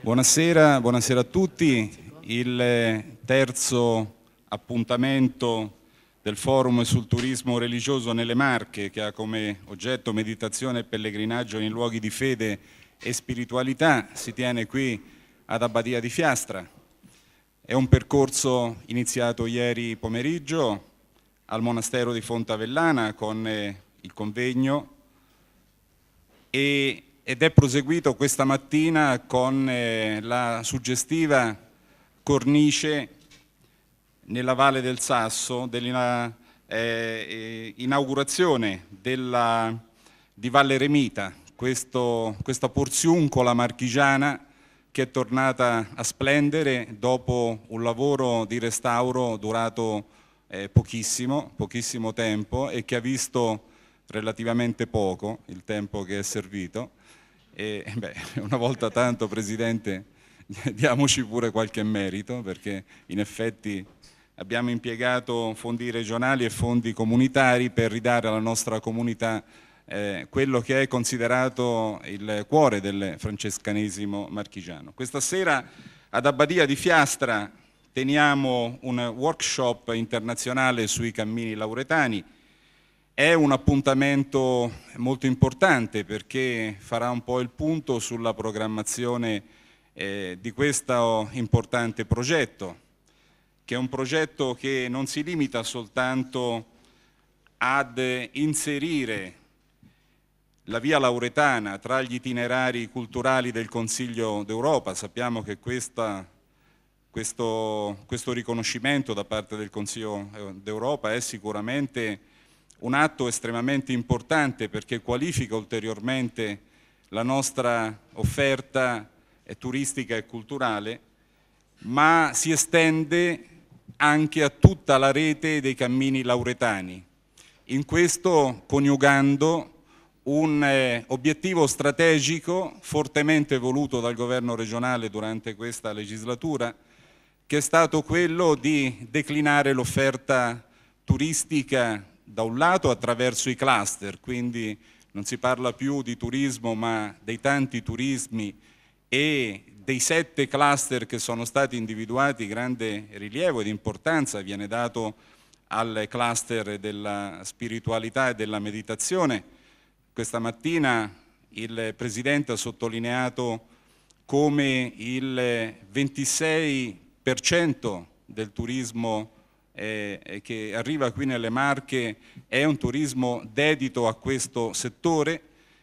Buonasera, buonasera, a tutti. Il terzo appuntamento del forum sul turismo religioso nelle Marche che ha come oggetto meditazione e pellegrinaggio in luoghi di fede e spiritualità si tiene qui ad Abbadia di Fiastra. È un percorso iniziato ieri pomeriggio al monastero di Fontavellana con il convegno e ed è proseguito questa mattina con eh, la suggestiva cornice nella Valle del Sasso dell'inaugurazione eh, eh, della, di Valle Remita, questo, questa porziuncola marchigiana che è tornata a splendere dopo un lavoro di restauro durato eh, pochissimo, pochissimo tempo e che ha visto relativamente poco il tempo che è servito e beh, una volta tanto, Presidente, diamoci pure qualche merito, perché in effetti abbiamo impiegato fondi regionali e fondi comunitari per ridare alla nostra comunità eh, quello che è considerato il cuore del francescanesimo marchigiano. Questa sera ad Abbadia di Fiastra teniamo un workshop internazionale sui cammini lauretani è un appuntamento molto importante perché farà un po' il punto sulla programmazione eh, di questo importante progetto, che è un progetto che non si limita soltanto ad inserire la via lauretana tra gli itinerari culturali del Consiglio d'Europa. Sappiamo che questa, questo, questo riconoscimento da parte del Consiglio eh, d'Europa è sicuramente un atto estremamente importante perché qualifica ulteriormente la nostra offerta eh, turistica e culturale, ma si estende anche a tutta la rete dei cammini lauretani, in questo coniugando un eh, obiettivo strategico fortemente voluto dal governo regionale durante questa legislatura, che è stato quello di declinare l'offerta turistica da un lato attraverso i cluster, quindi non si parla più di turismo ma dei tanti turismi e dei sette cluster che sono stati individuati grande rilievo ed importanza viene dato al cluster della spiritualità e della meditazione. Questa mattina il Presidente ha sottolineato come il 26% del turismo eh, eh, che arriva qui nelle Marche è un turismo dedito a questo settore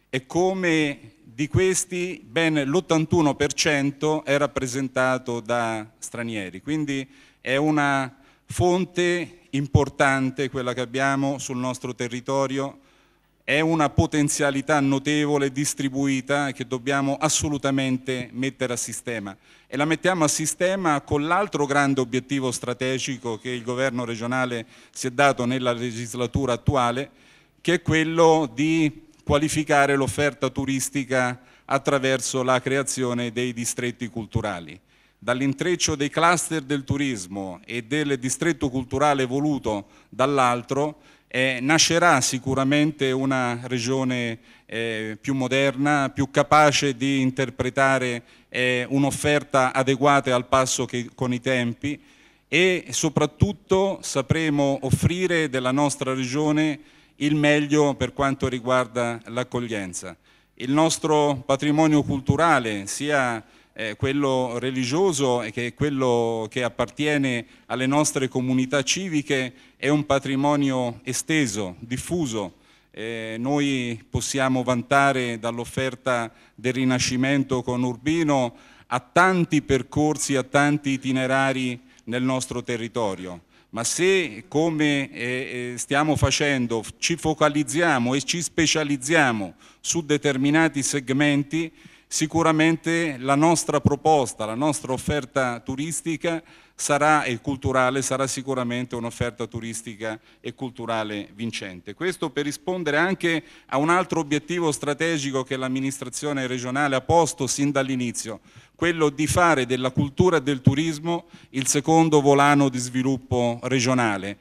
e come di questi ben l'81% è rappresentato da stranieri. Quindi è una fonte importante quella che abbiamo sul nostro territorio è una potenzialità notevole distribuita che dobbiamo assolutamente mettere a sistema e la mettiamo a sistema con l'altro grande obiettivo strategico che il governo regionale si è dato nella legislatura attuale che è quello di qualificare l'offerta turistica attraverso la creazione dei distretti culturali. Dall'intreccio dei cluster del turismo e del distretto culturale voluto dall'altro eh, nascerà sicuramente una regione eh, più moderna, più capace di interpretare eh, un'offerta adeguata al passo che, con i tempi e soprattutto sapremo offrire della nostra regione il meglio per quanto riguarda l'accoglienza. Il nostro patrimonio culturale, sia eh, quello religioso e che è quello che appartiene alle nostre comunità civiche è un patrimonio esteso, diffuso. Eh, noi possiamo vantare dall'offerta del Rinascimento con Urbino a tanti percorsi, a tanti itinerari nel nostro territorio ma se come eh, eh stiamo facendo ci focalizziamo e ci specializziamo su determinati segmenti, sicuramente la nostra proposta, la nostra offerta turistica sarà, e culturale sarà sicuramente un'offerta turistica e culturale vincente. Questo per rispondere anche a un altro obiettivo strategico che l'amministrazione regionale ha posto sin dall'inizio, quello di fare della cultura e del turismo il secondo volano di sviluppo regionale.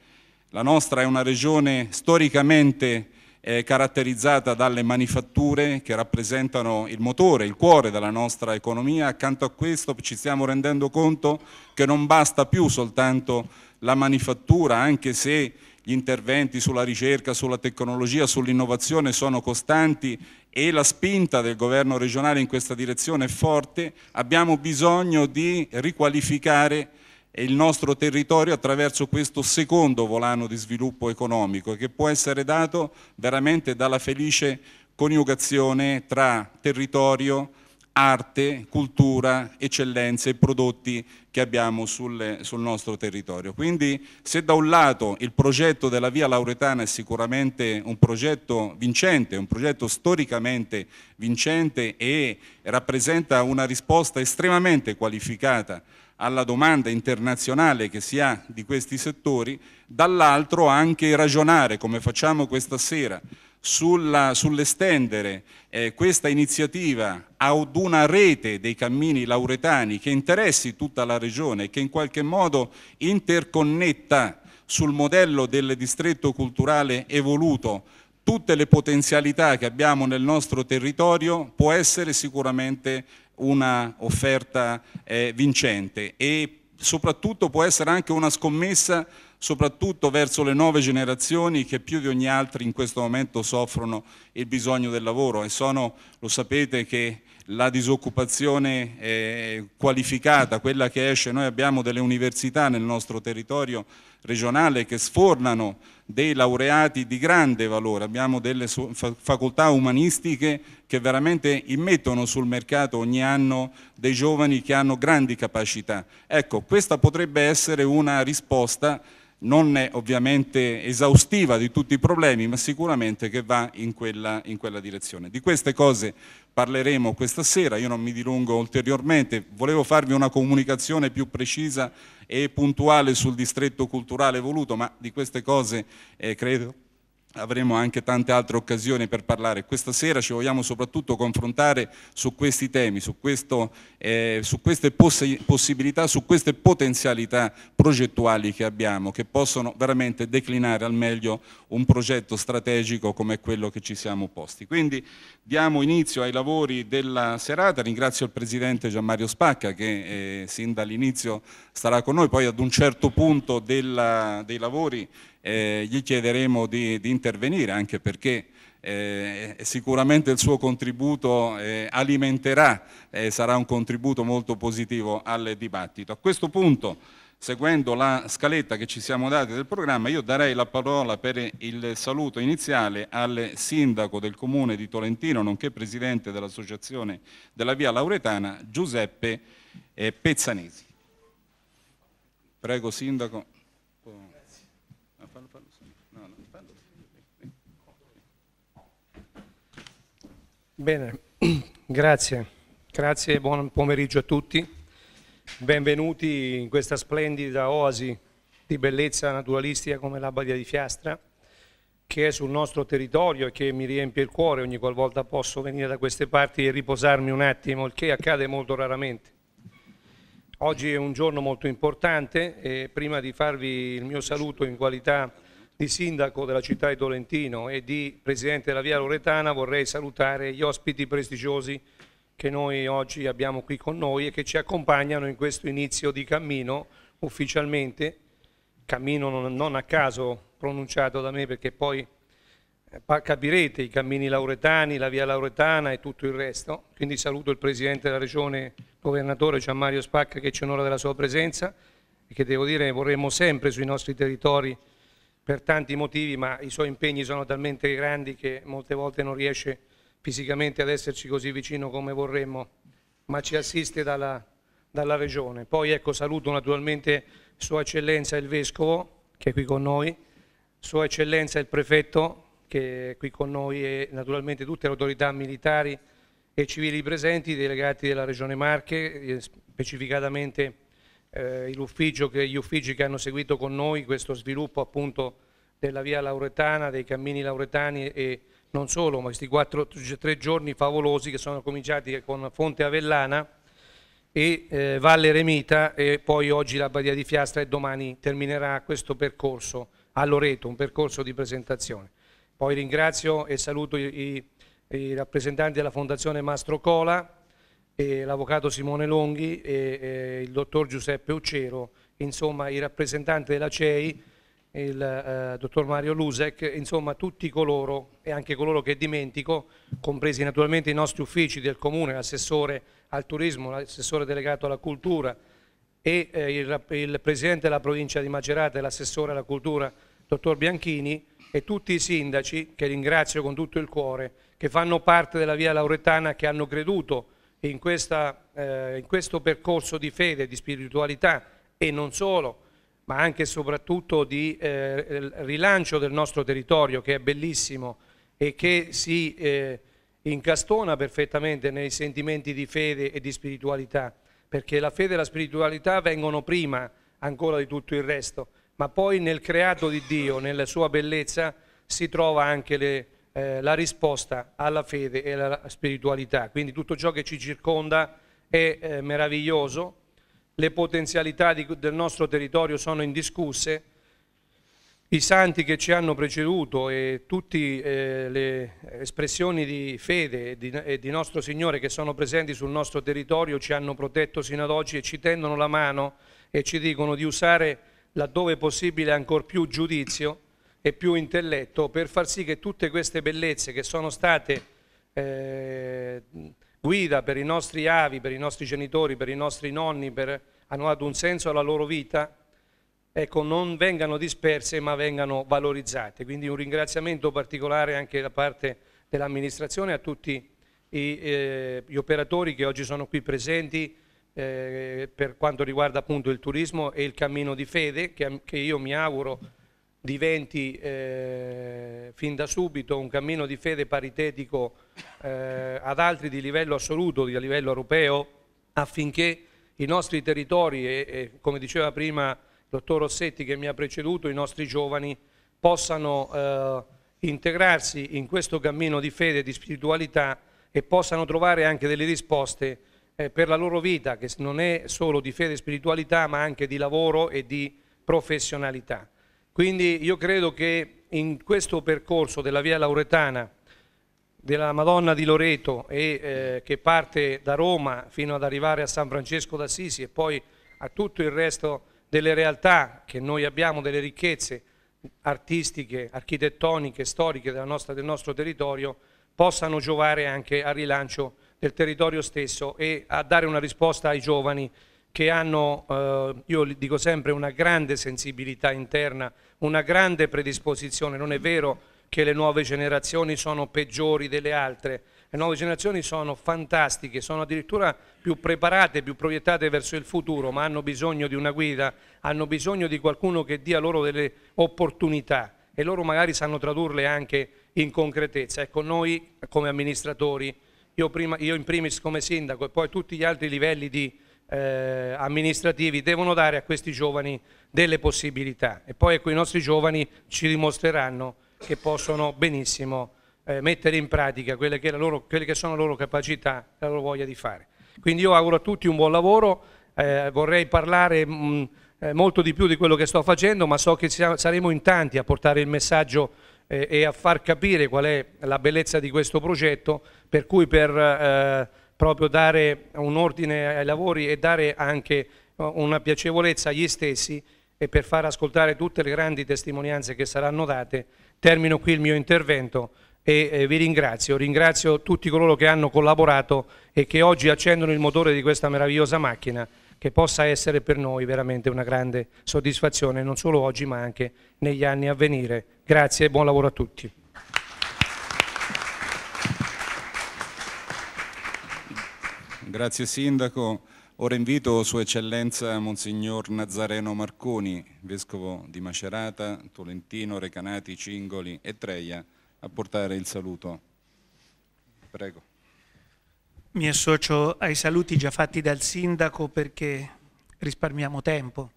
La nostra è una regione storicamente eh, caratterizzata dalle manifatture che rappresentano il motore, il cuore della nostra economia. Accanto a questo ci stiamo rendendo conto che non basta più soltanto la manifattura, anche se gli interventi sulla ricerca, sulla tecnologia, sull'innovazione sono costanti e la spinta del governo regionale in questa direzione è forte, abbiamo bisogno di riqualificare e il nostro territorio attraverso questo secondo volano di sviluppo economico che può essere dato veramente dalla felice coniugazione tra territorio, arte, cultura, eccellenze e prodotti che abbiamo sul, sul, nostro territorio. Quindi se da un lato il progetto della Via Lauretana è sicuramente un progetto vincente, un progetto storicamente vincente e rappresenta una risposta estremamente qualificata alla domanda internazionale che si ha di questi settori, dall'altro anche ragionare, come facciamo questa sera, sull'estendere sull eh, questa iniziativa ad una rete dei cammini lauretani che interessi tutta la regione, che in qualche modo interconnetta sul modello del distretto culturale evoluto tutte le potenzialità che abbiamo nel nostro territorio può essere sicuramente una offerta eh, vincente e soprattutto può essere anche una scommessa soprattutto verso le nuove generazioni che più di ogni altro in questo momento soffrono il bisogno del lavoro e sono, lo sapete che la disoccupazione eh, qualificata, quella che esce, noi abbiamo delle università nel nostro territorio regionale che sfornano dei laureati di grande valore, abbiamo delle facoltà umanistiche che veramente immettono sul mercato ogni anno dei giovani che hanno grandi capacità. Ecco, questa potrebbe essere una risposta non è ovviamente esaustiva di tutti i problemi, ma sicuramente che va in quella, in quella, direzione. Di queste cose parleremo questa sera, io non mi dilungo ulteriormente, volevo farvi una comunicazione più precisa e puntuale sul distretto culturale voluto, ma di queste cose eh, credo avremo anche tante altre occasioni per parlare. Questa sera ci vogliamo soprattutto confrontare su questi temi, su, questo, eh, su queste poss possibilità, su queste potenzialità progettuali che abbiamo, che possono veramente declinare al meglio un progetto strategico come quello che ci siamo posti. Quindi diamo inizio ai lavori della serata, ringrazio il Presidente Gianmario Spacca che eh, sin dall'inizio starà con noi, poi ad un certo punto della, dei lavori eh, gli chiederemo di, di, intervenire anche perché eh, sicuramente il suo contributo eh, alimenterà, eh, sarà un contributo molto positivo al dibattito. A questo punto, seguendo la scaletta che ci siamo dati del programma, io darei la parola per il saluto iniziale al sindaco del comune di Tolentino, nonché presidente dell'associazione della Via Lauretana, Giuseppe eh, Pezzanesi. Prego Sindaco. Bene, grazie. Grazie e buon pomeriggio a tutti. Benvenuti in questa splendida oasi di bellezza naturalistica come la Badia di Fiastra, che è sul nostro territorio e che mi riempie il cuore ogni qualvolta posso venire da queste parti e riposarmi un attimo, il che accade molto raramente. Oggi è un giorno molto importante e prima di farvi il mio saluto in qualità di di sindaco della città di Tolentino e di presidente della Via Loretana vorrei salutare gli ospiti prestigiosi che noi oggi abbiamo qui con noi e che ci accompagnano in questo inizio di cammino ufficialmente, cammino non a caso pronunciato da me perché poi eh, capirete i cammini lauretani, la via lauretana e tutto il resto. Quindi saluto il Presidente della Regione, Governatore Gian Mario Spacca che ci onora della sua presenza e che devo dire vorremmo sempre sui nostri territori per tanti motivi, ma i suoi impegni sono talmente grandi che molte volte non riesce fisicamente ad esserci così vicino come vorremmo, ma ci assiste dalla, dalla Regione. Poi ecco, saluto naturalmente Sua Eccellenza il Vescovo, che è qui con noi, Sua Eccellenza il Prefetto, che è qui con noi, e naturalmente tutte le autorità militari e civili presenti, i delegati della Regione Marche, eh, specificatamente eh, che, gli uffici che hanno seguito con noi questo sviluppo appunto della via Lauretana, dei cammini lauretani e non solo, ma questi quattro, tre giorni favolosi che sono cominciati con Fonte Avellana e eh, Valle Remita e poi oggi la Badia di Fiastra e domani terminerà questo percorso a Loreto, un percorso di presentazione. Poi ringrazio e saluto i, i, i rappresentanti della Fondazione Mastro Cola, l'avvocato Simone Longhi e, e il dottor Giuseppe Uccero, insomma i rappresentanti della CEI, il eh, dottor Mario Lusek, insomma tutti coloro e anche coloro che dimentico, compresi naturalmente i nostri uffici del Comune, l'assessore al turismo, l'assessore delegato alla cultura e eh, il, il, presidente della provincia di Macerata e l'assessore alla cultura, dottor Bianchini, e tutti i sindaci, che ringrazio con tutto il cuore, che fanno parte della Via Lauretana, che hanno creduto in, questa, eh, in questo percorso di fede, di spiritualità e non solo, ma anche e soprattutto di eh, rilancio del nostro territorio che è bellissimo e che si eh, incastona perfettamente nei sentimenti di fede e di spiritualità, perché la fede e la spiritualità vengono prima ancora di tutto il resto, ma poi nel creato di Dio, nella sua bellezza, si trova anche le, eh, la risposta alla fede e alla spiritualità. Quindi tutto ciò che ci circonda è eh, meraviglioso, le potenzialità di, del nostro territorio sono indiscusse, i santi che ci hanno preceduto e tutte eh, le espressioni di fede e di, e di, nostro Signore che sono presenti sul nostro territorio ci hanno protetto sino ad oggi e ci tendono la mano e ci dicono di usare laddove possibile ancor più giudizio e più intelletto per far sì che tutte queste bellezze che sono state eh, guida per i nostri avi, per i nostri genitori, per i nostri nonni, per, hanno dato un senso alla loro vita, ecco, non vengano disperse ma vengano valorizzate. Quindi un ringraziamento particolare anche da parte dell'amministrazione a tutti i, eh, gli operatori che oggi sono qui presenti eh, per quanto riguarda appunto il turismo e il cammino di fede che, che io mi auguro diventi eh, fin da subito un cammino di fede paritetico eh, ad altri di livello assoluto, di livello europeo, affinché i nostri territori e, e come diceva prima il dottor Rossetti che mi ha preceduto, i nostri giovani possano eh, integrarsi in questo cammino di fede e di spiritualità e possano trovare anche delle risposte eh, per la loro vita che non è solo di fede e spiritualità ma anche di lavoro e di professionalità. Quindi io credo che in questo percorso della via Lauretana, della Madonna di Loreto e, eh, che parte da Roma fino ad arrivare a San Francesco d'Assisi e poi a tutto il resto delle realtà che noi abbiamo, delle ricchezze artistiche, architettoniche, storiche nostra, del nostro territorio, possano giovare anche al rilancio del territorio stesso e a dare una risposta ai giovani che hanno, eh, io dico sempre, una grande sensibilità interna, una grande predisposizione. Non è vero che le nuove generazioni sono peggiori delle altre, le nuove generazioni sono fantastiche, sono addirittura più preparate, più proiettate verso il futuro, ma hanno bisogno di una guida, hanno bisogno di qualcuno che dia loro delle opportunità e loro magari sanno tradurle anche in concretezza. Ecco, noi come amministratori, io, prima, io in primis come sindaco e poi tutti gli altri livelli di eh, amministrativi devono dare a questi giovani delle possibilità e poi ecco i nostri giovani ci dimostreranno che possono benissimo eh, mettere in pratica quelle che, loro, quelle che, sono le loro capacità, la loro voglia di fare. Quindi io auguro a tutti un buon lavoro, eh, vorrei parlare mh, mm, eh, molto di più di quello che sto facendo, ma so che siamo, saremo in tanti a portare il messaggio eh, e a far capire qual è la bellezza di questo progetto, per cui per eh, proprio dare un ordine ai lavori e dare anche eh, una piacevolezza agli stessi e per far ascoltare tutte le grandi testimonianze che saranno date. Termino qui il mio intervento e vi ringrazio, ringrazio tutti coloro che hanno collaborato e che oggi accendono il motore di questa meravigliosa macchina che possa essere per noi veramente una grande soddisfazione non solo oggi ma anche negli anni a venire. Grazie e buon lavoro a tutti. Grazie Sindaco. Ora invito Sua Eccellenza Monsignor Nazareno Marconi, Vescovo di Macerata, Tolentino, Recanati, Cingoli e Treia, a portare il saluto. Prego. Mi associo ai saluti già fatti dal Sindaco perché risparmiamo tempo.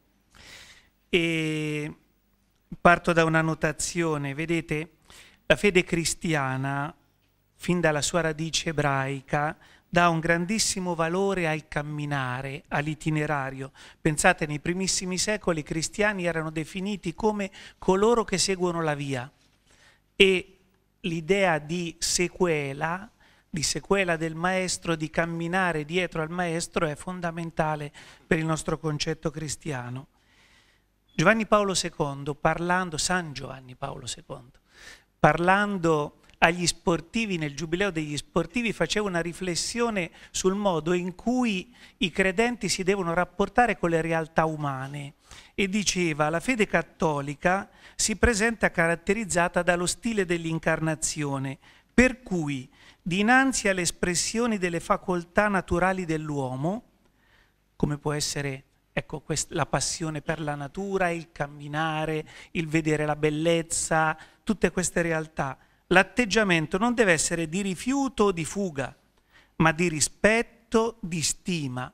E parto da una notazione. Vedete, la fede cristiana, fin dalla sua radice ebraica, dà un grandissimo valore al camminare, all'itinerario. Pensate, nei primissimi secoli i cristiani erano definiti come coloro che seguono la via e l'idea di sequela, di sequela del maestro, di camminare dietro al maestro è fondamentale per il nostro concetto cristiano. Giovanni Paolo II, parlando, San Giovanni Paolo II, parlando agli sportivi, nel giubileo degli sportivi, faceva una riflessione sul modo in cui i credenti si devono rapportare con le realtà umane e diceva la fede cattolica si presenta caratterizzata dallo stile dell'incarnazione, per cui dinanzi alle espressioni delle facoltà naturali dell'uomo, come può essere ecco, la passione per la natura, il camminare, il vedere la bellezza, tutte queste realtà, l'atteggiamento non deve essere di rifiuto o di fuga, ma di rispetto, di stima,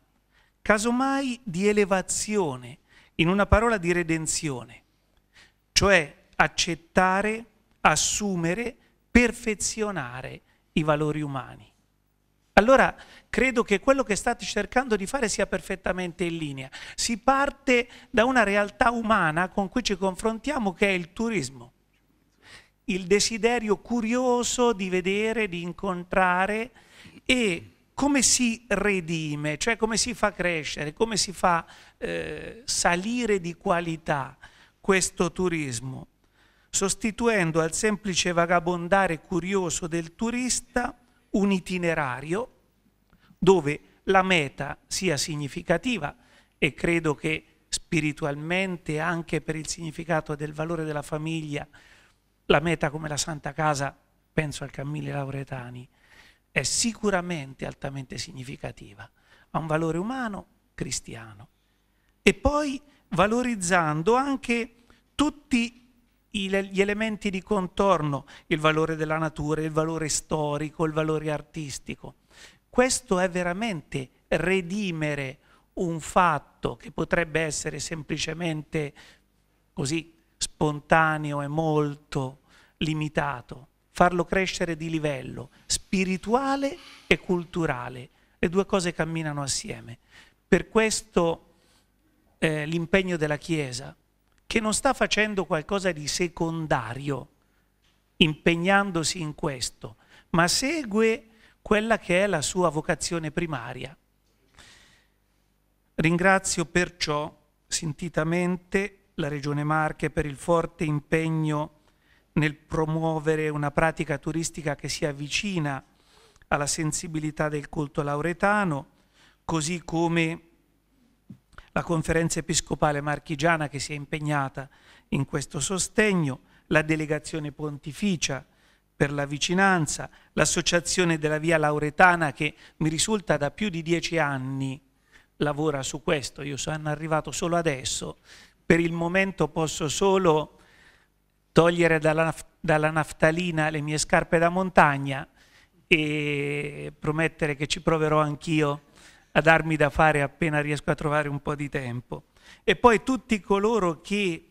casomai di elevazione, in una parola di redenzione, cioè accettare, assumere, perfezionare i valori umani. Allora credo che quello che state cercando di fare sia perfettamente in linea. Si parte da una realtà umana con cui ci confrontiamo che è il turismo il desiderio curioso di vedere, di incontrare e come si redime, cioè come si fa crescere, come si fa eh, salire di qualità questo turismo, sostituendo al semplice vagabondare curioso del turista un itinerario dove la meta sia significativa e credo che spiritualmente anche per il significato del valore della famiglia la meta come la Santa Casa, penso al Camille Lauretani, è sicuramente altamente significativa, ha un valore umano cristiano. E poi valorizzando anche tutti gli elementi di contorno, il valore della natura, il valore storico, il valore artistico. Questo è veramente redimere un fatto che potrebbe essere semplicemente così spontaneo è molto limitato. Farlo crescere di livello spirituale e culturale. Le due cose camminano assieme. Per questo eh, l'impegno della Chiesa, che non sta facendo qualcosa di secondario, impegnandosi in questo, ma segue quella che è la sua vocazione primaria. Ringrazio perciò sentitamente la Regione Marche per il forte impegno nel promuovere una pratica turistica che sia vicina alla sensibilità del culto lauretano, così come la conferenza episcopale marchigiana che si è impegnata in questo sostegno, la delegazione pontificia per la vicinanza, l'associazione della Via Lauretana che mi risulta da più di dieci anni lavora su questo, io sono arrivato solo adesso, per il momento posso solo togliere dalla, dalla naftalina le mie scarpe da montagna e promettere che ci proverò anch'io a darmi da fare appena riesco a trovare un po' di tempo. E poi tutti coloro che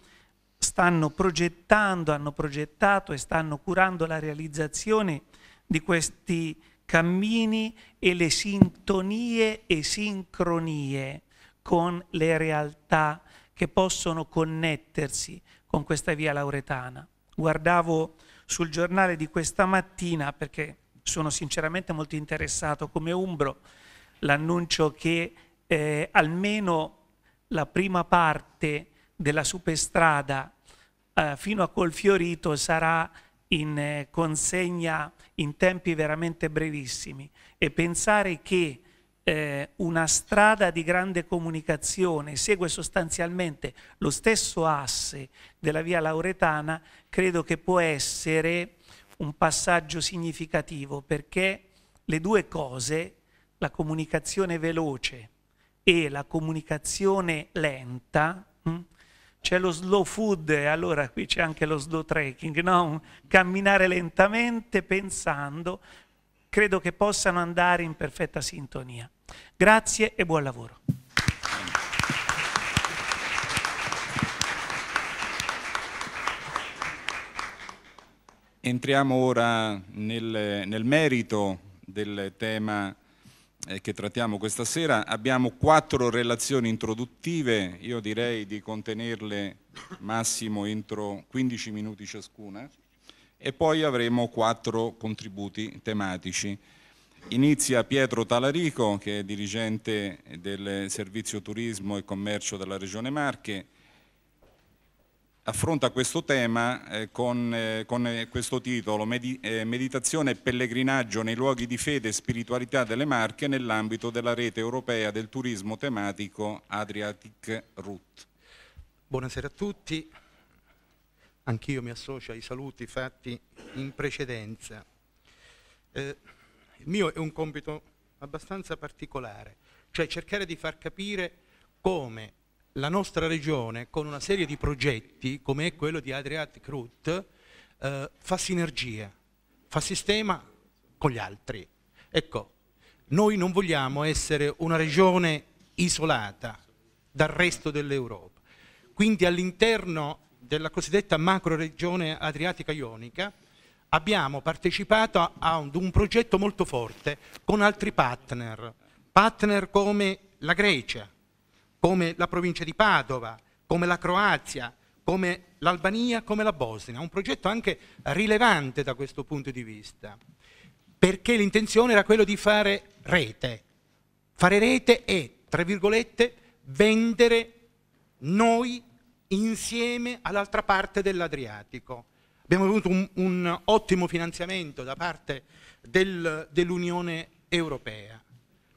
stanno progettando, hanno progettato e stanno curando la realizzazione di questi cammini e le sintonie e sincronie con le realtà che possono connettersi con questa via lauretana. Guardavo sul giornale di questa mattina, perché sono sinceramente molto interessato come Umbro, l'annuncio che eh, almeno la prima parte della superstrada eh, fino a Colfiorito sarà in eh, consegna in tempi veramente brevissimi e pensare che eh, una strada di grande comunicazione, segue sostanzialmente lo stesso asse della via Lauretana, credo che può essere un passaggio significativo perché le due cose, la comunicazione veloce e la comunicazione lenta, hm, c'è lo slow food, e allora qui c'è anche lo slow trekking, no? camminare lentamente pensando, credo che possano andare in perfetta sintonia. Grazie e buon lavoro. Entriamo ora nel, nel merito del tema eh, che trattiamo questa sera. Abbiamo quattro relazioni introduttive, io direi di contenerle massimo entro 15 minuti ciascuna e poi avremo quattro contributi tematici. Inizia Pietro Talarico, che è dirigente del Servizio Turismo e Commercio della Regione Marche, affronta questo tema eh, con, eh, con, eh, questo titolo Medi eh, Meditazione e pellegrinaggio nei luoghi di fede e spiritualità delle Marche nell'ambito della rete europea del turismo tematico Adriatic Route. Buonasera a tutti, anch'io mi associo ai saluti fatti in precedenza. Eh, il mio è un compito abbastanza particolare, cioè cercare di far capire come la nostra regione con una serie di progetti come è quello di Adriatic Route eh, fa sinergia, fa sistema con gli altri. Ecco, noi non vogliamo essere una regione isolata dal resto dell'Europa, quindi all'interno della cosiddetta macroregione adriatica-ionica, abbiamo partecipato ad un progetto molto forte con altri partner, partner come la Grecia, come la provincia di Padova, come la Croazia, come l'Albania, come la Bosnia, un progetto anche rilevante da questo punto di vista, perché l'intenzione era quello di fare rete, fare rete e, tra virgolette, vendere noi insieme all'altra parte dell'Adriatico. Abbiamo avuto un, un, ottimo finanziamento da parte del, dell'Unione Europea.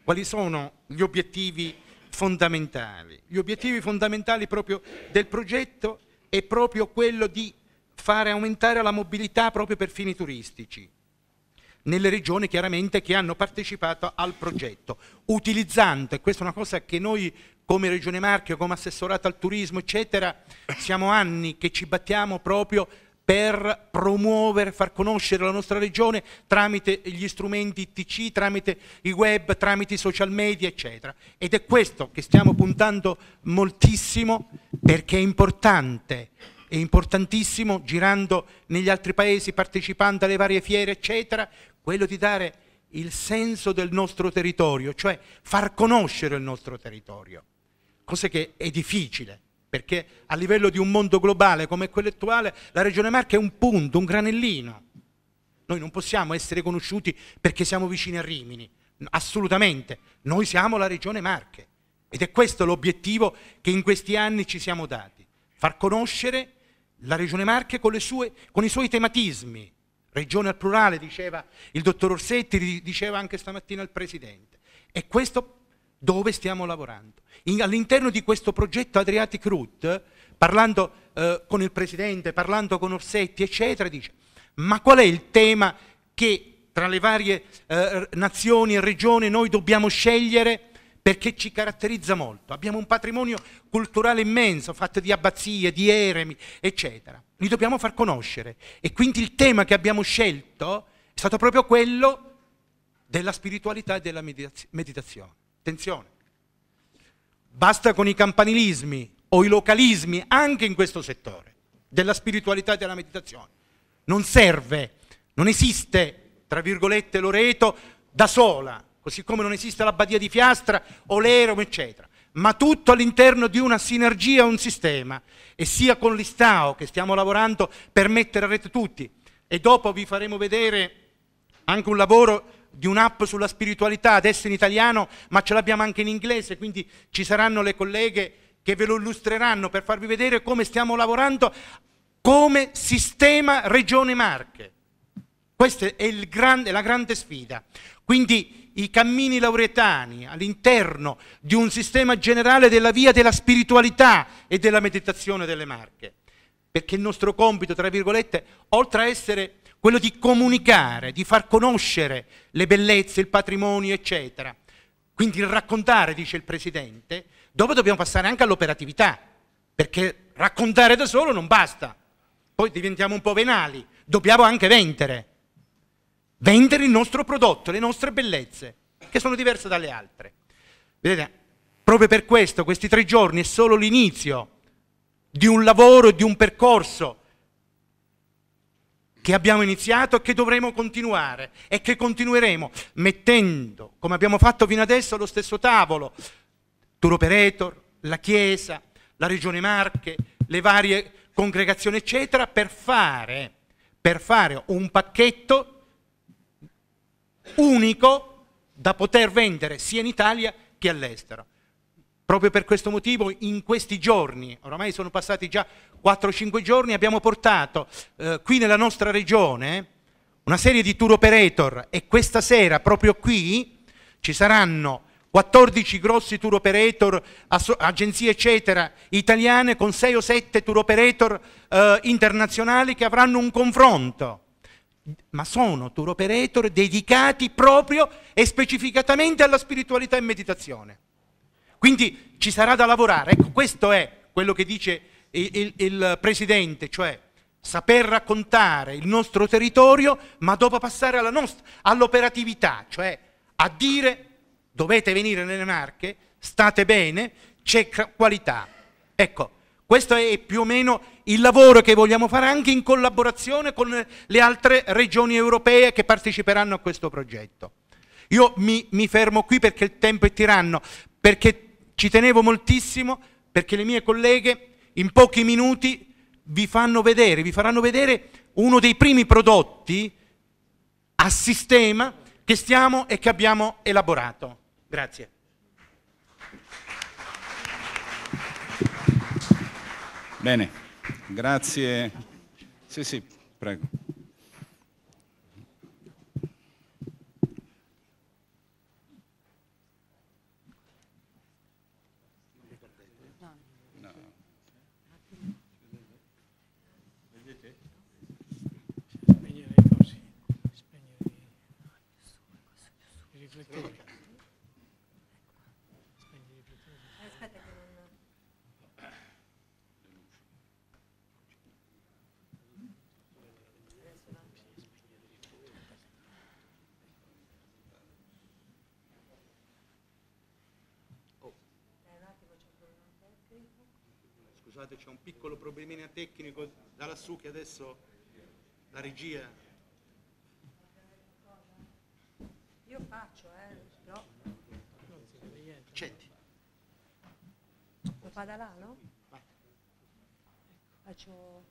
Quali sono gli obiettivi fondamentali? Gli obiettivi fondamentali proprio del progetto è proprio quello di fare aumentare la mobilità proprio per fini turistici nelle regioni chiaramente che hanno partecipato al progetto, utilizzando, e questa è una cosa che noi come Regione Marchio, come assessorato al turismo, eccetera, siamo anni che ci battiamo proprio per promuovere, far conoscere la nostra regione tramite gli strumenti TC, tramite i web, tramite i social media, eccetera. Ed è questo che stiamo puntando moltissimo perché è importante, è importantissimo, girando negli altri paesi, partecipando alle varie fiere, eccetera, quello di dare il senso del nostro territorio, cioè far conoscere il nostro territorio cosa che è difficile, perché a livello di un mondo globale come quello attuale, la Regione Marca è un punto, un granellino. Noi non possiamo essere conosciuti perché siamo vicini a Rimini, assolutamente. Noi siamo la Regione Marche ed è questo l'obiettivo che in questi anni ci siamo dati, far conoscere la Regione Marche con, sue, con i suoi tematismi. Regione al plurale, diceva il dottor Orsetti, diceva anche stamattina il Presidente. E questo dove stiamo lavorando. all'interno di questo progetto Adriatic Route, parlando eh, con il Presidente, parlando con Orsetti, eccetera, dice ma qual è il tema che tra le varie eh, nazioni e regioni noi dobbiamo scegliere perché ci caratterizza molto. Abbiamo un patrimonio culturale immenso, fatto di abbazie, di eremi, eccetera. Li dobbiamo far conoscere. E quindi il tema che abbiamo scelto è stato proprio quello della spiritualità e della meditazione. Attenzione. Basta con i campanilismi o i localismi anche in questo settore della spiritualità e della meditazione. Non serve, non esiste, tra virgolette, Loreto da sola, così come non esiste la Badia di Fiastra o l'Erom, eccetera ma tutto all'interno di una sinergia, un sistema. E sia con l'Istao che stiamo lavorando per mettere a rete tutti. E dopo vi faremo vedere anche un lavoro di un'app sulla spiritualità, adesso in italiano, ma ce l'abbiamo anche in inglese, quindi ci saranno le colleghe che ve lo illustreranno per farvi vedere come stiamo lavorando come sistema Regione Marche. Questa è, grande, la grande sfida. Quindi i cammini lauretani all'interno di un sistema generale della via della spiritualità e della meditazione delle Marche. Perché il nostro compito, tra virgolette, oltre a essere quello di comunicare, di far conoscere le bellezze, il patrimonio, eccetera. Quindi il raccontare, dice il Presidente, dopo dobbiamo passare anche all'operatività, perché raccontare da solo non basta. Poi diventiamo un po' venali, dobbiamo anche vendere. Vendere il nostro prodotto, le nostre bellezze, che sono diverse dalle altre. Vedete, proprio per questo questi tre giorni è solo l'inizio di un lavoro, e di un percorso che abbiamo iniziato e che dovremo continuare e che continueremo mettendo, come abbiamo fatto fino adesso, allo stesso tavolo, tour operator, la Chiesa, la Regione Marche, le varie congregazioni, eccetera, per fare, per fare un pacchetto unico da poter vendere sia in Italia che all'estero. Proprio per questo motivo in questi giorni, oramai sono passati già 4-5 giorni, abbiamo portato eh, qui nella nostra regione una serie di tour operator e questa sera proprio qui ci saranno 14 grossi tour operator, agenzie eccetera, italiane con 6 o 7 tour operator eh, internazionali che avranno un confronto ma sono tour operator dedicati proprio e specificatamente alla spiritualità e meditazione. Quindi ci sarà da lavorare. Ecco, questo è quello che dice il, il, il Presidente, cioè saper raccontare il nostro territorio, ma dopo passare all'operatività, all cioè a dire dovete venire nelle Marche, state bene, c'è qualità. Ecco, questo è più o meno il lavoro che vogliamo fare anche in collaborazione con le altre regioni europee che parteciperanno a questo progetto. Io mi, mi fermo qui perché il tempo è tiranno, perché ci tenevo moltissimo perché le mie colleghe in pochi minuti vi fanno vedere, vi faranno vedere uno dei primi prodotti a sistema che stiamo e che abbiamo elaborato. Grazie. Bene, grazie. Sì, sì, prego. Scusate, c'è un piccolo problemino tecnico da lassù che adesso la regia. Io faccio, eh, però. Accetti. Lo fa da là, no? Vai. Faccio.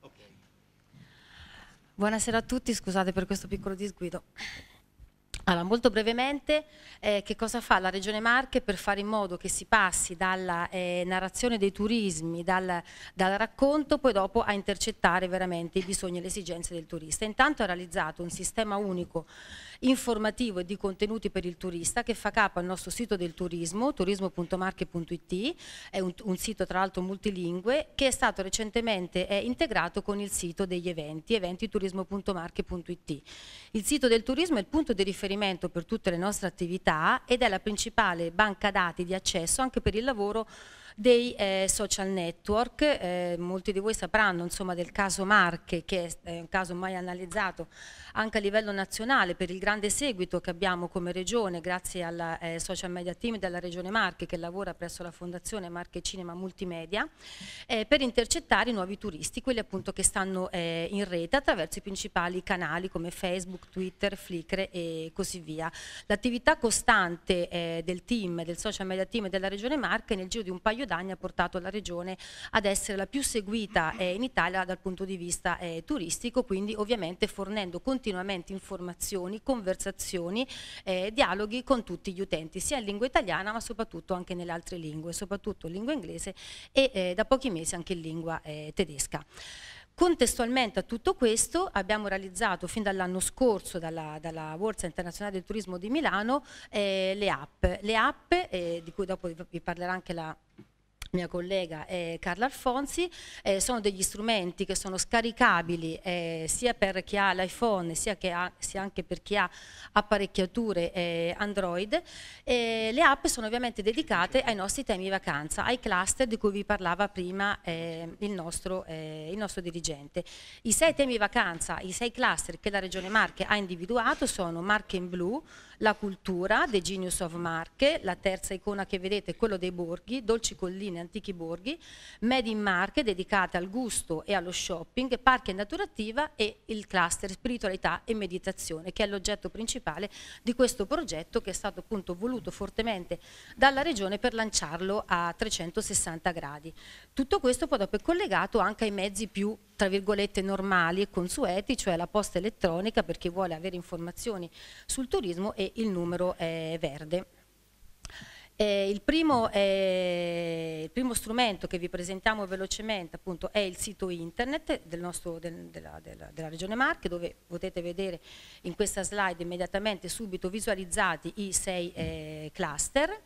Okay. Buonasera a tutti, scusate per questo piccolo disguido. Allora, molto brevemente, eh, che cosa fa la Regione Marche per fare in modo che si passi dalla eh, narrazione dei turismi, dal, dal, racconto, poi dopo a intercettare veramente i bisogni e le esigenze del turista. Intanto ha realizzato un sistema unico informativo e di contenuti per il turista che fa capo al nostro sito del turismo, turismo.marche.it, è un, un, sito tra l'altro multilingue che è stato recentemente è eh, integrato con il sito degli eventi, eventiturismo.marche.it. Il sito del turismo è il punto di riferimento riferimento per tutte le nostre attività ed è la principale banca dati di accesso anche per il lavoro dei eh, social network, eh, molti di voi sapranno insomma, del caso Marche che è eh, un caso mai analizzato anche a livello nazionale per il grande seguito che abbiamo come regione grazie al eh, social media team della regione Marche che lavora presso la fondazione Marche Cinema Multimedia eh, per intercettare i nuovi turisti, quelli appunto che stanno eh, in rete attraverso i principali canali come Facebook, Twitter, Flickr e così via. L'attività costante del team, del social media team della regione Marche nel giro di un paio Guadagni ha portato la regione ad essere la più seguita eh, in Italia dal punto di vista eh, turistico, quindi ovviamente fornendo continuamente informazioni, conversazioni, eh, dialoghi con tutti gli utenti, sia in lingua italiana ma soprattutto anche nelle altre lingue, soprattutto in lingua inglese e eh, da pochi mesi anche in lingua eh, tedesca. Contestualmente a tutto questo abbiamo realizzato fin dall'anno scorso dalla, dalla, Borsa Internazionale del Turismo di Milano eh, le app, le app eh, di cui dopo vi parlerà anche la mia collega eh, Carla Alfonsi, eh, sono degli strumenti che sono scaricabili eh, sia per chi ha l'iPhone sia, sia, anche per chi ha apparecchiature eh, Android. le app sono ovviamente dedicate ai nostri temi vacanza, ai cluster di cui vi parlava prima eh, il nostro, eh, il, nostro, dirigente. I sei temi vacanza, i sei cluster che la Regione Marche ha individuato sono Marche in Blu, la cultura, The Genius of Marche, la terza icona che vedete è quello dei borghi, dolci colline, antichi borghi, Made in Marche, dedicata al gusto e allo shopping, parchi e naturativa e il cluster spiritualità e meditazione, che è l'oggetto principale di questo progetto che è stato appunto voluto fortemente dalla Regione per lanciarlo a 360 gradi. Tutto questo poi dopo è collegato anche ai mezzi più tra virgolette normali e consueti, cioè la posta elettronica per chi vuole avere informazioni sul turismo e il numero è verde. Eh, il, primo, eh, il, primo, strumento che vi presentiamo velocemente appunto, è il sito internet del nostro, del, della, della, della, Regione Marche dove potete vedere in questa slide immediatamente subito visualizzati i sei eh, cluster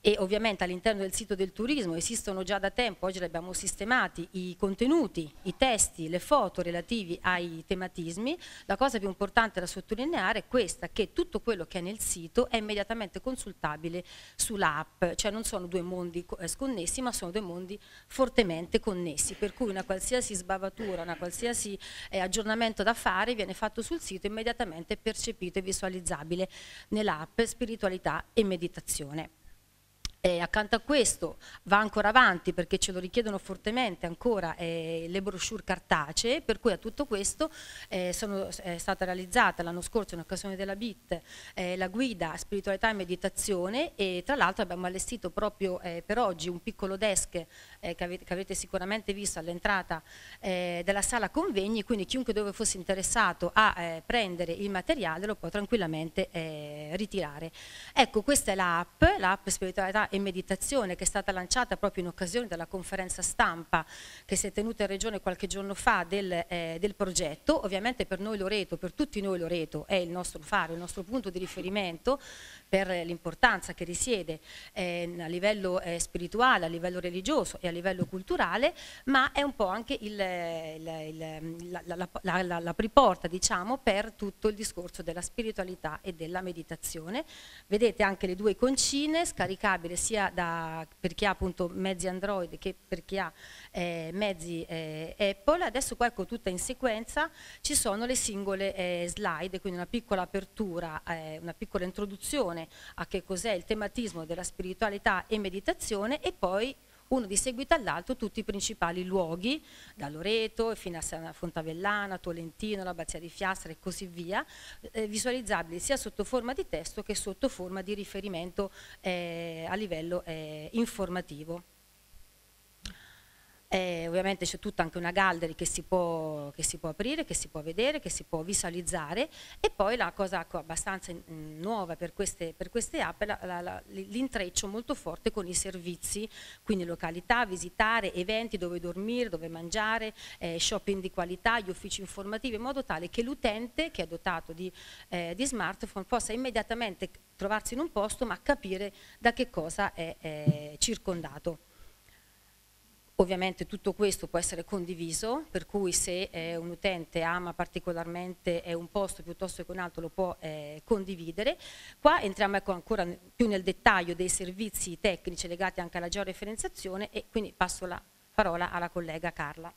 e ovviamente all'interno del sito del turismo esistono già da tempo, oggi li abbiamo sistemati, i contenuti, i testi, le foto relativi ai tematismi, la cosa più importante da sottolineare è questa, che tutto quello che è nel sito è immediatamente consultabile sull'app, cioè non sono due mondi eh, sconnessi ma sono due mondi fortemente connessi, per cui una qualsiasi sbavatura, una qualsiasi eh, aggiornamento da fare viene fatto sul sito immediatamente percepito e visualizzabile nell'app spiritualità e meditazione. E accanto a questo va ancora avanti perché ce lo richiedono fortemente ancora eh, le brochure cartacee, per cui a tutto questo eh, sono, è stata realizzata l'anno scorso in occasione della BIT eh, la guida spiritualità e meditazione e tra l'altro abbiamo allestito proprio eh, per oggi un piccolo desk eh, che avete, che, avete, sicuramente visto all'entrata eh, della sala convegni, quindi chiunque dove fosse interessato a prendere il materiale lo può tranquillamente ritirare. Ecco questa è l'app, l'app spiritualità e meditazione che è stata lanciata proprio in occasione della conferenza stampa che si è tenuta in regione qualche giorno fa del, eh, del progetto, ovviamente per noi Loreto, per tutti noi Loreto è il nostro fare, il nostro punto di riferimento, per l'importanza che risiede eh, a livello eh, spirituale, a livello religioso e a livello culturale, ma è un po' anche il, il, il, la, la, la, la, priporta diciamo, per tutto il discorso della spiritualità e della meditazione. Vedete anche le due concine, scaricabili sia da, per chi ha appunto mezzi Android che per chi ha eh, mezzi eh, Apple. Adesso qua ecco tutta in sequenza ci sono le singole eh, slide, quindi una piccola apertura, eh, una piccola introduzione a che cos'è il tematismo della spiritualità e meditazione e poi uno di seguito all'altro tutti i principali luoghi, da Loreto fino a Fontavellana, Tolentino, l'Abbazia di Fiastra e così via, eh, visualizzabili sia sotto forma di testo che sotto forma di riferimento eh, a livello eh, informativo. Eh, ovviamente c'è tutta anche una gallery che si, può, che si, può, aprire, che si può vedere, che si può visualizzare e poi la cosa ecco, abbastanza mm, nuova per queste, per queste app è l'intreccio molto forte con i servizi, quindi località, visitare, eventi dove dormire, dove mangiare, eh, shopping di qualità, gli uffici informativi, in modo tale che l'utente che è dotato di, eh, di smartphone possa immediatamente trovarsi in un posto ma capire da che cosa è circondato. Ovviamente tutto questo può essere condiviso, per cui se eh, un utente ama particolarmente eh, un posto piuttosto che un altro lo può eh, condividere. Qua entriamo ecco, ancora più nel dettaglio dei servizi tecnici legati anche alla georeferenziazione e quindi passo la parola alla collega Carla.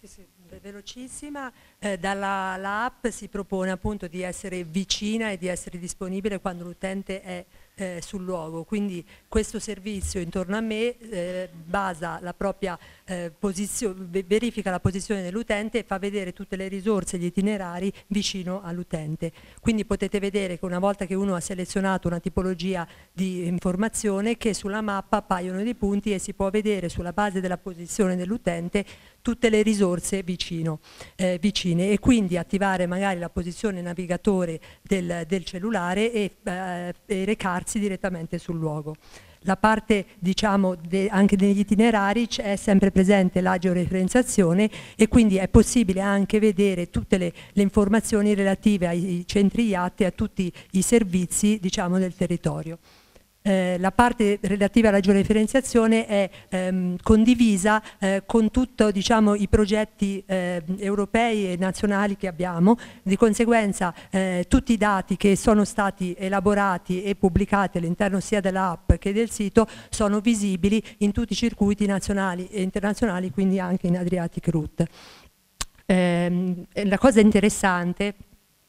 Sì, sì, velocissima, eh, dalla app si propone appunto di essere vicina e di essere disponibile quando l'utente è eh, sul luogo. Quindi questo servizio intorno a me eh, basa la propria eh, posizione, verifica la posizione dell'utente e fa vedere tutte le risorse, gli itinerari vicino all'utente. Quindi potete vedere che una volta che uno ha selezionato una tipologia di informazione che sulla mappa appaiono dei punti e si può vedere sulla base della posizione dell'utente tutte le risorse vicino, eh, vicine e quindi attivare magari la posizione navigatore del, del cellulare e, eh, e recarsi direttamente sul luogo la parte diciamo, de, anche degli itinerari è sempre presente la georeferenziazione e quindi è possibile anche vedere tutte le, le informazioni relative ai centri IAT e a tutti i servizi diciamo, del territorio. Eh, la parte relativa alla georeferenziazione è ehm, condivisa eh, con tutti diciamo, i progetti eh, europei e nazionali che abbiamo, di conseguenza eh, tutti i dati che sono stati elaborati e pubblicati all'interno sia dell'app che del sito sono visibili in tutti i circuiti nazionali e internazionali, quindi anche in Adriatic Route. Ehm, la cosa interessante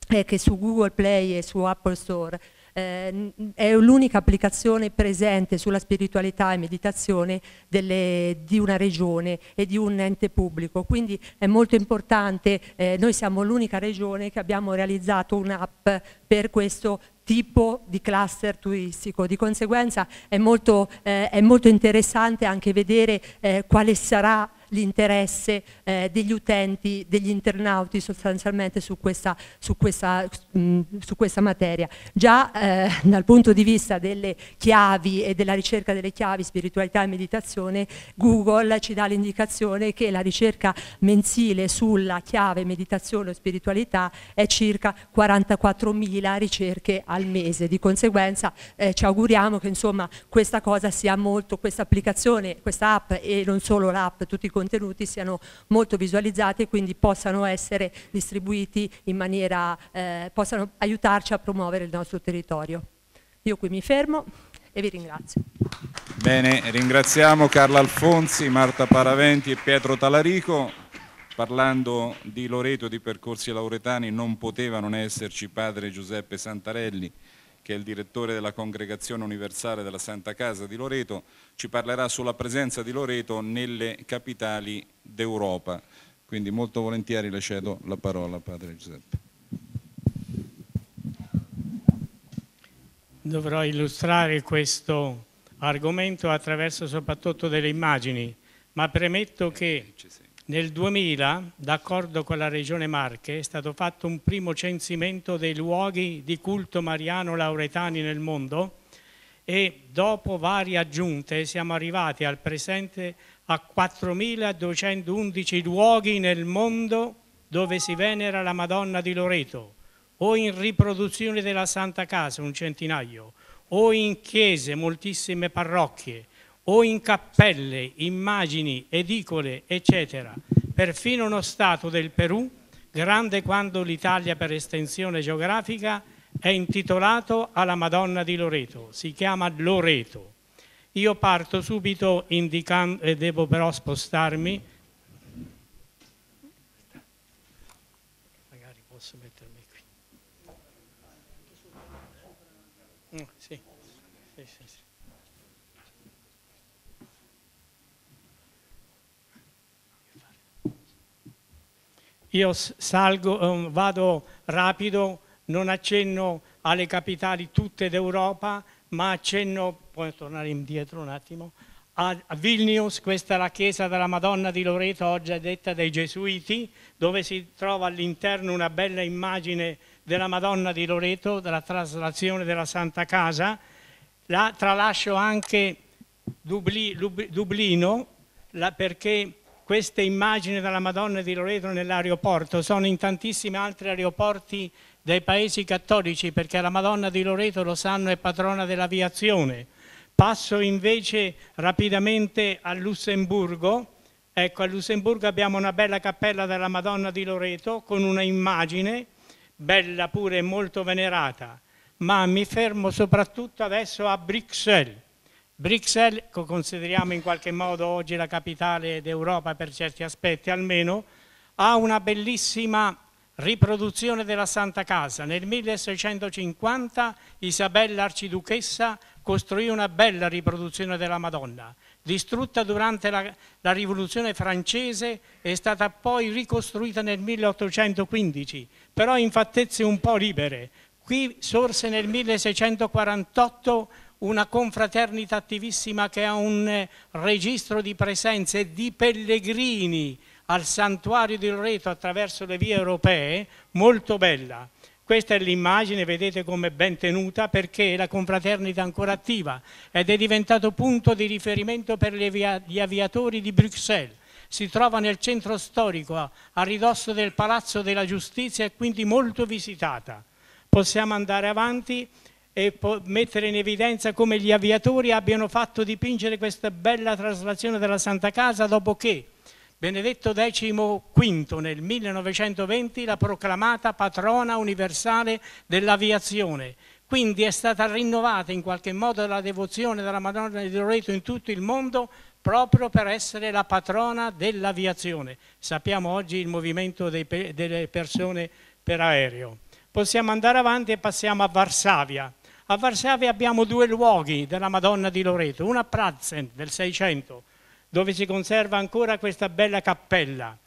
è che su Google Play e su Apple Store eh, è l'unica applicazione presente sulla spiritualità e meditazione delle, di una regione e di un ente pubblico. Quindi è molto importante, eh, noi siamo l'unica regione che abbiamo realizzato un'app per questo tipo di cluster turistico. Di conseguenza è molto, eh, è molto interessante anche vedere eh, quale sarà l'interesse eh, degli utenti, degli internauti sostanzialmente su questa, su questa, mh, mm, su questa materia. Già eh, dal punto di vista delle chiavi e della ricerca delle chiavi, spiritualità e meditazione, Google ci dà l'indicazione che la ricerca mensile sulla chiave meditazione o spiritualità è circa 44.000 ricerche al mese, di conseguenza eh, ci auguriamo che insomma, questa cosa sia molto, questa applicazione, questa app e non solo l'app, tutti i contenuti siano molto visualizzati e quindi possano essere distribuiti in maniera, eh, possano aiutarci a promuovere il nostro territorio. Io qui mi fermo e vi ringrazio. Bene, ringraziamo Carla Alfonsi, Marta Paraventi e Pietro Talarico. Parlando di Loreto e di percorsi lauretani non poteva non esserci padre Giuseppe Santarelli, che è il direttore della Congregazione Universale della Santa Casa di Loreto, ci parlerà sulla presenza di Loreto nelle capitali d'Europa. Quindi molto volentieri le cedo la parola, Padre Giuseppe. Dovrò illustrare questo argomento attraverso soprattutto delle immagini, ma premetto che nel 2000, d'accordo con la Regione Marche, è stato fatto un primo censimento dei luoghi di culto mariano lauretani nel mondo e dopo varie aggiunte siamo arrivati al presente a 4.211 luoghi nel mondo dove si venera la Madonna di Loreto o in riproduzione della Santa Casa un centinaio o in chiese moltissime parrocchie o in cappelle, immagini, edicole, eccetera. Perfino uno Stato del Perù, grande quando l'Italia per estensione geografica, è intitolato alla Madonna di Loreto, si chiama Loreto. Io parto subito indicando, e devo però spostarmi, io salgo, ehm, vado rapido, non accenno alle capitali tutte d'Europa, ma accenno, puoi tornare indietro un attimo, a Vilnius, questa è la chiesa della Madonna di Loreto, oggi detta dai Gesuiti, dove si trova all'interno una bella immagine della Madonna di Loreto, della traslazione della Santa Casa. La tralascio anche Dublino, la, perché queste immagini della Madonna di Loreto nell'aeroporto sono in tantissimi altri aeroporti dei paesi cattolici perché la Madonna di Loreto, lo sanno, è patrona dell'aviazione. Passo invece rapidamente a Lussemburgo. Ecco, a Lussemburgo abbiamo una bella cappella della Madonna di Loreto con una immagine, bella pure e molto venerata, ma mi fermo soprattutto adesso a Bruxelles Bruxelles, che consideriamo in qualche modo oggi la capitale d'Europa per certi aspetti almeno, ha una bellissima riproduzione della Santa Casa. Nel 1650 Isabella Arciduchessa costruì una bella riproduzione della Madonna. Distrutta durante la, la, rivoluzione francese è stata poi ricostruita nel 1815, però in fattezze un po' libere. Qui sorse nel 1648 una confraternita attivissima che ha un eh, registro di presenze di pellegrini al santuario di Loreto attraverso le vie europee, molto bella. Questa è l'immagine, vedete come è ben tenuta, perché la confraternita è ancora attiva ed è diventato punto di riferimento per gli aviatori di Bruxelles si trova nel centro storico, a ridosso del Palazzo della Giustizia e quindi molto visitata. Possiamo andare avanti e mettere in evidenza come gli aviatori abbiano fatto dipingere questa bella traslazione della Santa Casa dopo che Benedetto XV nel 1920 l'ha proclamata patrona universale dell'aviazione. Quindi è stata rinnovata in qualche modo la devozione della Madonna di Loreto in tutto il mondo proprio per essere la patrona dell'aviazione. Sappiamo oggi il movimento pe delle persone per aereo. Possiamo andare avanti e passiamo a Varsavia. A Varsavia abbiamo due luoghi della Madonna di Loreto, una a Pratzen del 600, dove si conserva ancora questa bella cappella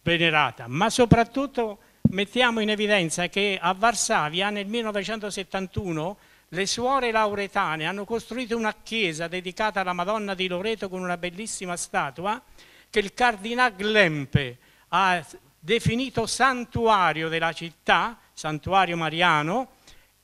venerata, ma soprattutto mettiamo in evidenza che a Varsavia nel 1971 le suore lauretane hanno costruito una chiesa dedicata alla Madonna di Loreto con una bellissima statua che il cardinale Glempe ha definito santuario della città, santuario mariano,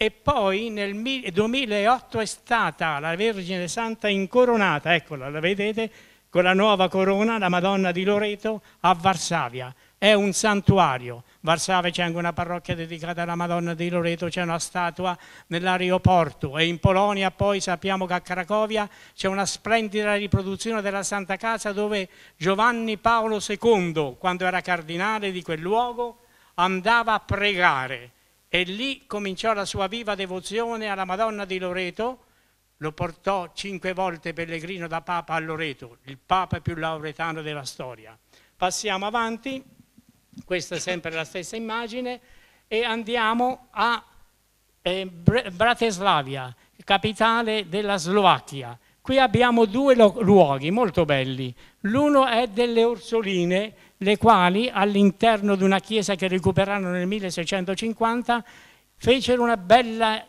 e poi nel 2008 è stata la Vergine Santa incoronata, eccola, la vedete, con la nuova corona, la Madonna di Loreto a Varsavia. È un santuario. Varsavia c'è anche una parrocchia dedicata alla Madonna di Loreto, c'è una statua nell'aeroporto e in Polonia poi sappiamo che a Cracovia c'è una splendida riproduzione della Santa Casa dove Giovanni Paolo II, quando era cardinale di quel luogo, andava a pregare e lì cominciò la sua viva devozione alla Madonna di Loreto, lo portò cinque volte pellegrino da Papa a Loreto, il Papa più lauretano della storia. Passiamo avanti, questa è sempre la stessa immagine, e andiamo a eh, Bratislava, capitale della Slovacchia. Qui abbiamo due luoghi molto belli, l'uno è delle Orsoline, le quali all'interno di una chiesa che recuperarono nel 1650 fecero una bella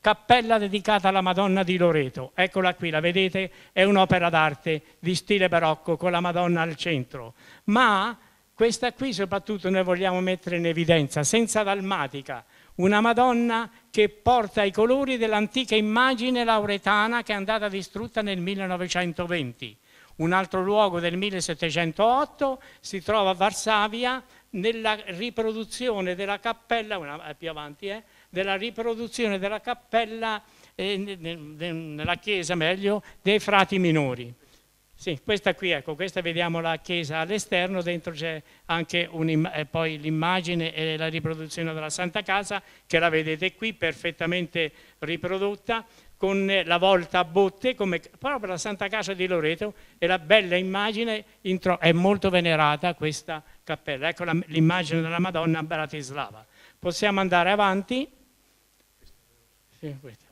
cappella dedicata alla Madonna di Loreto. Eccola qui, la vedete? È un'opera d'arte di stile barocco con la Madonna al centro. Ma questa qui soprattutto noi vogliamo mettere in evidenza, senza dalmatica, una Madonna che porta i colori dell'antica immagine lauretana che è andata distrutta nel 1920. Un altro luogo del 1708 si trova a Varsavia nella riproduzione della cappella, una, eh, più avanti, eh, della riproduzione della cappella, eh, nella chiesa meglio, dei frati minori. Sì, questa qui, ecco, questa vediamo la chiesa all'esterno, dentro c'è anche eh, poi l'immagine e la riproduzione della Santa Casa, che la vedete qui perfettamente riprodotta, con la volta a botte, come proprio la Santa Casa di Loreto e la bella immagine, è molto venerata questa cappella, ecco l'immagine della Madonna a Bratislava. Possiamo andare avanti? Sì, questa.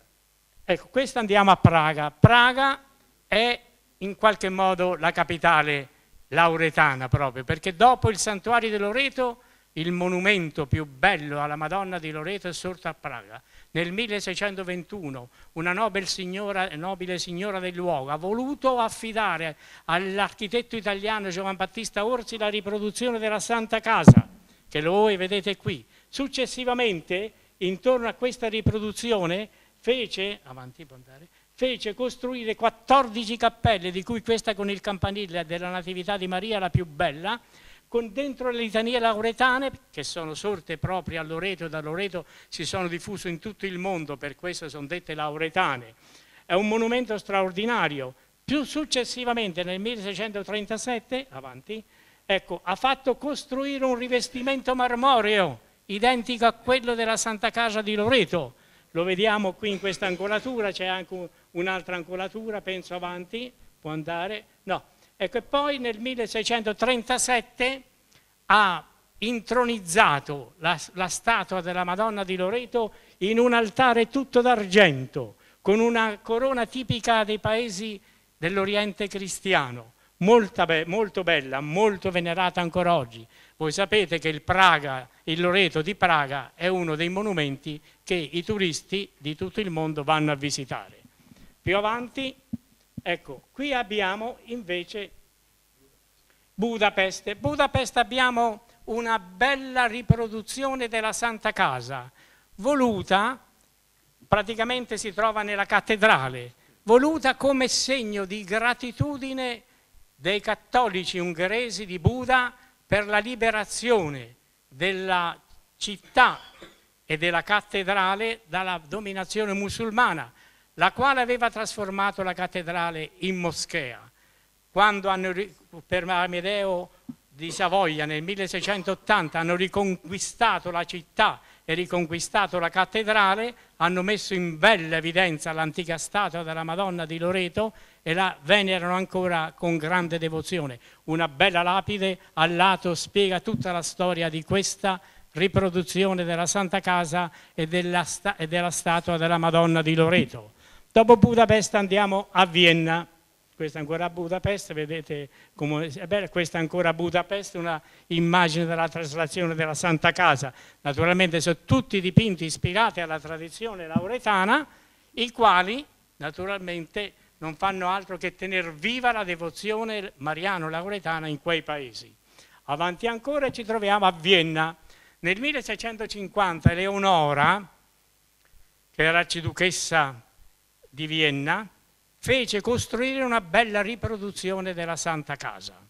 Ecco, questa andiamo a Praga. Praga è in qualche modo la capitale lauretana proprio, perché dopo il santuario di Loreto il monumento più bello alla Madonna di Loreto è sorto a Praga nel 1621 una nobile signora, nobile signora del luogo ha voluto affidare all'architetto italiano Giovan Battista Orsi la riproduzione della Santa Casa, che voi vedete qui. Successivamente, intorno a questa riproduzione, fece, avanti, andare, fece costruire 14 cappelle, di cui questa con il campanile della Natività di Maria, la più bella, con dentro le litanie lauretane, che sono sorte proprio a Loreto e da Loreto si sono diffuse in tutto il mondo, per questo sono dette lauretane. È un monumento straordinario. Più successivamente, nel 1637, avanti, ecco, ha fatto costruire un rivestimento marmoreo identico a quello della Santa Casa di Loreto. Lo vediamo qui in questa angolatura, c'è anche un'altra angolatura, penso avanti, può andare. No, e che poi nel 1637 ha intronizzato la, la statua della Madonna di Loreto in un altare tutto d'argento, con una corona tipica dei paesi dell'Oriente cristiano, be molto bella, molto venerata ancora oggi. Voi sapete che il, Praga, il Loreto di Praga è uno dei monumenti che i turisti di tutto il mondo vanno a visitare. Più avanti Ecco, qui abbiamo invece Budapest. Budapest abbiamo una bella riproduzione della Santa Casa, voluta, praticamente si trova nella cattedrale, voluta come segno di gratitudine dei cattolici ungheresi di Buda per la liberazione della città e della cattedrale dalla dominazione musulmana la quale aveva trasformato la cattedrale in moschea. Quando hanno, per Amedeo di Savoia nel 1680 hanno riconquistato la città e riconquistato la cattedrale, hanno messo in bella evidenza l'antica statua della Madonna di Loreto e la venerano ancora con grande devozione. Una bella lapide a lato spiega tutta la storia di questa riproduzione della Santa Casa e della, sta e della statua della Madonna di Loreto. Dopo Budapest andiamo a Vienna, questa è ancora Budapest, vedete come è bella, questa è ancora Budapest, una immagine della traslazione della Santa Casa. Naturalmente sono tutti dipinti ispirati alla tradizione lauretana, i quali naturalmente non fanno altro che tenere viva la devozione mariano-lauretana in quei paesi. Avanti ancora ci troviamo a Vienna. Nel 1650 Eleonora, che era arciduchessa di Vienna fece costruire una bella riproduzione della Santa Casa.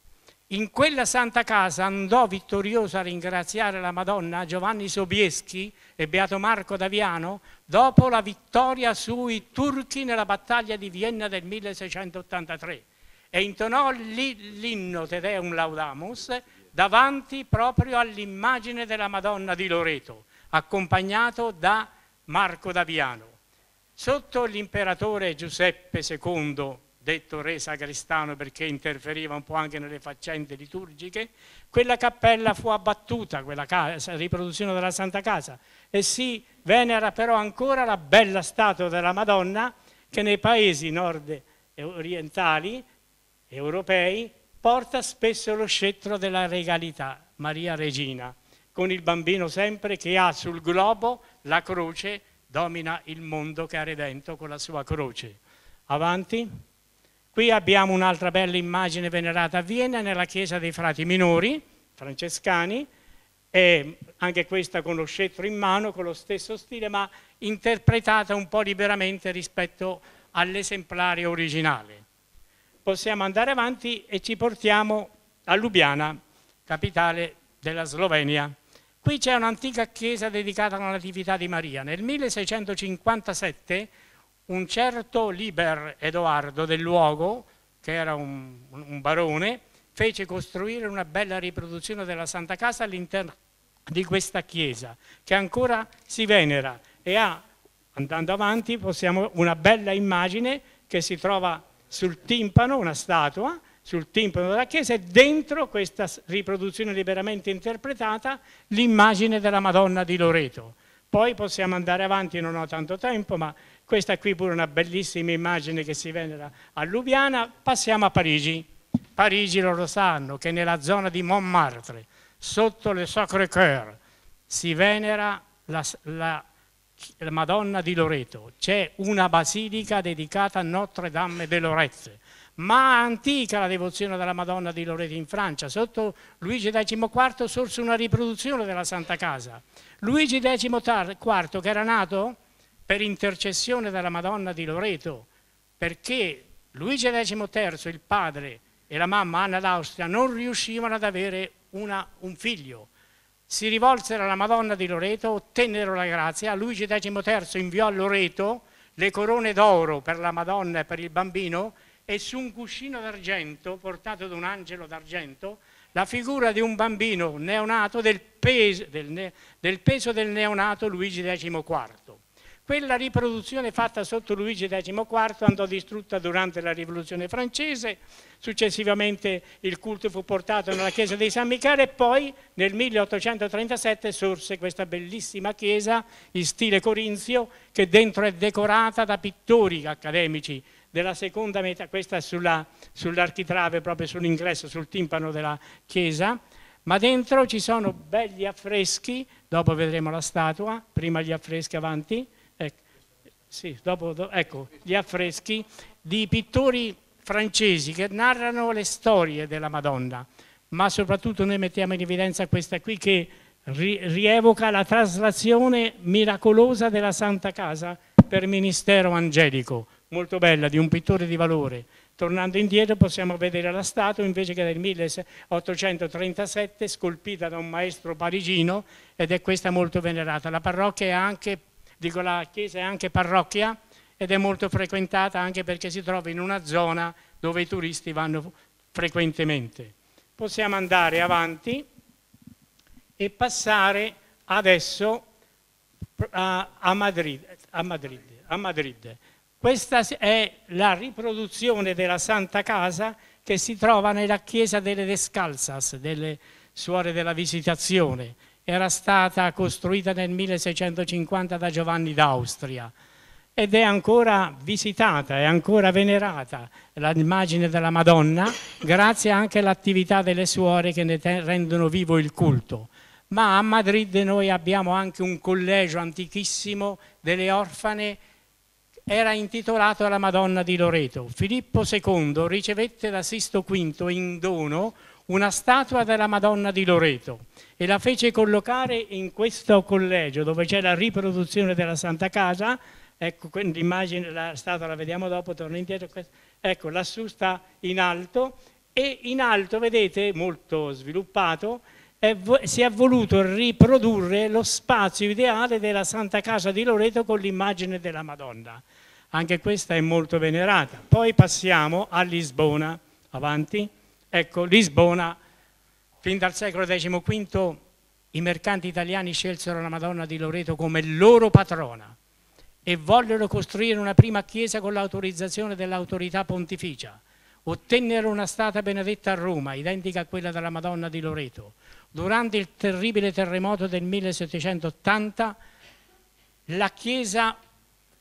In quella Santa Casa andò vittorioso a ringraziare la Madonna Giovanni Sobieschi e Beato Marco Daviano dopo la vittoria sui turchi nella battaglia di Vienna del 1683 e intonò l'inno Te Deum Laudamus davanti proprio all'immagine della Madonna di Loreto, accompagnato da Marco Daviano. Sotto l'imperatore Giuseppe II, detto re sagrestano perché interferiva un po' anche nelle faccende liturgiche, quella cappella fu abbattuta, quella casa, riproduzione della Santa Casa, e si venera però ancora la bella statua della Madonna che nei paesi nord orientali, europei, porta spesso lo scettro della regalità, Maria Regina, con il bambino sempre che ha sul globo la croce domina il mondo che ha redento con la sua croce. Avanti. Qui abbiamo un'altra bella immagine venerata a Vienna nella chiesa dei frati minori, francescani, e anche questa con lo scettro in mano, con lo stesso stile, ma interpretata un po' liberamente rispetto all'esemplare originale. Possiamo andare avanti e ci portiamo a Lubiana, capitale della Slovenia. Qui c'è un'antica chiesa dedicata alla Natività di Maria. Nel 1657 un certo Liber Edoardo del luogo, che era un, un barone, fece costruire una bella riproduzione della Santa Casa all'interno di questa chiesa, che ancora si venera e ha, andando avanti, possiamo, una bella immagine che si trova sul timpano, una statua, sul timpano della Chiesa e dentro questa riproduzione liberamente interpretata l'immagine della Madonna di Loreto. Poi possiamo andare avanti, non ho tanto tempo, ma questa qui pure una bellissima immagine che si venera a Lubiana. Passiamo a Parigi. Parigi loro sanno che nella zona di Montmartre, sotto le Sacre Coeur, si venera la, la, la Madonna di Loreto. C'è una basilica dedicata a Notre Dame de Lorette ma antica la devozione della Madonna di Loreto in Francia. Sotto Luigi XIV sorse una riproduzione della Santa Casa. Luigi XIV, che era nato per intercessione della Madonna di Loreto, perché Luigi XIII, il padre, e la mamma Anna d'Austria non riuscivano ad avere una, un figlio. Si rivolsero alla Madonna di Loreto, ottennero la grazia, Luigi XIII inviò a Loreto le corone d'oro per la Madonna e per il bambino e su un cuscino d'argento portato da un angelo d'argento la figura di un bambino neonato del peso del, ne, del, peso del neonato Luigi XIV. Quella riproduzione fatta sotto Luigi XIV andò distrutta durante la rivoluzione francese, successivamente il culto fu portato nella chiesa di San Michele e poi nel 1837 sorse questa bellissima chiesa in stile corinzio che dentro è decorata da pittori accademici della seconda metà, questa sulla, sull'architrave, proprio sull'ingresso, sul timpano della chiesa, ma dentro ci sono belli affreschi, dopo vedremo la statua, prima gli affreschi avanti, ecco, sì, dopo, ecco gli affreschi di pittori francesi che narrano le storie della Madonna, ma soprattutto noi mettiamo in evidenza questa qui che rievoca la traslazione miracolosa della Santa Casa per ministero angelico, molto bella di un pittore di valore. Tornando indietro possiamo vedere la statua invece che del 1837 scolpita da un maestro parigino ed è questa molto venerata. La parrocchia è anche, dico la chiesa è anche parrocchia ed è molto frequentata anche perché si trova in una zona dove i turisti vanno frequentemente. Possiamo andare avanti e passare adesso a, Madrid. A Madrid, a Madrid questa è la riproduzione della Santa Casa che si trova nella chiesa delle Descalzas, delle Suore della Visitazione. Era stata costruita nel 1650 da Giovanni d'Austria ed è ancora visitata, è ancora venerata l'immagine della Madonna grazie anche all'attività delle suore che ne rendono vivo il culto. Ma a Madrid noi abbiamo anche un collegio antichissimo delle orfane era intitolato alla Madonna di Loreto. Filippo II ricevette da Sisto V in dono una statua della Madonna di Loreto e la fece collocare in questo collegio dove c'è la riproduzione della Santa Casa. Ecco, l'immagine, la statua la vediamo dopo, torno indietro. Ecco, lassù sta in alto e in alto, vedete, molto sviluppato, è, si è voluto riprodurre lo spazio ideale della Santa Casa di Loreto con l'immagine della Madonna anche questa è molto venerata. Poi passiamo a Lisbona, avanti. Ecco, Lisbona, fin dal secolo XV i mercanti italiani scelsero la Madonna di Loreto come loro patrona e vollero costruire una prima chiesa con l'autorizzazione dell'autorità pontificia. Ottennero una stata benedetta a Roma, identica a quella della Madonna di Loreto. Durante il terribile terremoto del 1780, la chiesa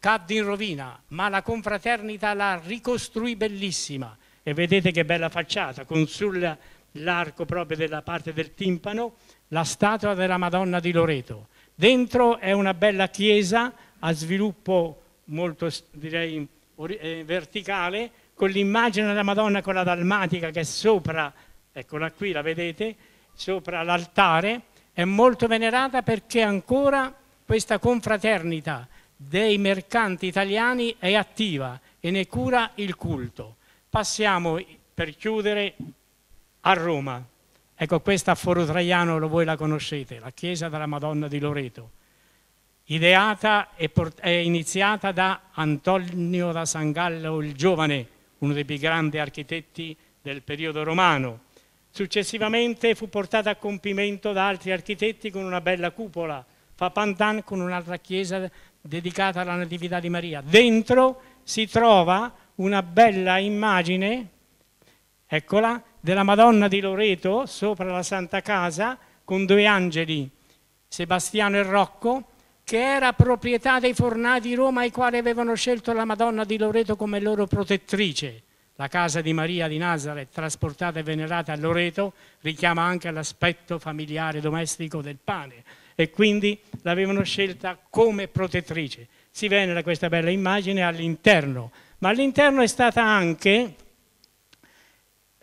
cadde in rovina, ma la confraternita la ricostruì bellissima. E vedete che bella facciata, con sull'arco proprio della parte del timpano, la statua della Madonna di Loreto. Dentro è una bella chiesa a sviluppo molto, direi, eh, verticale, con l'immagine della Madonna con la dalmatica che è sopra, eccola qui, la vedete, sopra l'altare, è molto venerata perché ancora questa confraternita dei mercanti italiani è attiva e ne cura il culto. Passiamo per chiudere a Roma. Ecco, questa Foro Traiano voi la conoscete, la chiesa della Madonna di Loreto, ideata e, e iniziata da Antonio da San Gallo il Giovane, uno dei più grandi architetti del periodo romano. Successivamente fu portata a compimento da altri architetti con una bella cupola, Fa Pantan con un'altra chiesa dedicata alla Natività di Maria. Dentro si trova una bella immagine, eccola, della Madonna di Loreto sopra la Santa Casa con due angeli, Sebastiano e Rocco, che era proprietà dei fornati di Roma i quali avevano scelto la Madonna di Loreto come loro protettrice. La casa di Maria di Nazareth, trasportata e venerata a Loreto, richiama anche l'aspetto familiare domestico del pane e quindi l'avevano scelta come protettrice. Si venera questa bella immagine all'interno, ma all'interno è stata anche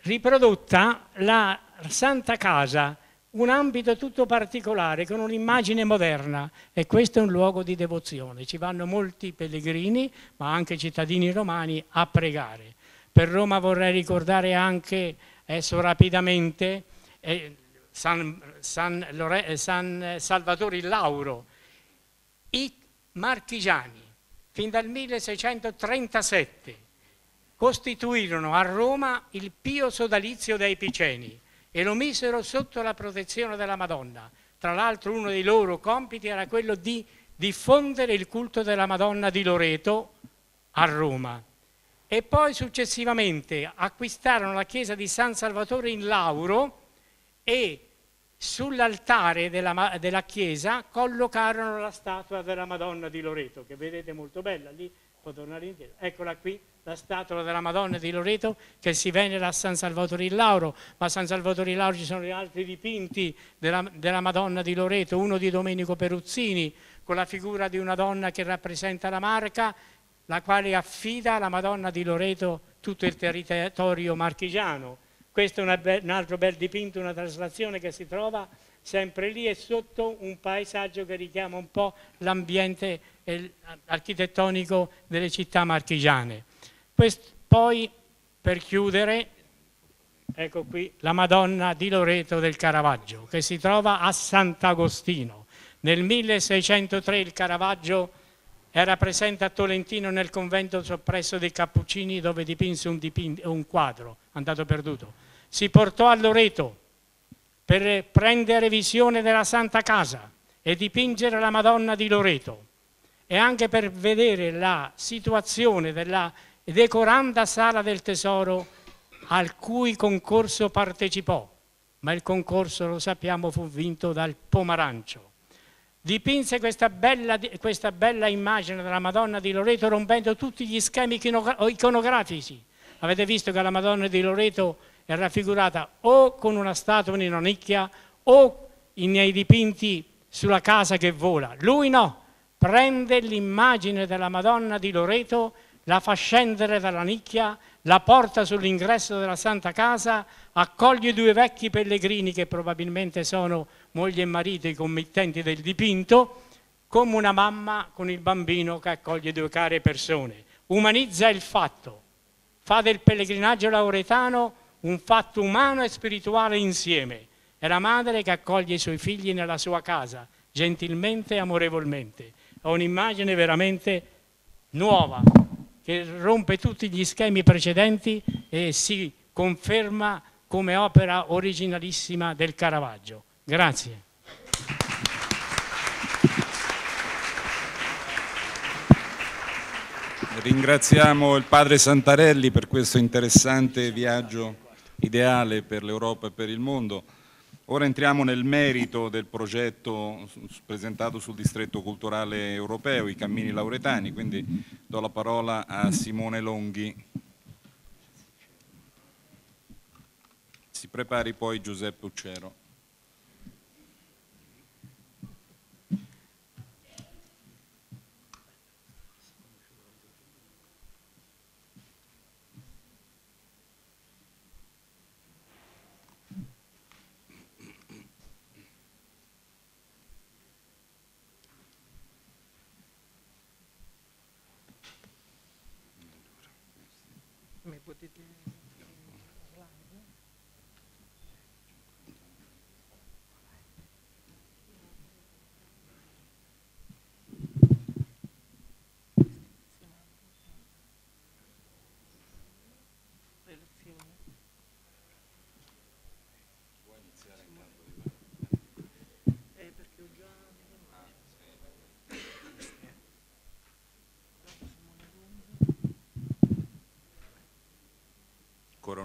riprodotta la Santa Casa, un ambito tutto particolare con un'immagine moderna e questo è un luogo di devozione. Ci vanno molti pellegrini ma anche cittadini romani a pregare. Per Roma vorrei ricordare anche, adesso rapidamente, eh, San, San, Lore, eh, San Salvatore il Lauro, i marchigiani fin dal 1637 costituirono a Roma il pio sodalizio dei Piceni e lo misero sotto la protezione della Madonna. Tra l'altro uno dei loro compiti era quello di diffondere il culto della Madonna di Loreto a Roma. E poi successivamente acquistarono la chiesa di San Salvatore in Lauro, e sull'altare della, della, chiesa collocarono la statua della Madonna di Loreto, che vedete molto bella lì, può tornare indietro. Eccola qui, la statua della Madonna di Loreto che si venera a San Salvatore il Lauro, ma a San Salvatore il Lauro ci sono gli altri dipinti della, della Madonna di Loreto, uno di Domenico Peruzzini, con la figura di una donna che rappresenta la Marca, la quale affida alla Madonna di Loreto tutto il territorio marchigiano questo è be un altro bel dipinto, una traslazione che si trova sempre lì e sotto un paesaggio che richiama un po' l'ambiente eh, architettonico delle città marchigiane. Quest poi, per chiudere, ecco qui la Madonna di Loreto del Caravaggio, che si trova a Sant'Agostino. Nel 1603 il Caravaggio era presente a Tolentino nel convento soppresso dei Cappuccini dove dipinse un, dipin un quadro andato perduto, si portò a Loreto per prendere visione della Santa Casa e dipingere la Madonna di Loreto e anche per vedere la situazione della decoranda sala del tesoro al cui concorso partecipò, ma il concorso, lo sappiamo, fu vinto dal Pomarancio. Dipinse questa bella, questa bella immagine della Madonna di Loreto rompendo tutti gli schemi iconografici Avete visto che la Madonna di Loreto è raffigurata o con una statua in una nicchia o nei dipinti sulla casa che vola. Lui no, prende l'immagine della Madonna di Loreto, la fa scendere dalla nicchia, la porta sull'ingresso della Santa Casa, accoglie due vecchi pellegrini che probabilmente sono moglie e marito, i committenti del dipinto, come una mamma con il bambino che accoglie due care persone. Umanizza il fatto fa del pellegrinaggio lauretano un fatto umano e spirituale insieme. È la madre che accoglie i suoi figli nella sua casa, gentilmente e amorevolmente. È un'immagine veramente nuova, che rompe tutti gli schemi precedenti e si conferma come opera originalissima del Caravaggio. Grazie. Ringraziamo il padre Santarelli per questo interessante viaggio ideale per l'Europa e per il mondo. Ora entriamo nel merito del progetto presentato sul distretto culturale europeo, i cammini lauretani, quindi do la parola a Simone Longhi. Si prepari poi Giuseppe Uccero.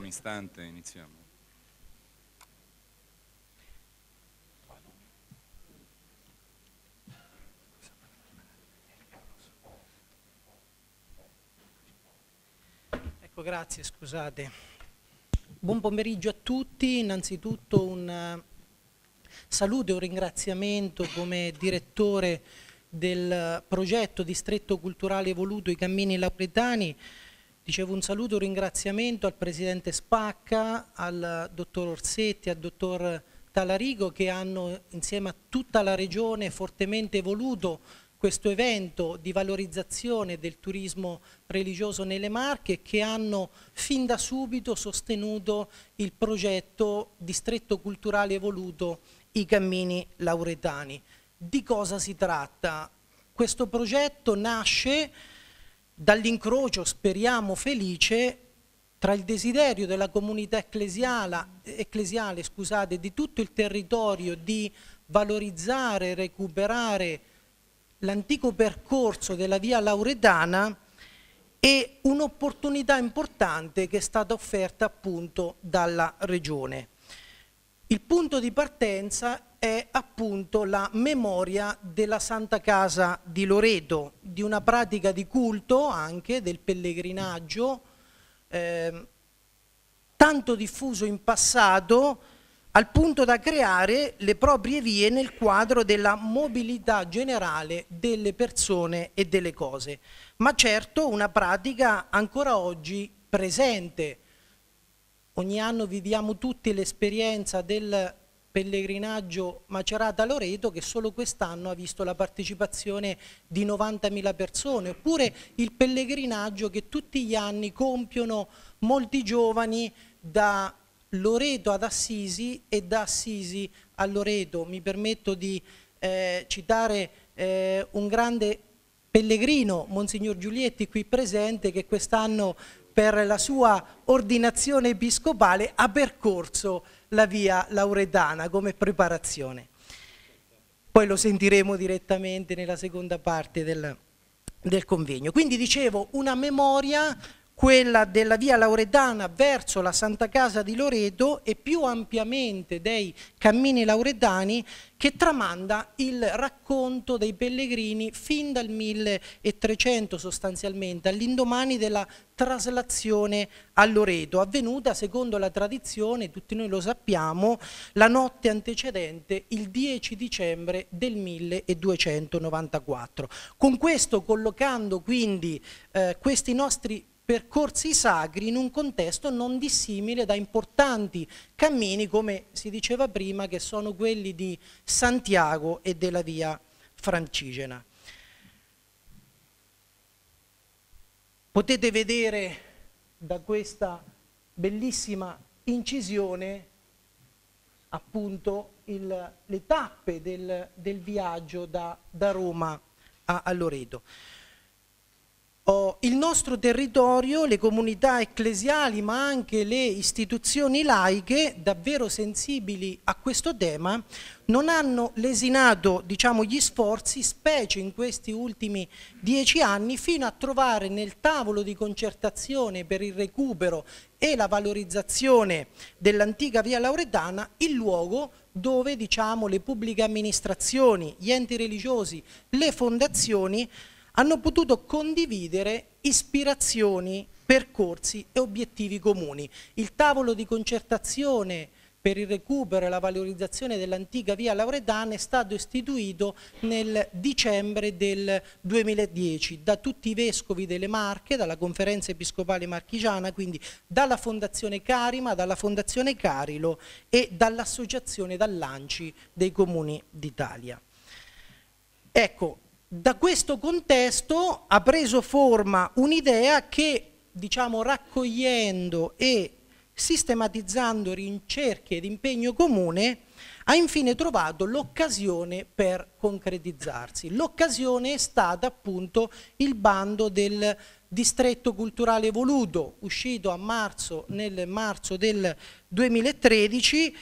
un istante iniziamo. Ecco, grazie, scusate. Buon pomeriggio a tutti, innanzitutto un eh, saluto e un ringraziamento come direttore del progetto Distretto Culturale Evoluto I Cammini Lauretani Dicevo un saluto, un ringraziamento al Presidente Spacca, al Dottor Orsetti, al Dottor Talarigo che hanno insieme a tutta la Regione fortemente voluto questo evento di valorizzazione del turismo religioso nelle Marche che hanno fin da subito sostenuto il progetto distretto culturale evoluto I Cammini Lauretani. Di cosa si tratta? Questo progetto nasce dall'incrocio speriamo felice tra il desiderio della comunità ecclesiale, scusate, di tutto il territorio di valorizzare e recuperare l'antico percorso della via lauretana e un'opportunità importante che è stata offerta appunto dalla Regione. Il punto di partenza è appunto la memoria della Santa Casa di Loreto, di una pratica di culto anche del pellegrinaggio eh, tanto diffuso in passato al punto da creare le proprie vie nel quadro della mobilità generale delle persone e delle cose, ma certo una pratica ancora oggi presente ogni anno viviamo tutti l'esperienza del pellegrinaggio Macerata-Loreto che solo quest'anno ha visto la partecipazione di 90.000 persone, oppure il pellegrinaggio che tutti gli anni compiono molti giovani da Loreto ad Assisi e da Assisi a Loreto. Mi permetto di eh, citare eh, un grande pellegrino, Monsignor Giulietti, qui presente, che quest'anno per la sua ordinazione episcopale ha percorso la via lauredana come preparazione. Poi lo sentiremo direttamente nella seconda parte del, del convegno. Quindi dicevo, una memoria quella della via Lauredana verso la Santa Casa di Loreto e più ampiamente dei cammini lauredani che tramanda il racconto dei pellegrini fin dal 1300 sostanzialmente, all'indomani della traslazione a Loreto, avvenuta secondo la tradizione, tutti noi lo sappiamo, la notte antecedente il 10 dicembre del 1294. Con questo, collocando quindi eh, questi nostri percorsi sacri in un contesto non dissimile da importanti cammini, come si diceva prima, che sono quelli di Santiago e della via francigena. Potete vedere da questa bellissima incisione appunto il, le tappe del, del viaggio da, da Roma a, a Loreto oh, il nostro territorio, le comunità ecclesiali ma anche le istituzioni laiche davvero sensibili a questo tema non hanno lesinato diciamo, gli sforzi, specie in questi ultimi dieci anni, fino a trovare nel tavolo di concertazione per il recupero e la valorizzazione dell'antica via Lauretana il luogo dove diciamo, le pubbliche amministrazioni, gli enti religiosi, le fondazioni hanno potuto condividere ispirazioni, percorsi e obiettivi comuni. Il tavolo di concertazione per il recupero e la valorizzazione dell'antica via Lauretana è stato istituito nel dicembre del 2010 da tutti i vescovi delle Marche, dalla conferenza episcopale marchigiana, quindi dalla fondazione Carima, dalla fondazione Carilo e dall'associazione dall'Anci dei comuni d'Italia. Ecco, da questo contesto ha preso forma un'idea che, diciamo, raccogliendo e sistematizzando ricerche ed impegno comune, ha infine trovato l'occasione per concretizzarsi. L'occasione è stata appunto il bando del distretto culturale voluto, uscito marzo, nel marzo del 2013,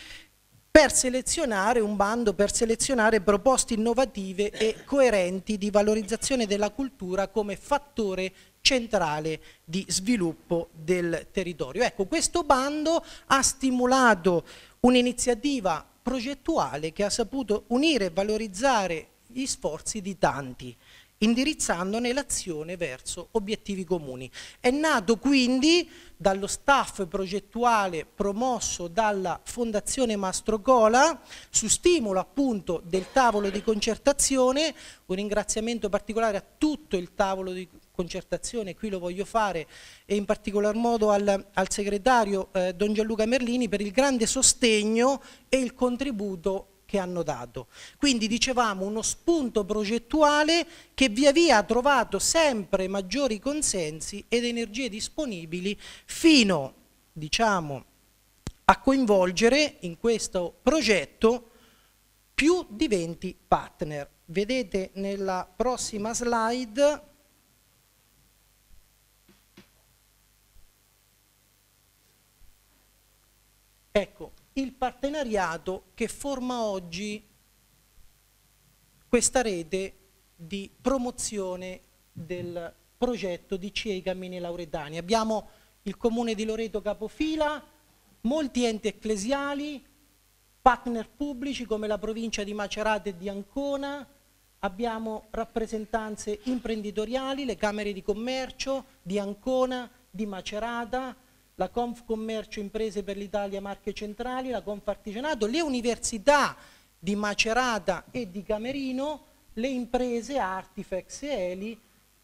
per selezionare un bando, per selezionare proposte innovative e coerenti di valorizzazione della cultura come fattore centrale di sviluppo del territorio. Ecco, questo bando ha stimolato un'iniziativa progettuale che ha saputo unire e valorizzare gli sforzi di tanti indirizzandone l'azione verso obiettivi comuni. È nato quindi dallo staff progettuale promosso dalla Fondazione Mastro Gola, su stimolo appunto del tavolo di concertazione, un ringraziamento particolare a tutto il tavolo di concertazione, qui lo voglio fare, e in particolar modo al, al segretario eh, Don Gianluca Merlini per il grande sostegno e il contributo che hanno dato. Quindi dicevamo uno spunto progettuale che via via ha trovato sempre maggiori consensi ed energie disponibili fino, diciamo, a coinvolgere in questo progetto più di 20 partner. Vedete nella prossima slide Ecco, il partenariato che forma oggi questa rete di promozione del progetto di CIE Cammini Lauretani. Abbiamo il comune di Loreto capofila, molti enti ecclesiali, partner pubblici come la provincia di Macerata e di Ancona, abbiamo rappresentanze imprenditoriali, le Camere di Commercio di Ancona, di Macerata, la Conf Commercio Imprese per l'Italia Marche Centrali, la Conf Artigianato, le università di Macerata e di Camerino, le imprese Artifex e Eli,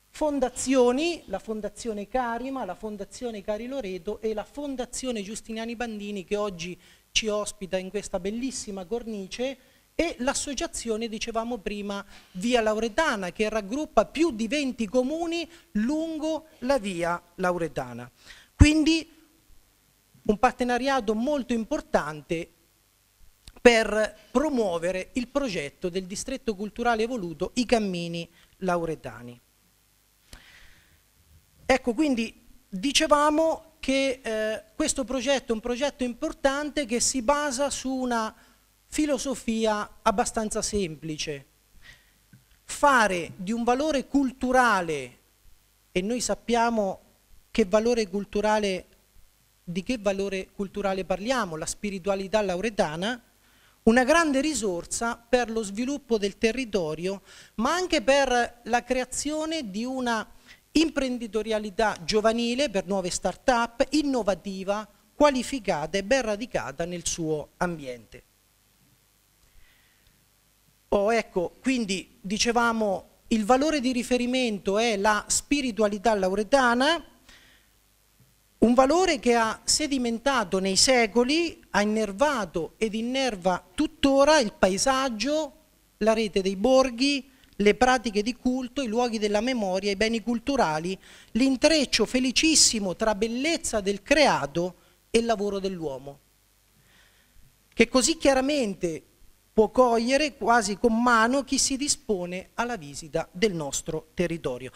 fondazioni, la Fondazione Carima, la Fondazione Cari Loreto e la Fondazione Giustiniani Bandini che oggi ci ospita in questa bellissima cornice e l'associazione, dicevamo prima, Via Lauretana che raggruppa più di 20 comuni lungo la Via Lauretana. Quindi un partenariato molto importante per promuovere il progetto del distretto culturale evoluto I Cammini Lauretani. Ecco, quindi dicevamo che eh, questo progetto è un progetto importante che si basa su una filosofia abbastanza semplice. Fare di un valore culturale, e noi sappiamo che valore culturale di che valore culturale parliamo, la spiritualità lauretana, una grande risorsa per lo sviluppo del territorio, ma anche per la creazione di una imprenditorialità giovanile per nuove start-up, innovativa, qualificata e ben radicata nel suo ambiente. Oh, ecco, quindi dicevamo il valore di riferimento è la spiritualità lauretana, un valore che ha sedimentato nei secoli, ha innervato ed innerva tuttora il paesaggio, la rete dei borghi, le pratiche di culto, i luoghi della memoria, i beni culturali, l'intreccio felicissimo tra bellezza del creato e lavoro dell'uomo, che così chiaramente può cogliere quasi con mano chi si dispone alla visita del nostro territorio.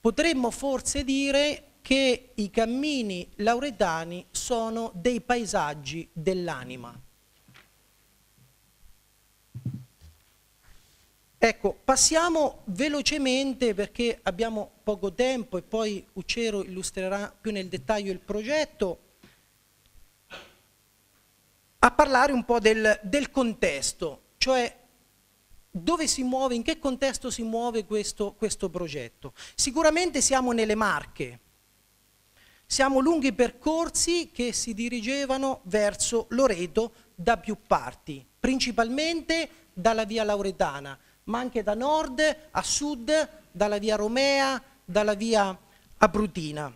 Potremmo forse dire che i cammini lauretani sono dei paesaggi dell'anima. Ecco, passiamo velocemente perché abbiamo poco tempo e poi Ucero illustrerà più nel dettaglio il progetto, a parlare un po' del, del contesto, cioè dove si muove, in che contesto si muove questo, questo progetto. Sicuramente siamo nelle Marche, siamo lunghi percorsi che si dirigevano verso Loreto da più parti, principalmente dalla via Lauretana, ma anche da nord a sud, dalla via Romea, dalla via Abrutina.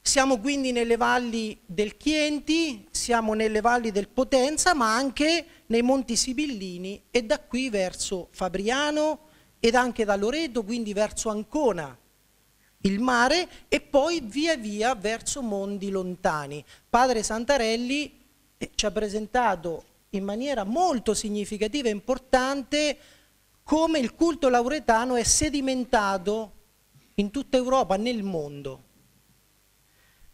Siamo quindi nelle valli del Chienti, siamo nelle valli del Potenza, ma anche nei Monti Sibillini e da qui verso Fabriano ed anche da Loreto, quindi verso Ancona, il mare e poi via via verso mondi lontani. Padre Santarelli eh, ci ha presentato in maniera molto significativa e importante come il culto lauretano è sedimentato in tutta Europa, nel mondo.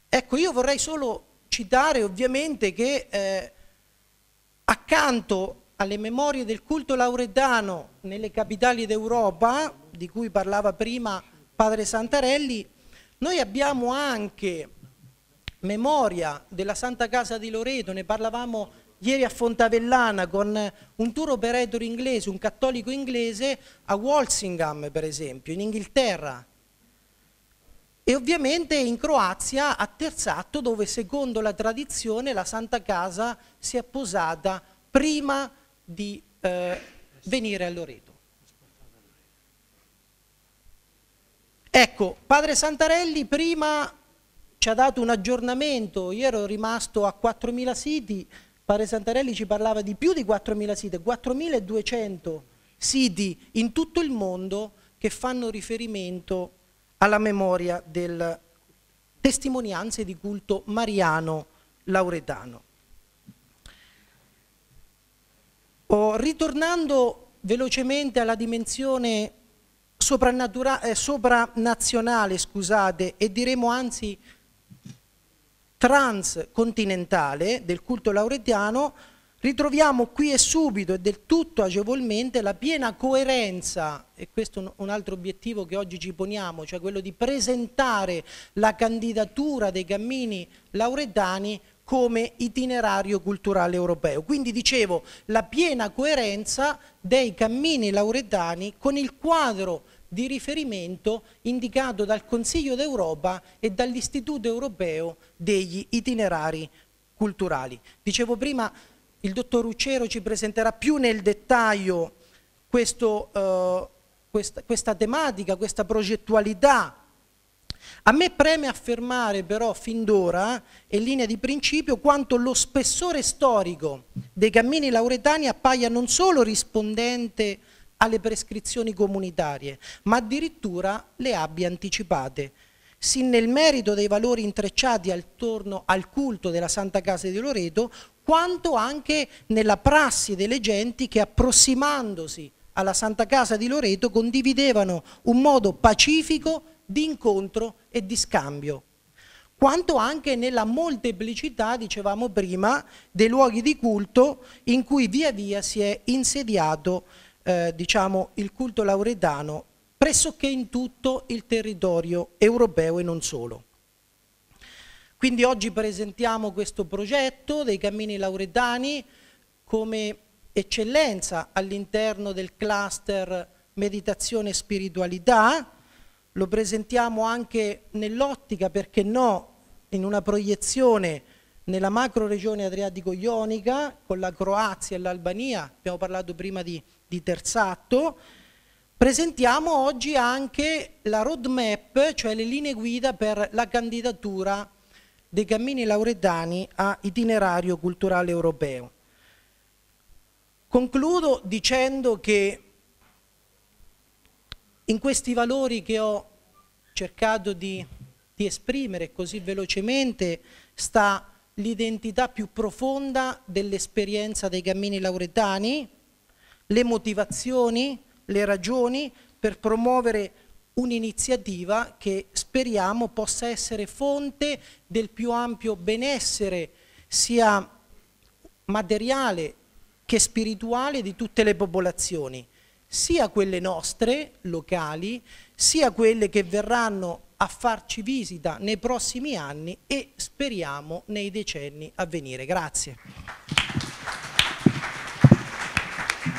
Ecco, io vorrei solo citare ovviamente che eh, accanto alle memorie del culto lauretano nelle capitali d'Europa, di cui parlava prima padre Santarelli, noi abbiamo anche memoria della Santa Casa di Loreto, ne parlavamo ieri a Fontavellana con un tour operator inglese, un cattolico inglese, a Walsingham per esempio, in Inghilterra. E ovviamente in Croazia a Terzatto dove secondo la tradizione la Santa Casa si è posata prima di eh, venire a Loreto. Ecco, padre Santarelli prima ci ha dato un aggiornamento, io ero rimasto a 4.000 siti, padre Santarelli ci parlava di più di 4.000 siti, 4.200 siti in tutto il mondo che fanno riferimento alla memoria del testimonianze di culto mariano lauretano. Oh, ritornando velocemente alla dimensione eh, sopranazionale scusate, e diremo anzi transcontinentale del culto lauretiano, ritroviamo qui e subito e del tutto agevolmente la piena coerenza, e questo è un altro obiettivo che oggi ci poniamo, cioè quello di presentare la candidatura dei cammini lauretani come itinerario culturale europeo. Quindi dicevo, la piena coerenza dei cammini lauretani con il quadro di riferimento indicato dal Consiglio d'Europa e dall'Istituto Europeo degli Itinerari Culturali. Dicevo prima, il dottor Uccero ci presenterà più nel dettaglio questo, eh, questa, questa tematica, questa progettualità a me preme affermare però fin d'ora, eh, in linea di principio, quanto lo spessore storico dei cammini lauretani appaia non solo rispondente alle prescrizioni comunitarie, ma addirittura le abbia anticipate. Sin nel merito dei valori intrecciati attorno al culto della Santa Casa di Loreto, quanto anche nella prassi delle genti che approssimandosi alla Santa Casa di Loreto condividevano un modo pacifico di incontro e di scambio quanto anche nella molteplicità, dicevamo prima, dei luoghi di culto in cui via via si è insediato eh, diciamo, il culto lauretano pressoché in tutto il territorio europeo e non solo. Quindi oggi presentiamo questo progetto dei cammini lauretani come eccellenza all'interno del cluster meditazione e spiritualità, lo presentiamo anche nell'ottica, perché no, in una proiezione nella macro regione adriatico-ionica con la Croazia e l'Albania, abbiamo parlato prima di di Terzatto, presentiamo oggi anche la roadmap, cioè le linee guida per la candidatura dei cammini lauretani a itinerario culturale europeo. Concludo dicendo che in questi valori che ho cercato di, di esprimere così velocemente sta l'identità più profonda dell'esperienza dei cammini lauretani, le motivazioni, le ragioni per promuovere un'iniziativa che speriamo possa essere fonte del più ampio benessere sia materiale che spirituale di tutte le popolazioni, sia quelle nostre, locali, sia quelle che verranno a farci visita nei prossimi anni e speriamo nei decenni a venire. Grazie.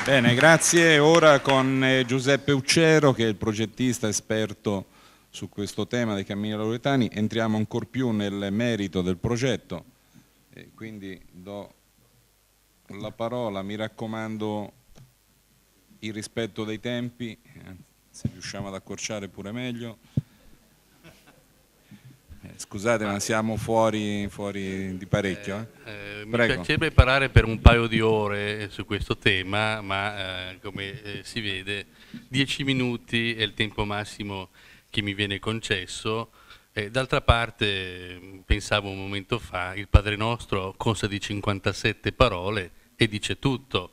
Bene, grazie. Ora con eh, Giuseppe Uccero, che è il progettista esperto su questo tema dei cammini lauretani, entriamo ancora più nel merito del progetto. E quindi do la parola, mi raccomando il rispetto dei tempi, eh, se riusciamo ad accorciare pure meglio. Eh, scusate, ma siamo fuori, fuori di parecchio. Eh? Eh, eh mi piacerebbe parlare per un paio di ore eh, su questo tema, ma eh, come si vede, dieci minuti è il tempo massimo che mi viene concesso. d'altra parte, mm, pensavo un momento fa, il Padre Nostro consta di 57 parole e dice tutto.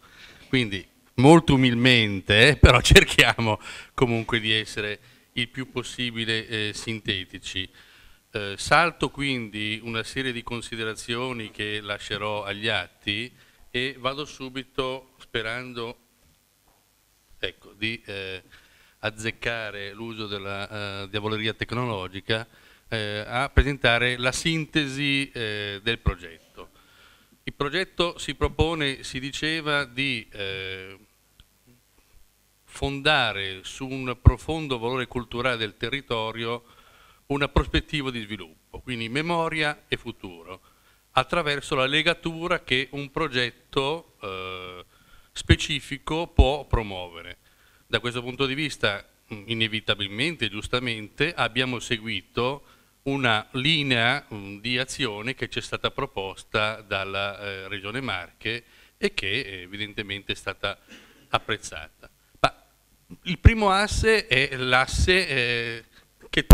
Quindi, molto umilmente, però cerchiamo comunque di essere il più possibile sintetici. Eh, salto quindi una serie di considerazioni che lascerò agli atti e vado subito sperando ecco, di eh, azzeccare l'uso della eh, diavoleria tecnologica eh, a presentare la sintesi eh, del progetto. Il progetto si propone, si diceva, di fondare su un profondo valore culturale del territorio una prospettiva di sviluppo, quindi memoria e futuro, attraverso la legatura che un progetto eh, specifico può promuovere. Da questo punto di vista, inevitabilmente, giustamente, abbiamo seguito una linea di azione che ci è stata proposta dalla eh, Regione Marche e che evidentemente è stata apprezzata. Ma il primo asse è l'asse eh, che...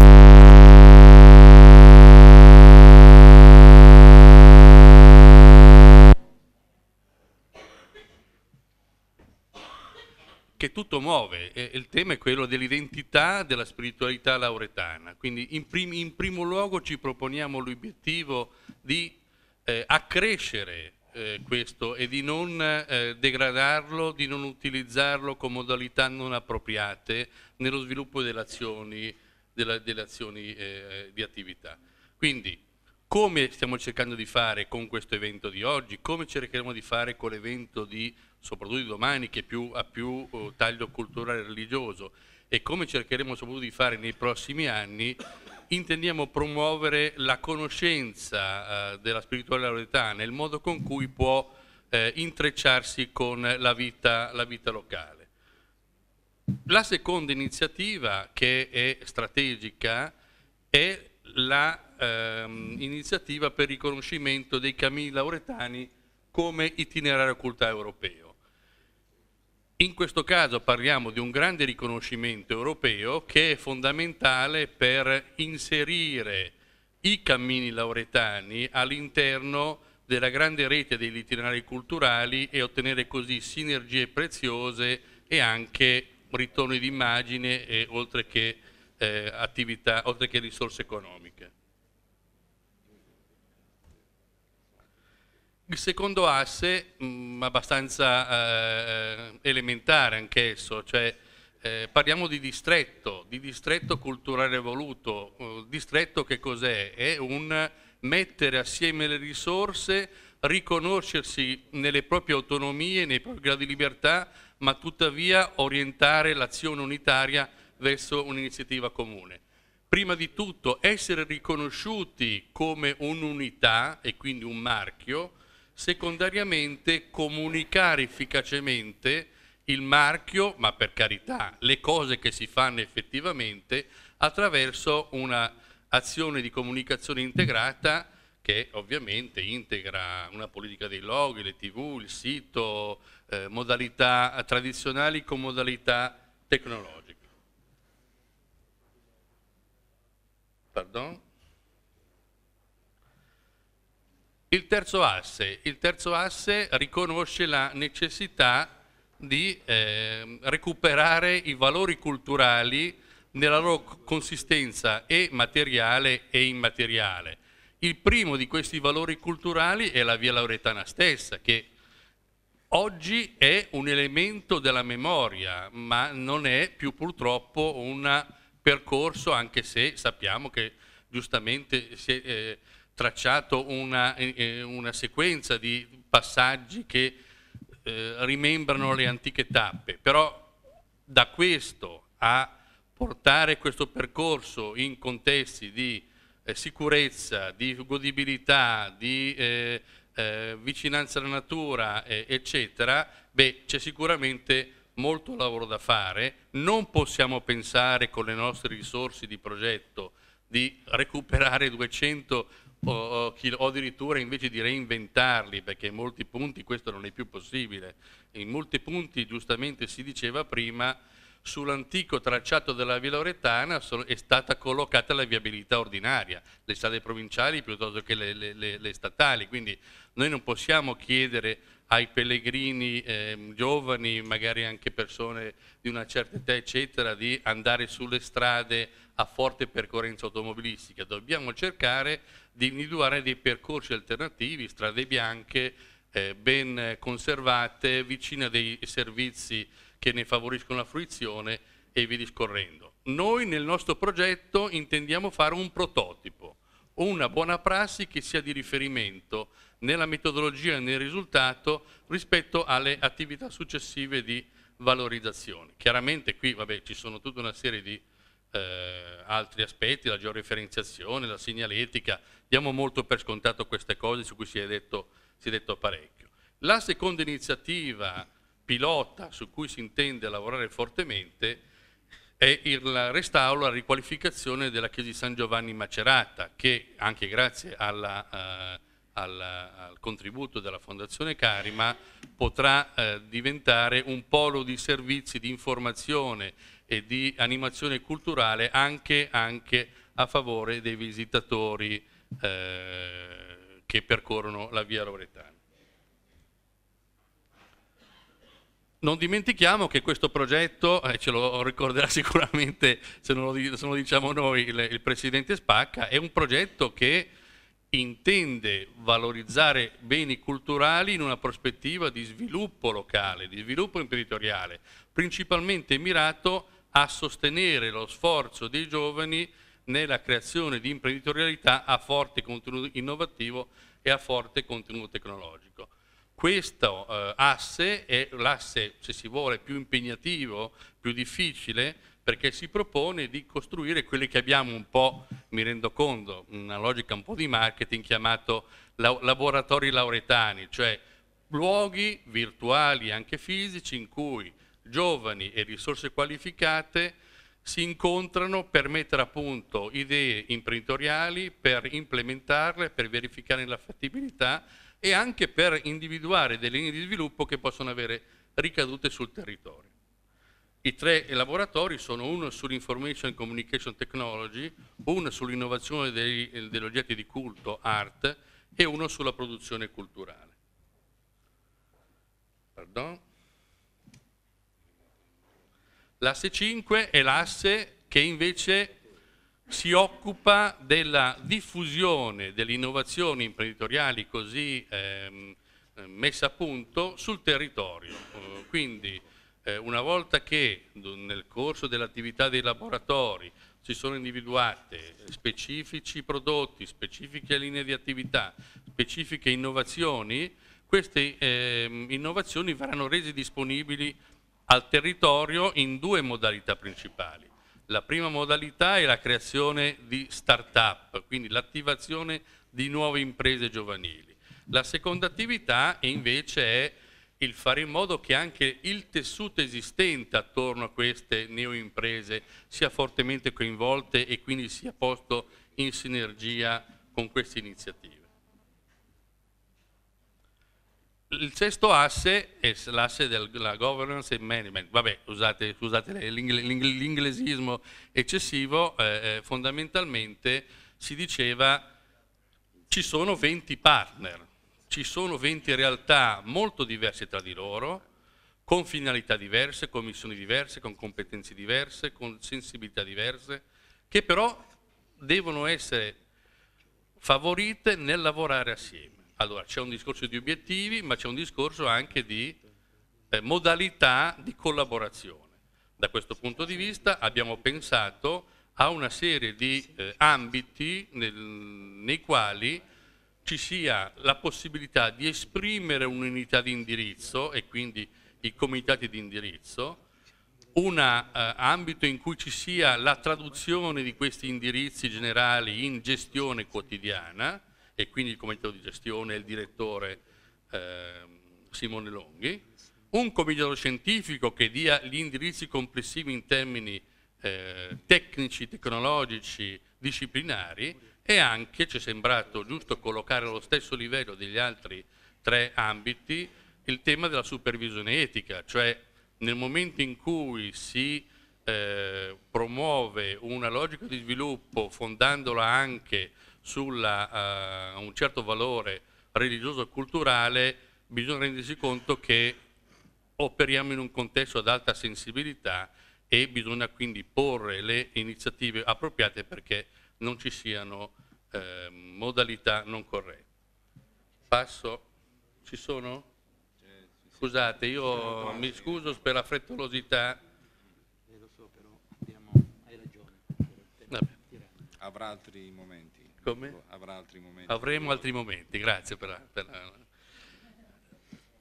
che tutto muove e il tema è quello dell'identità della spiritualità lauretana. Quindi in, prim in primo luogo ci proponiamo l'obiettivo di eh, accrescere eh, questo e di non eh, degradarlo, di non utilizzarlo con modalità non appropriate nello sviluppo delle azioni della, delle azioni eh, di attività. Quindi come stiamo cercando di fare con questo evento di oggi, come cercheremo di fare con l'evento di soprattutto di domani che più, ha più eh, taglio culturale e religioso e come cercheremo soprattutto di fare nei prossimi anni, intendiamo promuovere la conoscenza eh, della spiritualità nel modo con cui può eh, intrecciarsi con la vita, la vita locale. La seconda iniziativa che è strategica è l'iniziativa ehm, per il riconoscimento dei cammini lauretani come itinerario culturale europeo. In questo caso parliamo di un grande riconoscimento europeo che è fondamentale per inserire i cammini lauretani all'interno della grande rete degli itinerari culturali e ottenere così sinergie preziose e anche ritorni immagine e oltre che, eh, attività, oltre che risorse economiche. Il secondo asse, mh, mm, abbastanza eh, elementare anch'esso, cioè eh, parliamo di distretto, di distretto culturale evoluto. Uh, distretto che cos'è? È un mettere assieme le risorse, riconoscersi nelle proprie autonomie, nei propri gradi di libertà, ma tuttavia orientare l'azione unitaria verso un'iniziativa comune. Prima di tutto essere riconosciuti come un'unità e quindi un marchio, secondariamente comunicare efficacemente il marchio, ma per carità, le cose che si fanno effettivamente attraverso un'azione di comunicazione integrata che ovviamente integra una politica dei loghi, le tv, il sito, eh, modalità tradizionali con modalità tecnologiche. Pardon? Il terzo asse, il terzo asse riconosce la necessità di eh, recuperare i valori culturali nella loro consistenza e materiale e immateriale. Il primo di questi valori culturali è la Via Lauretana stessa, che oggi è un elemento della memoria, ma non è più purtroppo un percorso, anche se sappiamo che giustamente si è eh, tracciato una, eh, una, sequenza di passaggi che eh, rimembrano le antiche tappe, però da questo a portare questo percorso in contesti di eh, sicurezza, di godibilità, di eh, eh, vicinanza alla natura, eh, eccetera, beh, c'è sicuramente molto lavoro da fare, non possiamo pensare con le nostre risorse di progetto di recuperare 200 o, o, addirittura invece di reinventarli, perché in molti punti questo non è più possibile. In molti punti, giustamente si diceva prima, sull'antico tracciato della Via Loretana è stata collocata la viabilità ordinaria, le strade provinciali piuttosto che le, le, le statali, quindi noi non possiamo chiedere ai pellegrini eh, giovani, magari anche persone di una certa età eccetera, di andare sulle strade a forte percorrenza automobilistica, dobbiamo cercare di individuare dei percorsi alternativi, strade bianche, eh, ben conservate, vicine a dei servizi che ne favoriscono la fruizione e via discorrendo. Noi nel nostro progetto intendiamo fare un prototipo, una buona prassi che sia di riferimento nella metodologia e nel risultato rispetto alle attività successive di valorizzazione. Chiaramente qui vabbè, ci sono tutta una serie di eh, altri aspetti, la georeferenziazione, la segnaletica, diamo molto per scontato queste cose su cui si è detto, si è detto parecchio. La seconda iniziativa pilota su cui si intende lavorare fortemente è il restauro, la riqualificazione della chiesa di San Giovanni Macerata, che anche grazie alla, eh, alla, al contributo della Fondazione Carima potrà eh, diventare un polo di servizi, di informazione e di animazione culturale anche, anche a favore dei visitatori eh, che percorrono la via Loretana. Non dimentichiamo che questo progetto, eh, ce lo ricorderà sicuramente se non lo, se non lo diciamo noi il, il, Presidente Spacca, è un progetto che intende valorizzare beni culturali in una prospettiva di sviluppo locale, di sviluppo imprenditoriale, principalmente mirato a sostenere lo sforzo dei giovani nella creazione di imprenditorialità a forte contenuto innovativo e a forte contenuto tecnologico questo eh, asse è l'asse, se si vuole, più impegnativo, più difficile, perché si propone di costruire quelli che abbiamo un po', mi rendo conto, una logica un po' di marketing chiamato la laboratori lauretani, cioè luoghi virtuali, anche fisici, in cui giovani e risorse qualificate si incontrano per mettere a punto idee imprenditoriali, per implementarle, per verificare la fattibilità e anche per individuare delle linee di sviluppo che possono avere ricadute sul territorio. I tre laboratori sono uno sull'Information and Communication Technology, uno sull'innovazione degli oggetti di culto, art, e uno sulla produzione culturale. Pardon. L'asse 5 è l'asse che invece si occupa della diffusione delle innovazioni imprenditoriali così ehm, messa a punto sul territorio. Eh, quindi eh, una volta che nel corso dell'attività dei laboratori si sono individuate specifici prodotti, specifiche linee di attività, specifiche innovazioni, queste eh, innovazioni verranno rese disponibili al territorio in due modalità principali la prima modalità è la creazione di start-up, quindi l'attivazione di nuove imprese giovanili. La seconda attività invece è il fare in modo che anche il tessuto esistente attorno a queste neoimprese sia fortemente coinvolte e quindi sia posto in sinergia con queste iniziative. il sesto asse è l'asse della governance e management, vabbè usate, scusate l'inglesismo eccessivo, eh, eh, fondamentalmente si diceva ci sono 20 partner, ci sono 20 realtà molto diverse tra di loro, con finalità diverse, con missioni diverse, con competenze diverse, con sensibilità diverse, che però devono essere favorite nel lavorare assieme. Allora, c'è un discorso di obiettivi, ma c'è un discorso anche di eh, modalità di collaborazione. Da questo punto di vista abbiamo pensato a una serie di eh, ambiti nel, nei quali ci sia la possibilità di esprimere un'unità di indirizzo e quindi i comitati di indirizzo, un eh, ambito in cui ci sia la traduzione di questi indirizzi generali in gestione quotidiana e quindi il comitato di gestione e il direttore eh, Simone Longhi, un comitato scientifico che dia gli indirizzi complessivi in termini eh, tecnici, tecnologici, disciplinari e anche ci è sembrato giusto collocare allo stesso livello degli altri tre ambiti il tema della supervisione etica, cioè nel momento in cui si eh, promuove una logica di sviluppo fondandola anche su uh, eh, un certo valore religioso e culturale, bisogna rendersi conto che operiamo in un contesto ad alta sensibilità e bisogna quindi porre le iniziative appropriate perché non ci siano eh, modalità non corrette. Passo, ci sono? Scusate, io mi scuso per la frettolosità. Eh, lo so, però hai ragione. Avrà altri momenti. Come? Boh, avrà altri momenti. Avremo altri momenti, grazie per la... Per la...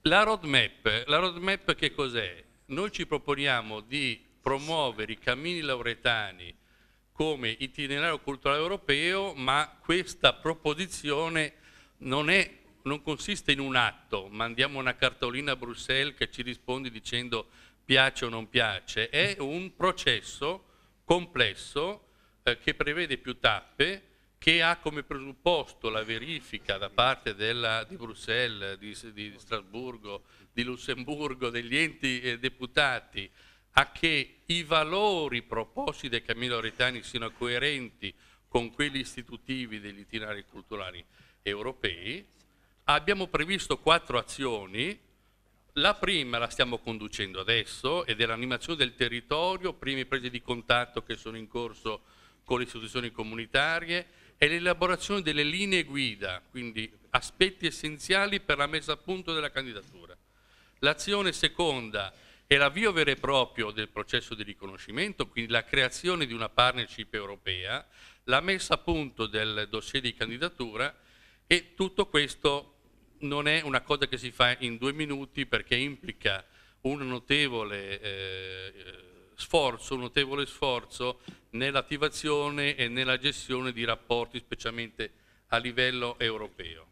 La roadmap, la roadmap che cos'è? Noi ci proponiamo di promuovere i cammini lauretani come itinerario culturale europeo, ma questa proposizione non, è, non consiste in un atto, mandiamo una cartolina a Bruxelles che ci risponde dicendo piace o non piace, è un processo complesso eh, che prevede più tappe, che ha come presupposto la verifica da parte della, di Bruxelles, di, di, Strasburgo, di Lussemburgo, degli enti eh, deputati, a che i valori proposti dai cammini lauretani siano coerenti con quelli istitutivi degli itinerari culturali europei, abbiamo previsto quattro azioni. La prima la stiamo conducendo adesso ed è l'animazione del territorio, prime prese di contatto che sono in corso con le istituzioni comunitarie, è l'elaborazione delle linee guida, quindi aspetti essenziali per la messa a punto della candidatura. L'azione seconda è l'avvio vero e proprio del processo di riconoscimento, quindi la creazione di una partnership europea, la messa a punto del dossier di candidatura e tutto questo non è una cosa che si fa in due minuti perché implica una notevole eh, sforzo, un notevole sforzo nell'attivazione e nella gestione di rapporti, specialmente a livello europeo.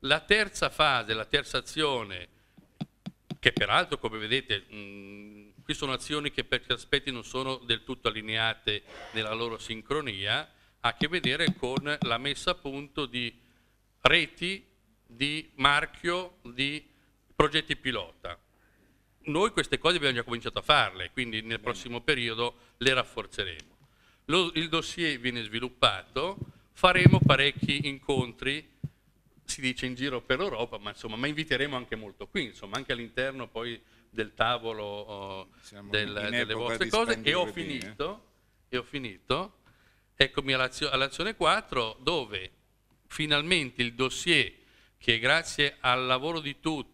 La terza fase, la terza azione, che peraltro come vedete mh, qui sono azioni che per certi aspetti non sono del tutto allineate nella loro sincronia, ha a che vedere con la messa a punto di reti di marchio di progetti pilota noi queste cose abbiamo già cominciato a farle, quindi nel prossimo periodo le rafforzeremo. Lo, il dossier viene sviluppato, faremo parecchi incontri, si dice in giro per l'Europa, ma, ma inviteremo anche molto qui, insomma, anche all'interno poi del tavolo oh, del, delle vostre cose. E ho finito, e ho finito, eccomi all'azione 4, dove finalmente il dossier che grazie al lavoro di tutti,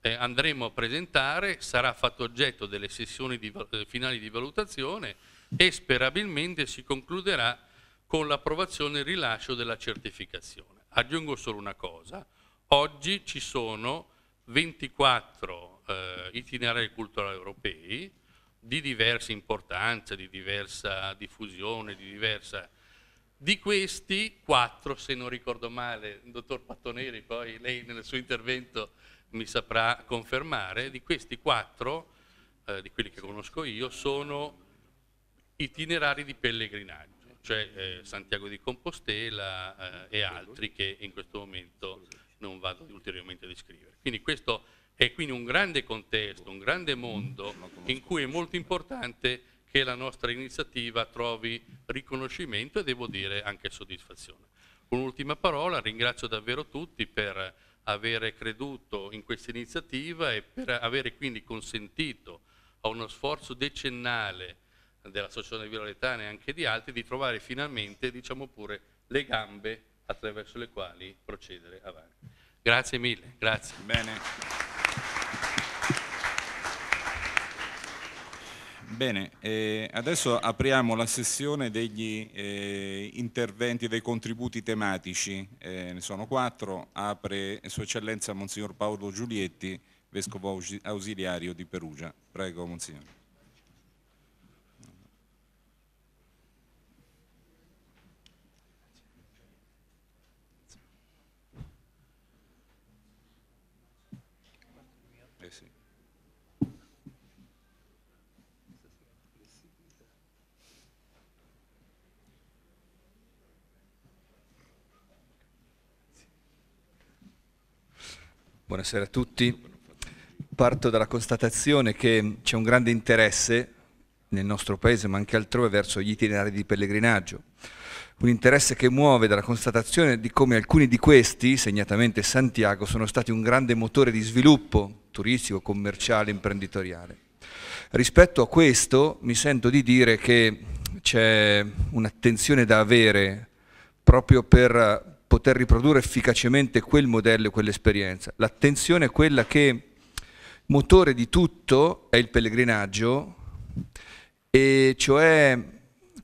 eh, andremo a presentare sarà fatto oggetto delle sessioni di, eh, finali di valutazione e sperabilmente si concluderà con l'approvazione e il rilascio della certificazione. Aggiungo solo una cosa, oggi ci sono 24 eh, itinerari culturali europei di diversa importanza, di diversa diffusione, di diversa... Di questi, 4, se non ricordo male, il dottor Pattoneri, poi lei nel suo intervento mi saprà confermare, di questi quattro, eh, di quelli che conosco io, sono itinerari di pellegrinaggio, cioè eh, Santiago di Compostela eh, e altri che in questo momento non vado ulteriormente a descrivere. Quindi questo è quindi un grande contesto, un grande mondo in cui è molto importante che la nostra iniziativa trovi riconoscimento e devo dire anche soddisfazione. Un'ultima parola, ringrazio davvero tutti per avere creduto in questa iniziativa e per avere quindi consentito a uno sforzo decennale dell'Associazione Violetana e anche di altri di trovare finalmente, diciamo pure, le gambe attraverso le quali procedere avanti. Grazie mille, grazie. Bene. Bene, eh, adesso apriamo la sessione degli eh, interventi e dei contributi tematici, eh, ne sono quattro, apre Sua Eccellenza Monsignor Paolo Giulietti, Vescovo Ausiliario di Perugia. Prego Monsignore. Buonasera a tutti. Parto dalla constatazione che c'è un grande interesse nel nostro paese ma anche altrove verso gli itinerari di pellegrinaggio. Un interesse che muove dalla constatazione di come alcuni di questi, segnatamente Santiago, sono stati un grande motore di sviluppo turistico, commerciale, imprenditoriale. Rispetto a questo mi sento di dire che c'è un'attenzione da avere proprio per poter riprodurre efficacemente quel modello e quell'esperienza. L'attenzione è quella che motore di tutto è il pellegrinaggio, e cioè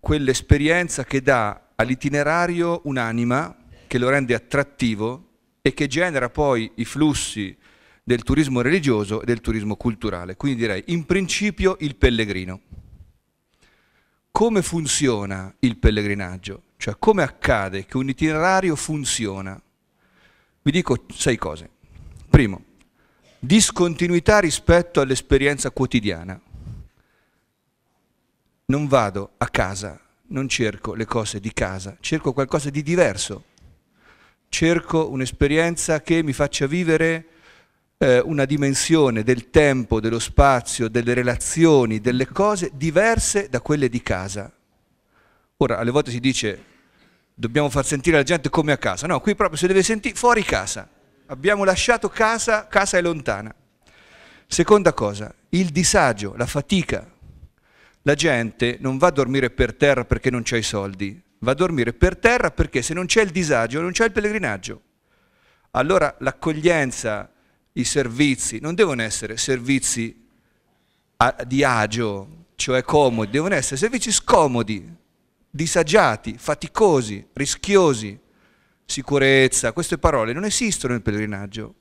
quell'esperienza che dà all'itinerario un'anima, che lo rende attrattivo e che genera poi i flussi del turismo religioso e del turismo culturale. Quindi direi, in principio, il pellegrino. Come funziona il pellegrinaggio? Cioè come accade che un itinerario funziona? Vi dico sei cose. Primo, discontinuità rispetto all'esperienza quotidiana. Non vado a casa, non cerco le cose di casa, cerco qualcosa di diverso. Cerco un'esperienza che mi faccia vivere eh, una dimensione del tempo, dello spazio, delle relazioni, delle cose diverse da quelle di casa. Ora, alle volte si dice dobbiamo far sentire la gente come a casa. No, qui proprio si deve sentire fuori casa. Abbiamo lasciato casa, casa è lontana. Seconda cosa, il disagio, la fatica. La gente non va a dormire per terra perché non c'è i soldi, va a dormire per terra perché se non c'è il disagio non c'è il pellegrinaggio. Allora l'accoglienza, i servizi, non devono essere servizi di agio, cioè comodi, devono essere servizi scomodi, disagiati, faticosi, rischiosi, sicurezza, queste parole non esistono nel pellegrinaggio.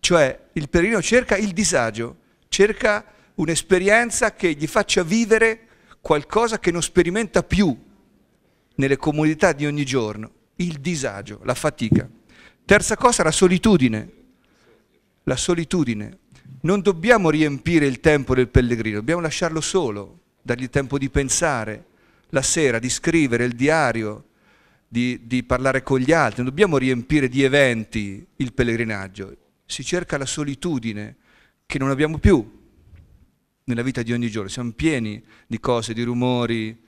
Cioè il pellegrino cerca il disagio, cerca un'esperienza che gli faccia vivere qualcosa che non sperimenta più nelle comunità di ogni giorno, il disagio, la fatica. Terza cosa, la solitudine. La solitudine. Non dobbiamo riempire il tempo del pellegrino, dobbiamo lasciarlo solo, dargli tempo di pensare, la sera, di scrivere il diario, di, di parlare con gli altri. Non dobbiamo riempire di eventi il pellegrinaggio. Si cerca la solitudine che non abbiamo più nella vita di ogni giorno. Siamo pieni di cose, di rumori,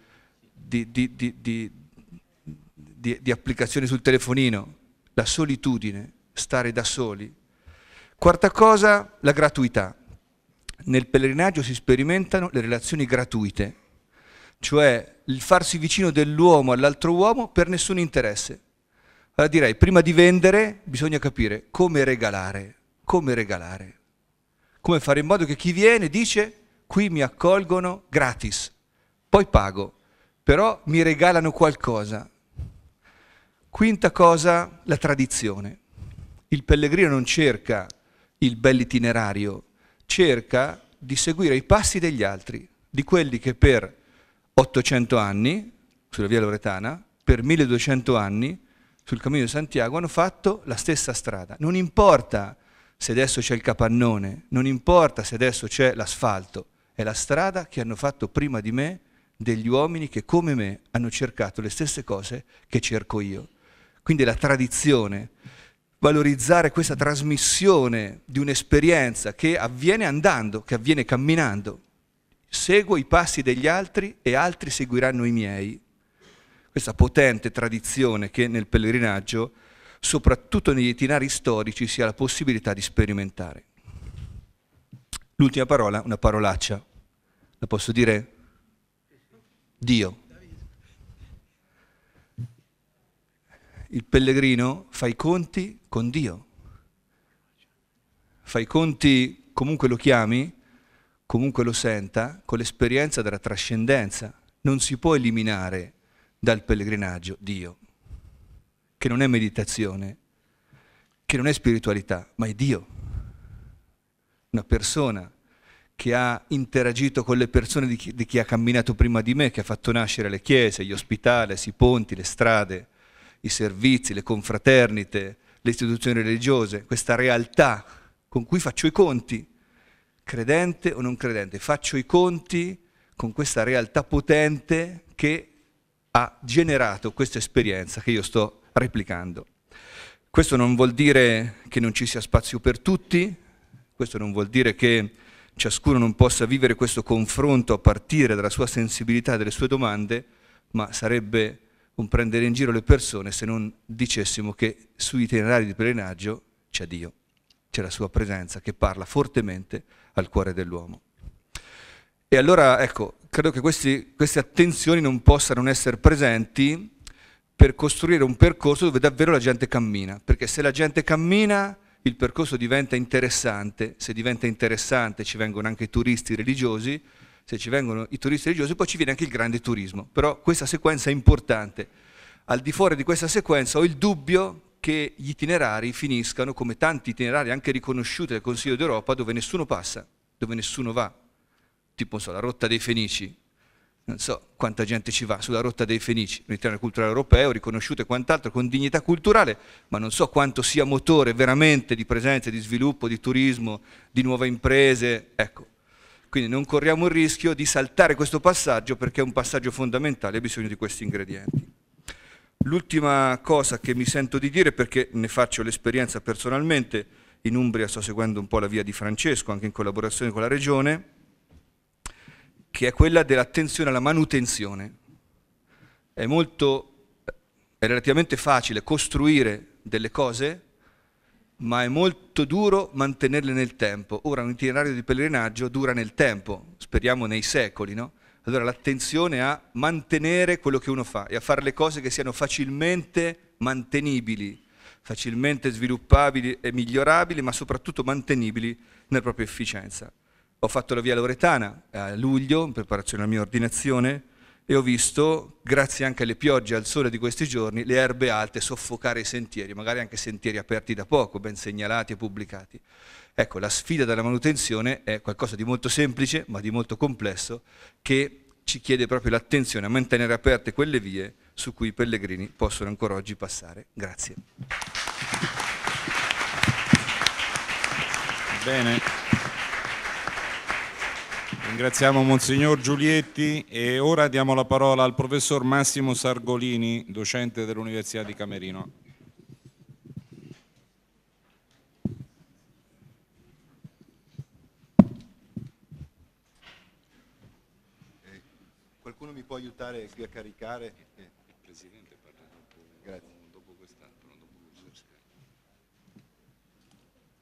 di, di, di, di, applicazioni sul telefonino. La solitudine, stare da soli. Quarta cosa, la gratuità. Nel pellegrinaggio si sperimentano le relazioni gratuite cioè il farsi vicino dell'uomo all'altro uomo per nessun interesse. Allora direi, prima di vendere bisogna capire come regalare, come regalare, come fare in modo che chi viene dice qui mi accolgono gratis, poi pago, però mi regalano qualcosa. Quinta cosa, la tradizione. Il pellegrino non cerca il bell'itinerario, cerca di seguire i passi degli altri, di quelli che per 800 anni sulla via Loretana, per 1200 anni sul cammino di Santiago hanno fatto la stessa strada. Non importa se adesso c'è il capannone, non importa se adesso c'è l'asfalto, è la strada che hanno fatto prima di me degli uomini che come me hanno cercato le stesse cose che cerco io. Quindi la tradizione, valorizzare questa trasmissione di un'esperienza che avviene andando, che avviene camminando seguo i passi degli altri e altri seguiranno i miei. Questa potente tradizione che nel pellegrinaggio, soprattutto negli itinari storici, si ha la possibilità di sperimentare. L'ultima parola, una parolaccia. La posso dire? Dio. Il pellegrino fa i conti con Dio. Fa i conti, comunque lo chiami, comunque lo senta, con l'esperienza della trascendenza. Non si può eliminare dal pellegrinaggio Dio, che non è meditazione, che non è spiritualità, ma è Dio. Una persona che ha interagito con le persone di chi, di chi ha camminato prima di me, che ha fatto nascere le chiese, gli ospitali, i ponti, le strade, i servizi, le confraternite, le istituzioni religiose, questa realtà con cui faccio i conti credente o non credente, faccio i conti con questa realtà potente che ha generato questa esperienza che io sto replicando. Questo non vuol dire che non ci sia spazio per tutti, questo non vuol dire che ciascuno non possa vivere questo confronto a partire dalla sua sensibilità e dalle sue domande, ma sarebbe un prendere in giro le persone se non dicessimo che sui itinerari di pellegrinaggio c'è Dio, c'è la sua presenza che parla fortemente al cuore dell'uomo. E allora, ecco, credo che questi, queste attenzioni non possano essere presenti per costruire un percorso dove davvero la gente cammina, perché se la gente cammina il percorso diventa interessante, se diventa interessante ci vengono anche i turisti religiosi, se ci vengono i turisti religiosi poi ci viene anche il grande turismo, però questa sequenza è importante. Al di fuori di questa sequenza ho il dubbio che gli itinerari finiscano come tanti itinerari anche riconosciuti dal Consiglio d'Europa dove nessuno passa, dove nessuno va, tipo so, la rotta dei Fenici, non so quanta gente ci va sulla rotta dei Fenici, un itinerare culturale europeo riconosciuto e quant'altro con dignità culturale, ma non so quanto sia motore veramente di presenza, di sviluppo, di turismo, di nuove imprese, ecco. Quindi non corriamo il rischio di saltare questo passaggio perché è un passaggio fondamentale e ha bisogno di questi ingredienti. L'ultima cosa che mi sento di dire, perché ne faccio l'esperienza personalmente, in Umbria sto seguendo un po' la via di Francesco, anche in collaborazione con la Regione, che è quella dell'attenzione alla manutenzione. È, molto, è relativamente facile costruire delle cose, ma è molto duro mantenerle nel tempo. Ora un itinerario di pellegrinaggio dura nel tempo, speriamo nei secoli, no? Allora l'attenzione a mantenere quello che uno fa e a fare le cose che siano facilmente mantenibili, facilmente sviluppabili e migliorabili, ma soprattutto mantenibili nella propria efficienza. Ho fatto la via Loretana a luglio in preparazione alla mia ordinazione e ho visto, grazie anche alle piogge e al sole di questi giorni, le erbe alte soffocare i sentieri, magari anche sentieri aperti da poco, ben segnalati e pubblicati. Ecco, la sfida della manutenzione è qualcosa di molto semplice, ma di molto complesso, che ci chiede proprio l'attenzione a mantenere aperte quelle vie su cui i pellegrini possono ancora oggi passare. Grazie. Bene. Ringraziamo Monsignor Giulietti e ora diamo la parola al professor Massimo Sargolini, docente dell'Università di Camerino. Eh, qualcuno mi può aiutare qui a caricare? Eh, il Presidente parla dopo, dopo quest'altro, non dopo questo.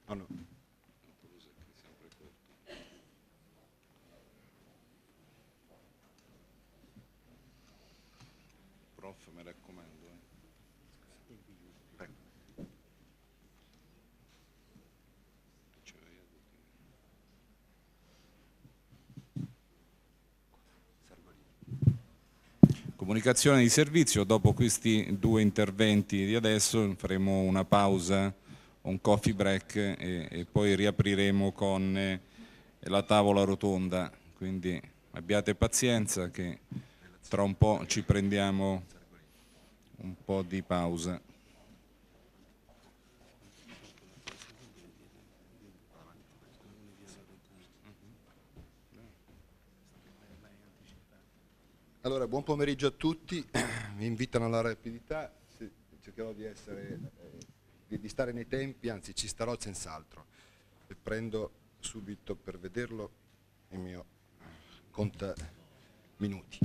Oh no. comunicazione di servizio, dopo questi due interventi di adesso faremo una pausa, un coffee break e, e poi riapriremo con eh, la tavola rotonda, quindi abbiate pazienza che tra un po' ci prendiamo un po' di pausa. Allora, buon pomeriggio a tutti, mi invitano alla rapidità, cercherò di, essere, eh, di stare nei tempi, anzi ci starò senz'altro. prendo subito per vederlo il mio conta minuti.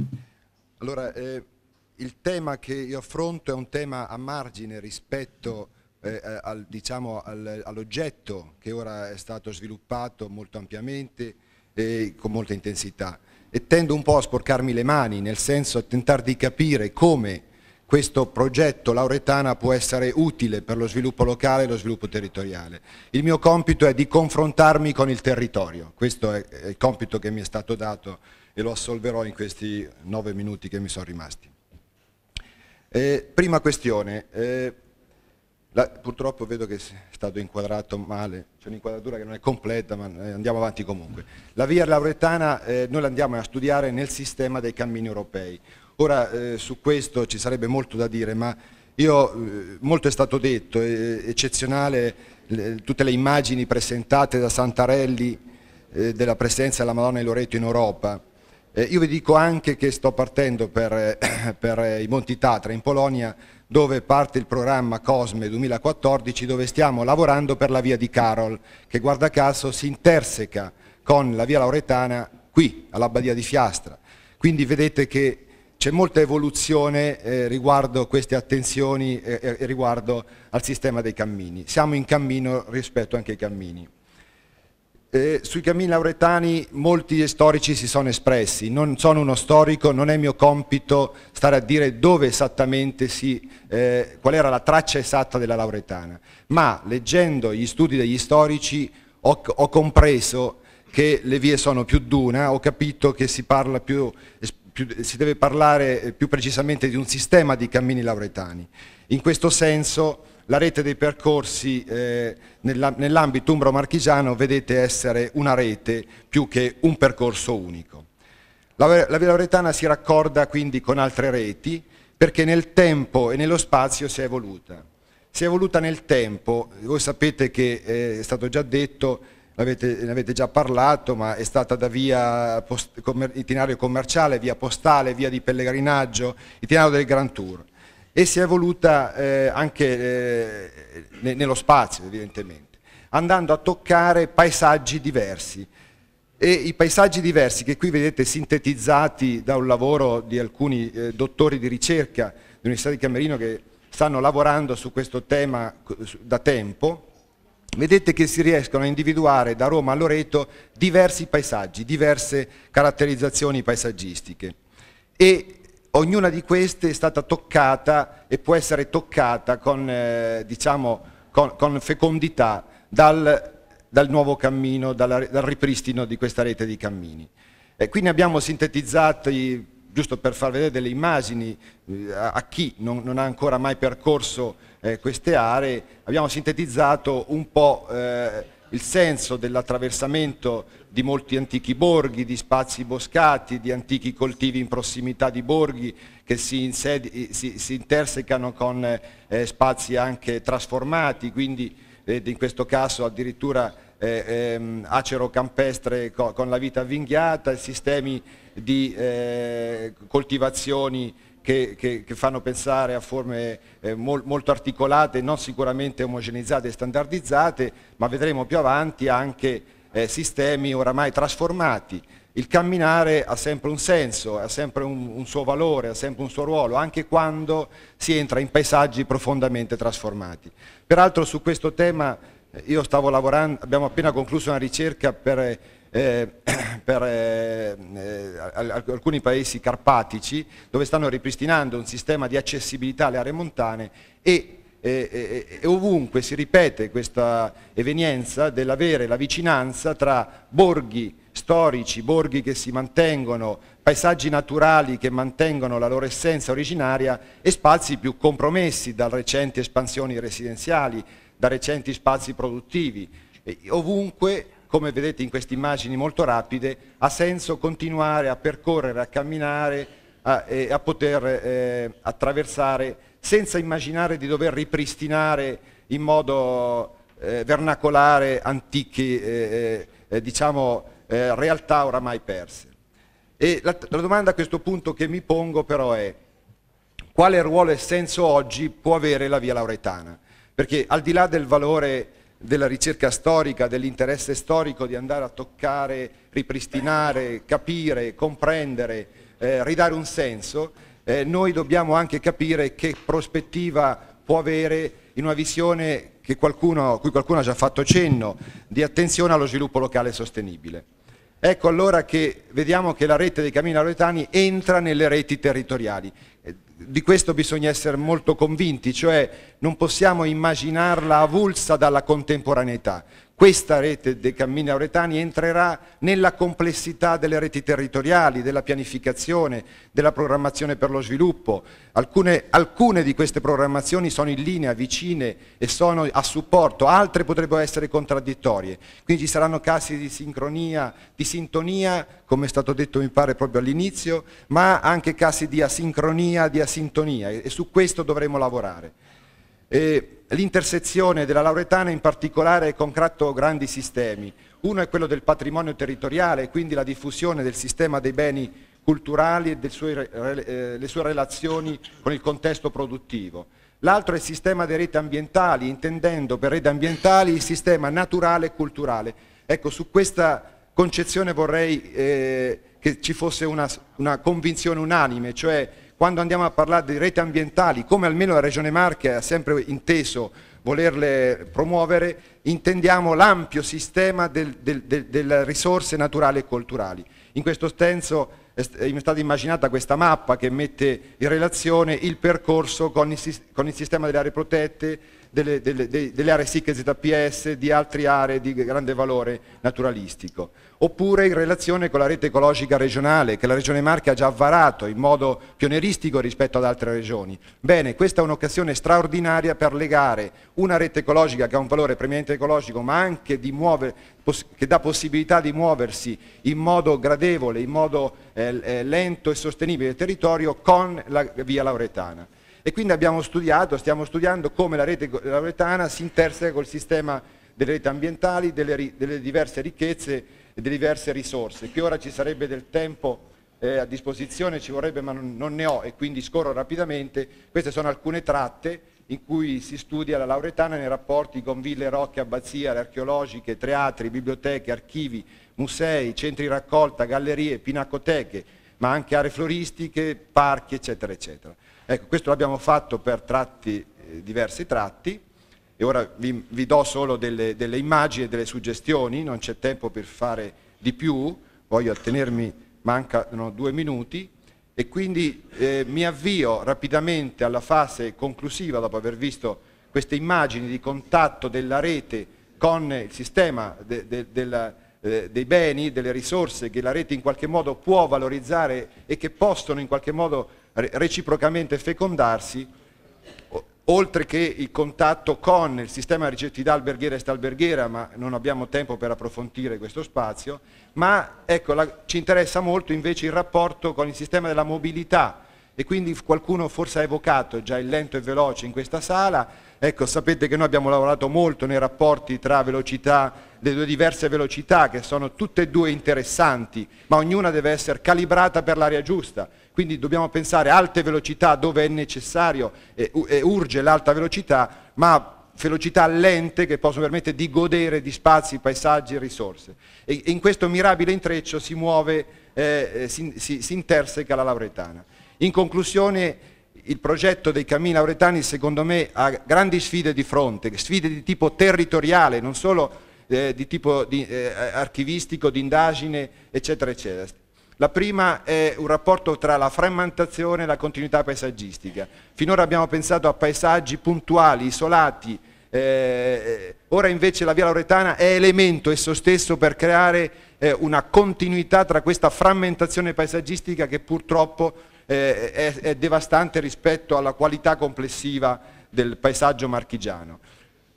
Allora, eh, il tema che io affronto è un tema a margine rispetto eh, eh, al, diciamo, al, all'oggetto che ora è stato sviluppato molto ampiamente e con molta intensità e tendo un po' a sporcarmi le mani, nel senso a tentare di capire come questo progetto lauretana può essere utile per lo sviluppo locale e lo sviluppo territoriale. Il mio compito è di confrontarmi con il territorio, questo è il compito che mi è stato dato e lo assolverò in questi nove minuti che mi sono rimasti. Eh, prima questione, eh, la, purtroppo vedo che è stato inquadrato male, c'è un'inquadratura che non è completa, ma eh, andiamo avanti comunque. La via lauretana eh, noi la andiamo a studiare nel sistema dei cammini europei. Ora eh, su questo ci sarebbe molto da dire, ma io, eh, molto è stato detto, è eccezionale le, tutte le immagini presentate da Santarelli eh, della presenza della Madonna di Loreto in Europa. Eh, io vi dico anche che sto partendo per, per i Monti Tatra in Polonia dove parte il programma Cosme 2014 dove stiamo lavorando per la via di Carol che guarda caso si interseca con la via Lauretana qui alla Badia di Fiastra. Quindi vedete che c'è molta evoluzione eh, riguardo queste attenzioni e eh, eh, riguardo al sistema dei cammini. Siamo in cammino rispetto anche ai cammini. Eh, sui cammini lauretani molti storici si sono espressi, non sono uno storico, non è mio compito stare a dire dove esattamente si, eh, qual era la traccia esatta della lauretana, ma leggendo gli studi degli storici ho, ho compreso che le vie sono più d'una, ho capito che si, più, più, si deve parlare più precisamente di un sistema di cammini lauretani. In questo senso la rete dei percorsi eh, nell'ambito umbro-marchigiano vedete essere una rete più che un percorso unico. La, la Veloretana si raccorda quindi con altre reti perché nel tempo e nello spazio si è evoluta. Si è evoluta nel tempo, voi sapete che eh, è stato già detto, ne avete già parlato, ma è stata da via post, commer, itinerario commerciale, via postale, via di pellegrinaggio, itinerario del Grand Tour e si è evoluta eh, anche eh, nello spazio evidentemente, andando a toccare paesaggi diversi. E i paesaggi diversi che qui vedete sintetizzati da un lavoro di alcuni eh, dottori di ricerca dell'Università di Camerino che stanno lavorando su questo tema da tempo, vedete che si riescono a individuare da Roma a Loreto diversi paesaggi, diverse caratterizzazioni paesaggistiche. E ognuna di queste è stata toccata e può essere toccata con, eh, diciamo, con, con fecondità dal, dal, nuovo cammino, dalla, dal ripristino di questa rete di cammini. E qui abbiamo sintetizzato, giusto per far vedere delle immagini eh, a chi non, non, ha ancora mai percorso eh, queste aree, abbiamo sintetizzato un po' eh, il senso dell'attraversamento di molti antichi borghi, di spazi boscati, di antichi coltivi in prossimità di borghi che si, insedi, si, si intersecano con eh, spazi anche trasformati, quindi eh, in questo caso addirittura eh, ehm, acero campestre co con la vita avvinghiata, sistemi di eh, coltivazioni che, che, che, fanno pensare a forme eh, mol, molto articolate, non sicuramente omogenizzate e standardizzate, ma vedremo più avanti anche eh, sistemi oramai trasformati. Il camminare ha sempre un senso, ha sempre un, un suo valore, ha sempre un suo ruolo, anche quando si entra in paesaggi profondamente trasformati. Peraltro su questo tema eh, io stavo lavorando, abbiamo appena concluso una ricerca per, eh, eh per eh, eh alcuni paesi carpatici dove stanno ripristinando un sistema di accessibilità alle aree montane e e, e, ovunque si ripete questa evenienza dell'avere la vicinanza tra borghi storici, borghi che si mantengono, paesaggi naturali che mantengono la loro essenza originaria e spazi più compromessi da recenti espansioni residenziali, da recenti spazi produttivi. E ovunque, come vedete in queste immagini molto rapide, ha senso continuare a percorrere, a camminare a, eh, a poter eh, attraversare senza immaginare di dover ripristinare in modo eh, vernacolare antiche eh, eh, eh, diciamo, realtà oramai perse. La, la domanda a questo punto che mi pongo però è quale ruolo e senso oggi può avere la via lauretana? Perché al di là del valore della ricerca storica, dell'interesse storico di andare a toccare, ripristinare, capire, comprendere, eh, ridare un senso, eh, noi dobbiamo anche capire che prospettiva può avere in una visione che qualcuno, cui qualcuno ha già fatto cenno, di attenzione allo sviluppo locale sostenibile. Ecco allora che vediamo che la rete dei cammini laureatani entra nelle reti territoriali. Eh, di questo bisogna essere molto convinti, cioè non possiamo immaginarla avulsa dalla contemporaneità. Questa rete dei cammini auretani entrerà nella complessità delle reti territoriali, della pianificazione, della programmazione per lo sviluppo. Alcune, alcune di queste programmazioni sono in linea, vicine e sono a supporto, altre potrebbero essere contraddittorie. Quindi ci saranno casi di sincronia, di sintonia, come è stato detto mi pare proprio all'inizio, ma anche casi di asincronia, di asintonia e su questo dovremo lavorare. E l'intersezione della Lauretana in particolare è concretto grandi sistemi. Uno è quello del patrimonio territoriale, quindi la diffusione del sistema dei beni culturali e delle eh, sue relazioni con il contesto produttivo. L'altro è il sistema delle reti ambientali, intendendo per reti ambientali il sistema naturale e culturale. Ecco, su questa concezione vorrei eh, che ci fosse una, una convinzione unanime, cioè quando andiamo a parlare di reti ambientali, come almeno la Regione Marche ha sempre inteso volerle promuovere, intendiamo l'ampio sistema del, del, del, delle risorse naturali e culturali. In questo senso è stata immaginata questa mappa che mette in relazione il percorso con il, con il sistema delle aree protette, delle, delle, delle aree SIC e ZPS, di altre aree di grande valore naturalistico. Oppure in relazione con la rete ecologica regionale, che la Regione Marche ha già varato in modo pionieristico rispetto ad altre regioni. Bene, questa è un'occasione straordinaria per legare una rete ecologica che ha un valore preminente ecologico, ma anche muove, che dà possibilità di muoversi in modo gradevole, in modo eh, eh lento e sostenibile il territorio con la via lauretana. E quindi abbiamo studiato, stiamo studiando come la rete lauretana si interseca col sistema delle reti ambientali, delle, delle diverse ricchezze e delle diverse risorse, che ora ci sarebbe del tempo eh, a disposizione, ci vorrebbe ma non, non ne ho e quindi scorro rapidamente, queste sono alcune tratte in cui si studia la lauretana nei rapporti con ville, rocche, abbazie, archeologiche, teatri, biblioteche, archivi, musei, centri raccolta, gallerie, pinacoteche, ma anche aree floristiche, parchi, eccetera, eccetera. Ecco, questo l'abbiamo fatto per tratti, eh, diversi tratti e ora vi, vi do solo delle, delle immagini e delle suggestioni, non c'è tempo per fare di più, voglio attenermi, mancano due minuti e quindi eh, mi avvio rapidamente alla fase conclusiva dopo aver visto queste immagini di contatto della rete con il sistema de, de, della, eh, dei beni, delle risorse che la rete in qualche modo può valorizzare e che possono in qualche modo reciprocamente fecondarsi, oltre che il contatto con il sistema rigettività alberghiera e stalberghiera, ma non abbiamo tempo per approfondire questo spazio, ma ecco, la, ci interessa molto invece il rapporto con il sistema della mobilità e quindi qualcuno forse ha evocato già il lento e veloce in questa sala, ecco sapete che noi abbiamo lavorato molto nei rapporti tra velocità, le due diverse velocità che sono tutte e due interessanti, ma ognuna deve essere calibrata per l'area giusta, quindi dobbiamo pensare a alte velocità dove è necessario e, e urge l'alta velocità, ma velocità lente che possono permettere di godere di spazi, paesaggi e risorse. E, e in questo mirabile intreccio si muove, eh, eh, si, si, si interseca la lauretana. In conclusione, il progetto dei cammini lauretani secondo me ha grandi sfide di fronte, sfide di tipo territoriale, non solo eh, di tipo di, eh, archivistico, di indagine, eccetera, eccetera. La prima è un rapporto tra la frammentazione e la continuità paesaggistica. Finora abbiamo pensato a paesaggi puntuali, isolati, eh, ora invece la Via Lauretana è elemento esso stesso per creare eh, una continuità tra questa frammentazione paesaggistica che purtroppo eh, è, è devastante rispetto alla qualità complessiva del paesaggio marchigiano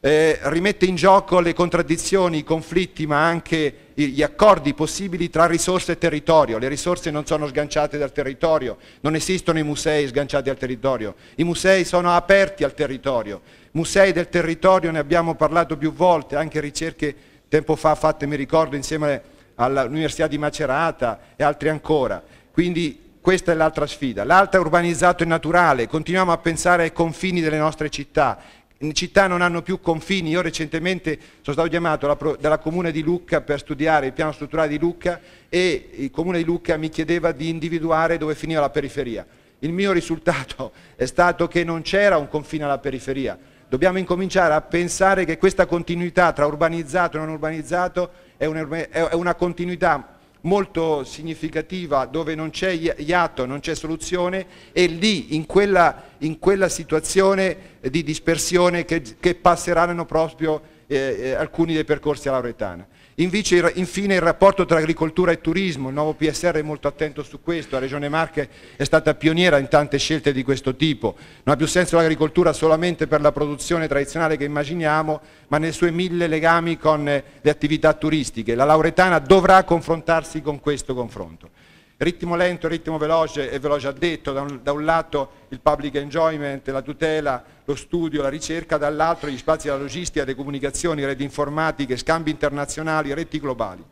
eh, rimette in gioco le contraddizioni, i conflitti, ma anche gli accordi possibili tra risorse e territorio. Le risorse non sono sganciate dal territorio, non esistono i musei sganciati dal territorio, i musei sono aperti al territorio. Musei del territorio ne abbiamo parlato più volte, anche ricerche tempo fa fatte, mi ricordo, insieme all'Università di Macerata e altri ancora. Quindi questa è l'altra sfida. L'altra è urbanizzato e naturale, continuiamo a pensare ai confini delle nostre città in città non hanno più confini. Io recentemente sono stato chiamato dalla Comune di Lucca per studiare il piano strutturale di Lucca e il Comune di Lucca mi chiedeva di individuare dove finiva la periferia. Il mio risultato è stato che non c'era un confine alla periferia. Dobbiamo incominciare a pensare che questa continuità tra urbanizzato e non urbanizzato è una continuità molto significativa dove non c'è iato, non c'è soluzione e lì in quella, in quella situazione di dispersione che, che passeranno proprio eh, eh alcuni dei percorsi alla laureatana. Invece, infine il rapporto tra agricoltura e turismo, il nuovo PSR è molto attento su questo, la Regione Marche è stata pioniera in tante scelte di questo tipo, non ha più senso l'agricoltura solamente per la produzione tradizionale che immaginiamo, ma nei suoi mille legami con le attività turistiche. La Lauretana dovrà confrontarsi con questo confronto ritmo lento, ritmo veloce e veloce addetto, da un, da un lato il public enjoyment, la tutela, lo studio, la ricerca, dall'altro gli spazi della logistica, le comunicazioni, reti informatiche, scambi internazionali, reti globali.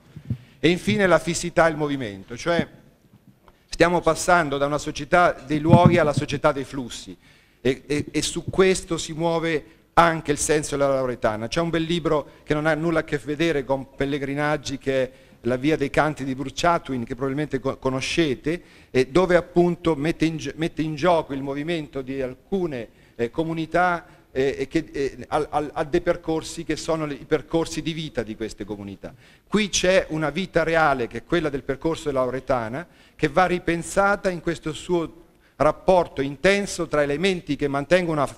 E infine la fissità e il movimento, cioè stiamo passando da una società dei luoghi alla società dei flussi e, e, e su questo si muove anche il senso della lauretana. C'è un bel libro che non ha nulla a che vedere con pellegrinaggi che È la via dei canti di Bruciatwin che probabilmente conoscete, eh, dove appunto mette in, mette in, gioco il movimento di alcune eh, comunità eh, che, eh, a, a, dei percorsi che sono i percorsi di vita di queste comunità. Qui c'è una vita reale che è quella del percorso dell'Auretana, che va ripensata in questo suo rapporto intenso tra elementi che mantengono una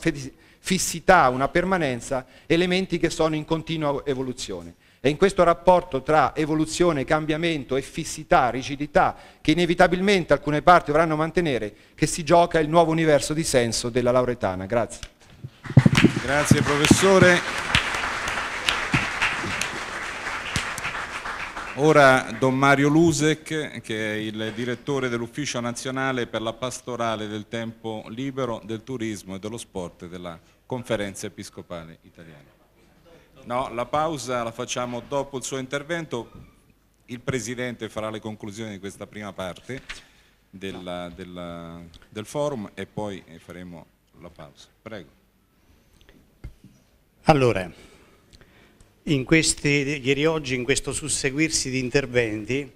fissità, una permanenza, elementi che sono in continua evoluzione. È in questo rapporto tra evoluzione, cambiamento e fissità, rigidità, che inevitabilmente alcune parti dovranno mantenere, che si gioca il nuovo universo di senso della lauretana. Grazie. Grazie professore. Ora Don Mario Lusek, che è il direttore dell'Ufficio Nazionale per la Pastorale del Tempo Libero, del Turismo e dello Sport della Conferenza Episcopale Italiana. No, la pausa la facciamo dopo il suo intervento. Il Presidente farà le conclusioni di questa prima parte della, della, del forum e poi faremo la pausa. Prego. Allora, questi, ieri oggi in questo susseguirsi di interventi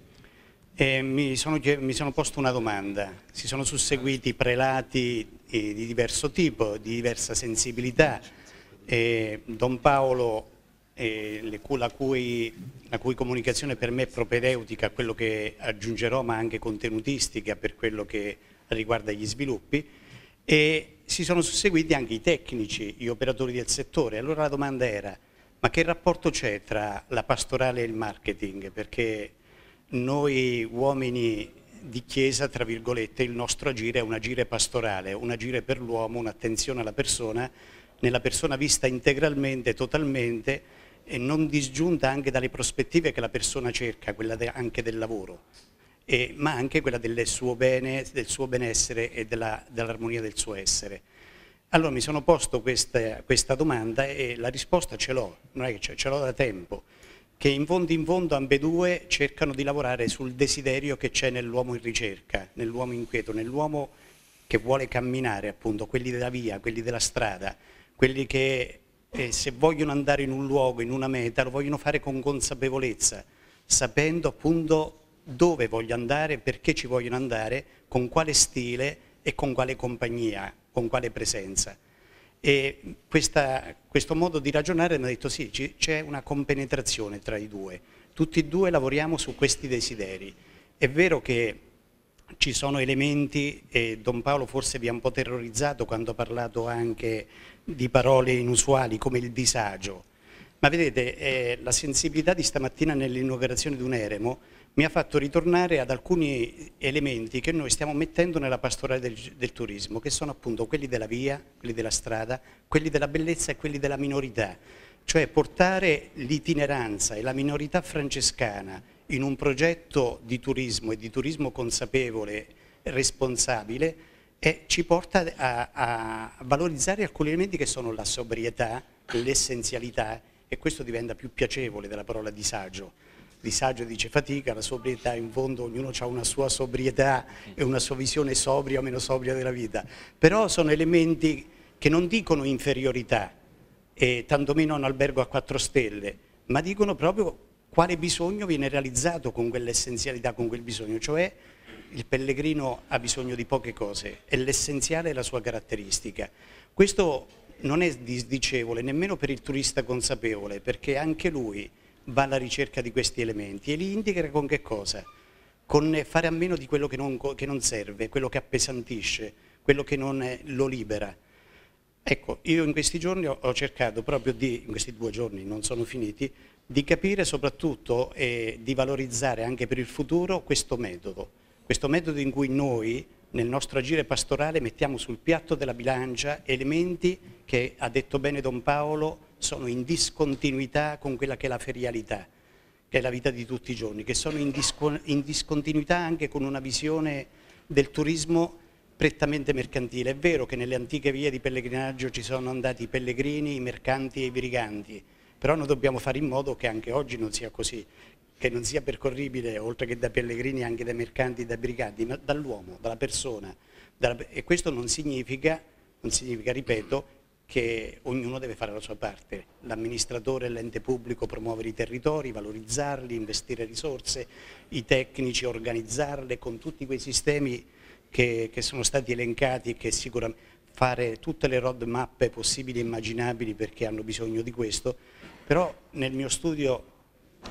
eh, mi, sono, mi, sono, posto una domanda. Si sono susseguiti prelati eh, di diverso tipo, di diversa sensibilità. Eh, Don Paolo eh, la, cui, la, cui, comunicazione per me è propedeutica a quello che aggiungerò, ma anche contenutistica per quello che riguarda gli sviluppi, e si sono susseguiti anche i tecnici, gli operatori del settore. Allora la domanda era, ma che rapporto c'è tra la pastorale e il marketing? Perché noi uomini di chiesa, tra virgolette, il nostro agire è un agire pastorale, un agire per l'uomo, un'attenzione alla persona, nella persona vista integralmente, totalmente, e non disgiunta anche dalle prospettive che la persona cerca, quella de anche del lavoro, e, ma anche quella del suo bene, del suo benessere e dell'armonia dell del suo essere. Allora mi sono posto questa, questa domanda e la risposta ce l'ho, non è che ce l'ho da tempo, che in fondo in fondo ambedue cercano di lavorare sul desiderio che c'è nell'uomo in ricerca, nell'uomo inquieto, nell'uomo che vuole camminare appunto, quelli della via, quelli della strada, quelli che e se vogliono andare in un luogo, in una meta, lo vogliono fare con consapevolezza, sapendo appunto dove voglio andare, perché ci vogliono andare, con quale stile e con quale compagnia, con quale presenza. E questa, questo modo di ragionare mi ha detto sì, c'è una compenetrazione tra i due, tutti e due lavoriamo su questi desideri. È vero che ci sono elementi, e Don Paolo forse vi ha un po' terrorizzato quando ha parlato anche di parole inusuali come il disagio, ma vedete eh, la sensibilità di stamattina nell'inaugurazione di un eremo mi ha fatto ritornare ad alcuni elementi che noi stiamo mettendo nella pastorale del, del turismo, che sono appunto quelli della via, quelli della strada, quelli della bellezza e quelli della minorità, cioè portare l'itineranza e la minorità francescana in un progetto di turismo e di turismo consapevole, responsabile, e ci porta a, a valorizzare alcuni elementi che sono la sobrietà, l'essenzialità e questo diventa più piacevole della parola disagio. Disagio dice fatica, la sobrietà in fondo ognuno ha una sua sobrietà e una sua visione sobria o meno sobria della vita, però sono elementi che non dicono inferiorità, e tantomeno un albergo a quattro stelle, ma dicono proprio quale bisogno viene realizzato con quell'essenzialità, con quel bisogno, cioè il pellegrino ha bisogno di poche cose è l'essenziale la sua caratteristica. Questo non è disdicevole nemmeno per il turista consapevole perché anche lui va alla ricerca di questi elementi e li indica con che cosa? Con fare a meno di quello che non, che non serve, quello che appesantisce, quello che non è, lo libera. Ecco, io in questi giorni ho cercato proprio di, in questi due giorni non sono finiti, di capire soprattutto e di valorizzare anche per il futuro questo metodo. Questo metodo in cui noi nel nostro agire pastorale mettiamo sul piatto della bilancia elementi che, ha detto bene Don Paolo, sono in discontinuità con quella che è la ferialità, che è la vita di tutti i giorni, che sono in, discon in discontinuità anche con una visione del turismo prettamente mercantile. È vero che nelle antiche vie di pellegrinaggio ci sono andati i pellegrini, i mercanti e i briganti, però noi dobbiamo fare in modo che anche oggi non sia così, che non sia percorribile oltre che da pellegrini anche da mercanti, da briganti, ma dall'uomo, dalla persona. Dalla... e questo non significa, non significa, ripeto, che ognuno deve fare la sua parte, l'amministratore l'ente pubblico promuovere i territori, valorizzarli, investire risorse, i tecnici organizzarle con tutti quei sistemi che, che sono stati elencati e che sicuramente fare tutte le roadmap possibili e immaginabili perché hanno bisogno di questo, però nel mio studio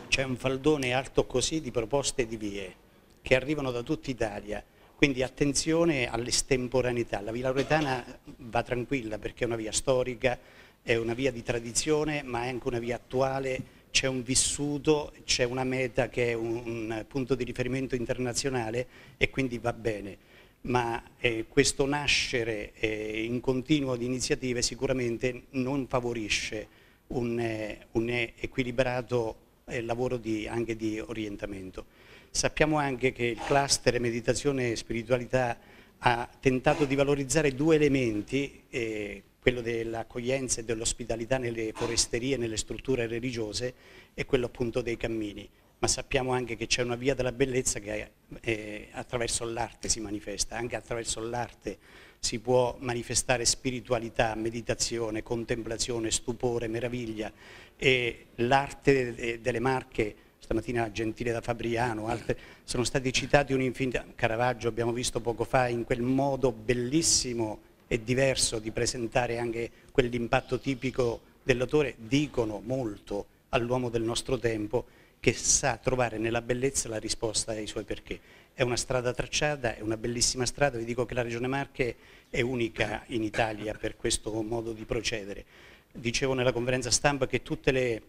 c'è un faldone alto così di proposte di vie che arrivano da tutta Italia, quindi attenzione all'estemporaneità. La Villa Lauretana va tranquilla perché è una via storica, è una via di tradizione, ma è anche una via attuale, c'è un vissuto, c'è una meta che è un, punto di riferimento internazionale e quindi va bene. Ma eh, questo nascere eh, in continuo di iniziative sicuramente non favorisce un, eh, un equilibrato e lavoro di, anche di orientamento. Sappiamo anche che il cluster meditazione e spiritualità ha tentato di valorizzare due elementi, eh, quello dell'accoglienza e dell'ospitalità nelle foresterie, nelle strutture religiose e quello appunto dei cammini, ma sappiamo anche che c'è una via della bellezza che eh, attraverso l'arte si manifesta, anche attraverso l'arte si può manifestare spiritualità, meditazione, contemplazione, stupore, meraviglia e l'arte delle marche, stamattina Gentile da Fabriano, altre, sono stati citati un'infinità, Caravaggio abbiamo visto poco fa in quel modo bellissimo e diverso di presentare anche quell'impatto tipico dell'autore, dicono molto all'uomo del nostro tempo che sa trovare nella bellezza la risposta ai suoi perché è una strada tracciata, è una bellissima strada, vi dico che la Regione Marche è unica in Italia per questo modo di procedere. Dicevo nella conferenza stampa che tutte le,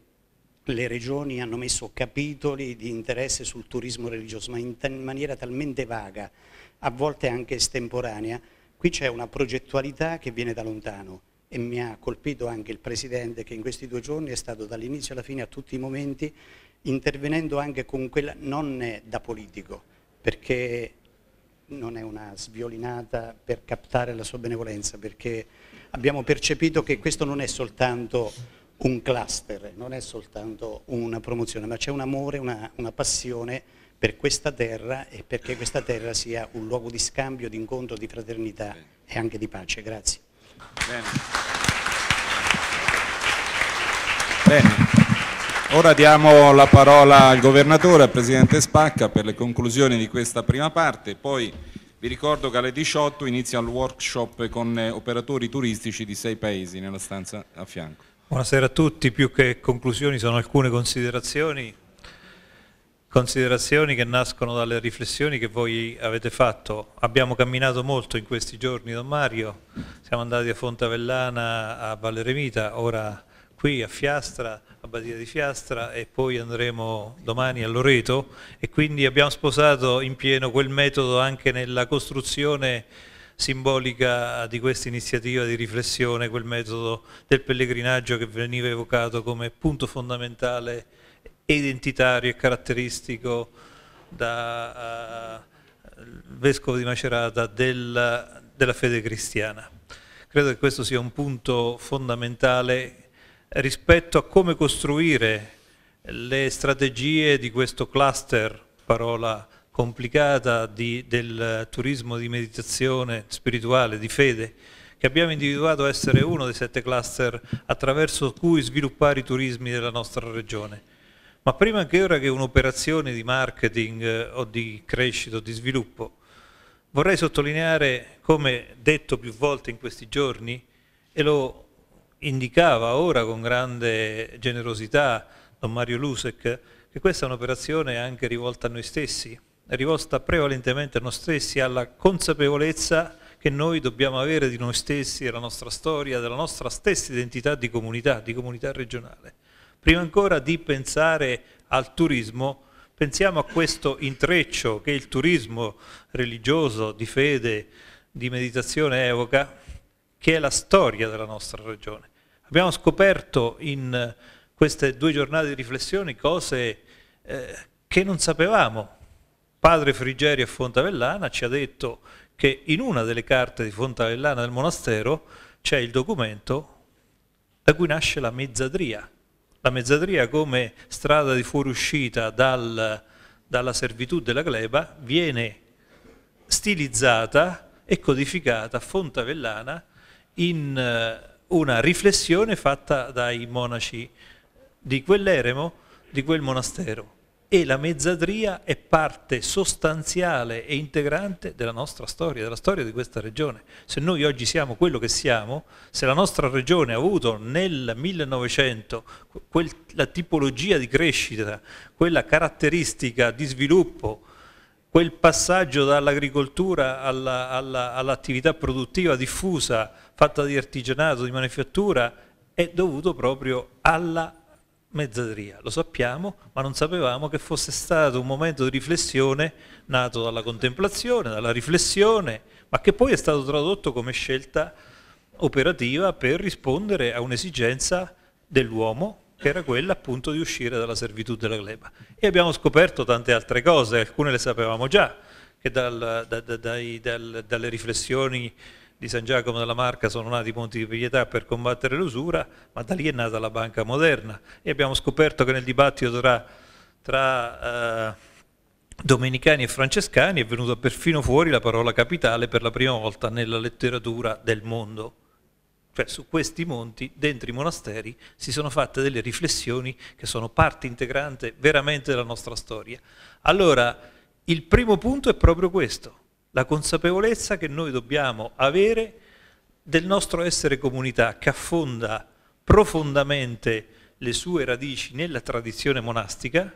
le regioni hanno messo capitoli di interesse sul turismo religioso, ma in, in maniera talmente vaga, a volte anche estemporanea, qui c'è una progettualità che viene da lontano e mi ha colpito anche il Presidente che in questi due giorni è stato dall'inizio alla fine a tutti i momenti intervenendo anche con quella, non da politico, perché non è una sviolinata per captare la sua benevolenza, perché abbiamo percepito che questo non è soltanto un cluster, non è soltanto una promozione, ma c'è un amore, una, una passione per questa terra e perché questa terra sia un luogo di scambio, di incontro, di fraternità Bene. e anche di pace. Grazie. Bene. Bene. Ora diamo la parola al Governatore, al Presidente Spacca per le conclusioni di questa prima parte, poi vi ricordo che alle 18 inizia il workshop con eh, operatori turistici di sei paesi nella stanza a fianco. Buonasera a tutti, più che conclusioni sono alcune considerazioni, considerazioni che nascono dalle riflessioni che voi avete fatto. Abbiamo camminato molto in questi giorni, Don Mario, siamo andati a Fontavellana, a Valle Remita, ora qui a Fiastra, Abbadia di Fiastra e poi andremo domani a Loreto e quindi abbiamo sposato in pieno quel metodo anche nella costruzione simbolica di questa iniziativa di riflessione, quel metodo del pellegrinaggio che veniva evocato come punto fondamentale, identitario e caratteristico dal uh, eh, Vescovo di Macerata del, della fede cristiana. Credo che questo sia un punto fondamentale rispetto a come costruire le strategie di questo cluster, parola complicata, di, del turismo di meditazione spirituale, di fede, che abbiamo individuato essere uno dei sette cluster attraverso cui sviluppare i turismi della nostra regione. Ma prima ancora che un'operazione di marketing eh, o di crescita o di sviluppo, vorrei sottolineare, come detto più volte in questi giorni, e lo indicava ora con grande generosità Don Mario Lusek, che questa è un'operazione anche rivolta a noi stessi, è rivolta prevalentemente a noi stessi, alla consapevolezza che noi dobbiamo avere di noi stessi, della nostra storia, della nostra stessa identità di comunità, di comunità regionale. Prima ancora di pensare al turismo, pensiamo a questo intreccio che il turismo religioso, di fede, di meditazione evoca, che è la storia della nostra regione. Abbiamo scoperto in eh, queste due giornate di riflessione cose eh, che non sapevamo. Padre Frigerio Fontavellana ci ha detto che in una delle carte di Fontavellana del monastero c'è il documento da cui nasce la mezzadria. La mezzadria come strada di fuoriuscita dal, dalla servitù della gleba viene stilizzata e codificata a Fontavellana in eh, una riflessione fatta dai monaci di quell'eremo, di quel monastero. E la mezzadria è parte sostanziale e integrante della nostra storia, della storia di questa regione. Se noi oggi siamo quello che siamo, se la nostra regione ha avuto nel 1900 quella tipologia di crescita, quella caratteristica di sviluppo quel passaggio dall'agricoltura all'attività alla, all produttiva diffusa, fatta di artigianato, di manifattura, è dovuto proprio alla mezzadria. Lo sappiamo, ma non sapevamo che fosse stato un momento di riflessione nato dalla contemplazione, dalla riflessione, ma che poi è stato tradotto come scelta operativa per rispondere a un'esigenza dell'uomo che era quella appunto di uscire dalla servitù della gleba. E abbiamo scoperto tante altre cose, alcune le sapevamo già, che dal, da, da, dai, dal, dalle riflessioni di San Giacomo della Marca sono nati i ponti di pietà per combattere l'usura, ma da lì è nata la banca moderna e abbiamo scoperto che nel dibattito tra, tra eh, domenicani e francescani è venuta perfino fuori la parola capitale per la prima volta nella letteratura del mondo cioè su questi monti, dentro i monasteri, si sono fatte delle riflessioni che sono parte integrante veramente della nostra storia. Allora, il primo punto è proprio questo, la consapevolezza che noi dobbiamo avere del nostro essere comunità che affonda profondamente le sue radici nella tradizione monastica,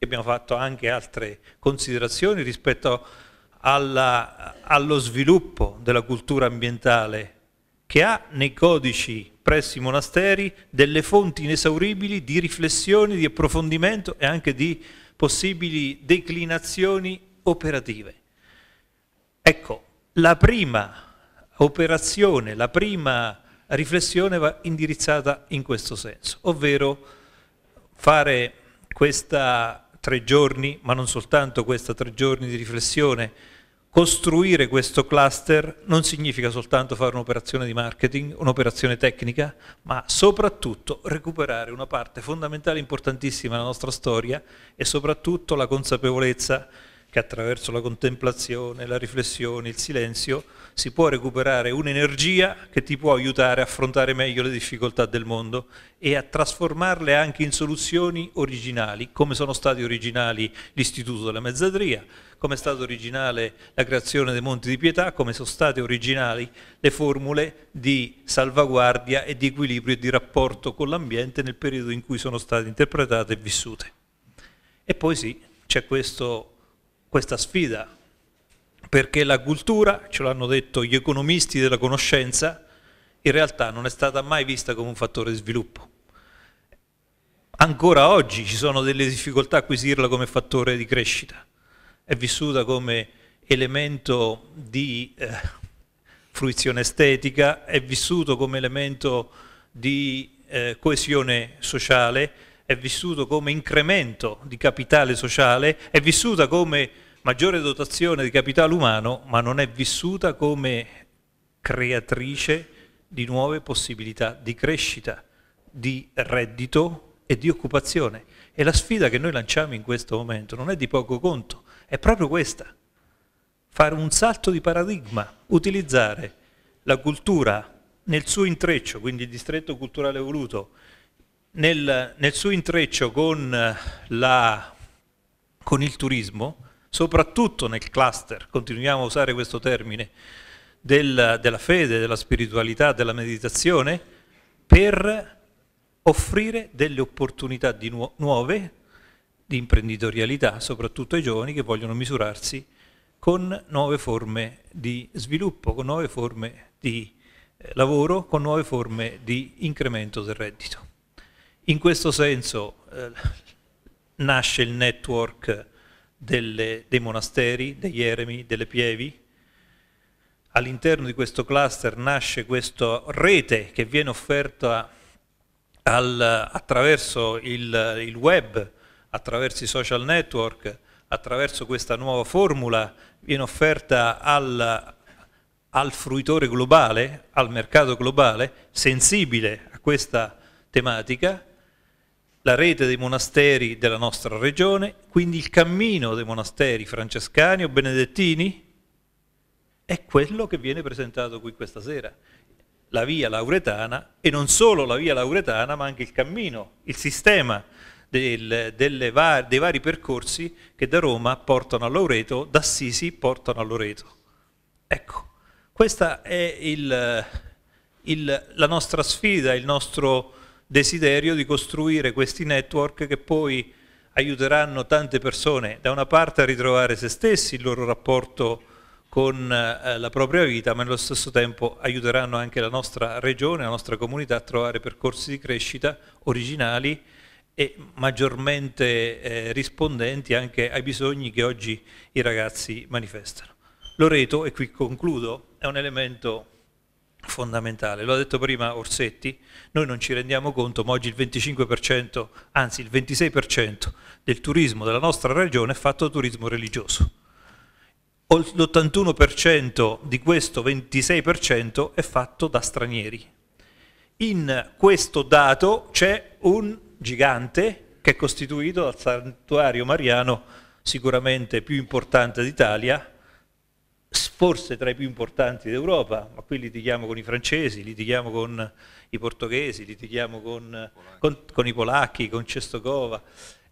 abbiamo fatto anche altre considerazioni rispetto alla, allo sviluppo della cultura ambientale che ha nei codici presso i monasteri delle fonti inesauribili di riflessione, di approfondimento e anche di possibili declinazioni operative. Ecco, la prima operazione, la prima riflessione va indirizzata in questo senso, ovvero fare questa tre giorni, ma non soltanto questa tre giorni di riflessione, costruire questo cluster non significa soltanto fare un'operazione di marketing, un'operazione tecnica, ma soprattutto recuperare una parte fondamentale, importantissima della nostra storia e soprattutto la consapevolezza che attraverso la contemplazione, la riflessione, il silenzio si può recuperare un'energia che ti può aiutare a affrontare meglio le difficoltà del mondo e a trasformarle anche in soluzioni originali, come sono stati originali l'Istituto della Mezzadria, come è stata originale la creazione dei Monti di Pietà, come sono state originali le formule di salvaguardia e di equilibrio e di rapporto con l'ambiente nel periodo in cui sono state interpretate e vissute. E poi sì, c'è questo questa sfida, perché la cultura, ce l'hanno detto gli economisti della conoscenza, in realtà non è stata mai vista come un fattore di sviluppo. Ancora oggi ci sono delle difficoltà a acquisirla come fattore di crescita, è vissuta come elemento di eh, fruizione estetica, è vissuto come elemento di eh, coesione sociale, è vissuto come incremento di capitale sociale, è vissuta come maggiore dotazione di capitale umano, ma non è vissuta come creatrice di nuove possibilità di crescita, di reddito e di occupazione. E la sfida che noi lanciamo in questo momento non è di poco conto, è proprio questa. Fare un salto di paradigma, utilizzare la cultura nel suo intreccio, quindi il distretto culturale voluto, nel, nel suo intreccio con, eh, la, con il turismo, soprattutto nel cluster, continuiamo a usare questo termine, del, della fede, della spiritualità, della meditazione, per offrire delle opportunità di nu nuove di imprenditorialità, soprattutto ai giovani che vogliono misurarsi con nuove forme di sviluppo, con nuove forme di eh, lavoro, con nuove forme di incremento del reddito. In questo senso eh, nasce il network delle, dei monasteri, degli eremi, delle pievi. All'interno di questo cluster nasce questa rete che viene offerta al, attraverso il, il web, attraverso i social network, attraverso questa nuova formula viene offerta al, al, fruitore globale, al mercato globale, sensibile a questa tematica la rete dei monasteri della nostra regione, quindi il cammino dei monasteri francescani o benedettini, è quello che viene presentato qui questa sera. La via lauretana, e non solo la via lauretana, ma anche il cammino, il sistema del, var, dei vari percorsi che da Roma portano a Loreto, da Sisi portano a Loreto. Ecco, questa è il, il, la nostra sfida, il nostro desiderio di costruire questi network che poi aiuteranno tante persone da una parte a ritrovare se stessi, il loro rapporto con eh, la propria vita, ma nello stesso tempo aiuteranno anche la nostra regione, la nostra comunità a trovare percorsi di crescita originali e maggiormente eh, rispondenti anche ai bisogni che oggi i ragazzi manifestano. Loreto, e qui concludo, è un elemento fondamentale. Lo ha detto prima Orsetti, noi non ci rendiamo conto, ma oggi il 25%, anzi il 26% del turismo della nostra regione è fatto da turismo religioso. L'81% di questo 26% è fatto da stranieri. In questo dato c'è un gigante che è costituito dal santuario mariano sicuramente più importante d'Italia, forse tra i più importanti d'Europa, ma qui litighiamo con i francesi, litighiamo con i portoghesi, litighiamo con, con, con i polacchi, con Cestokova,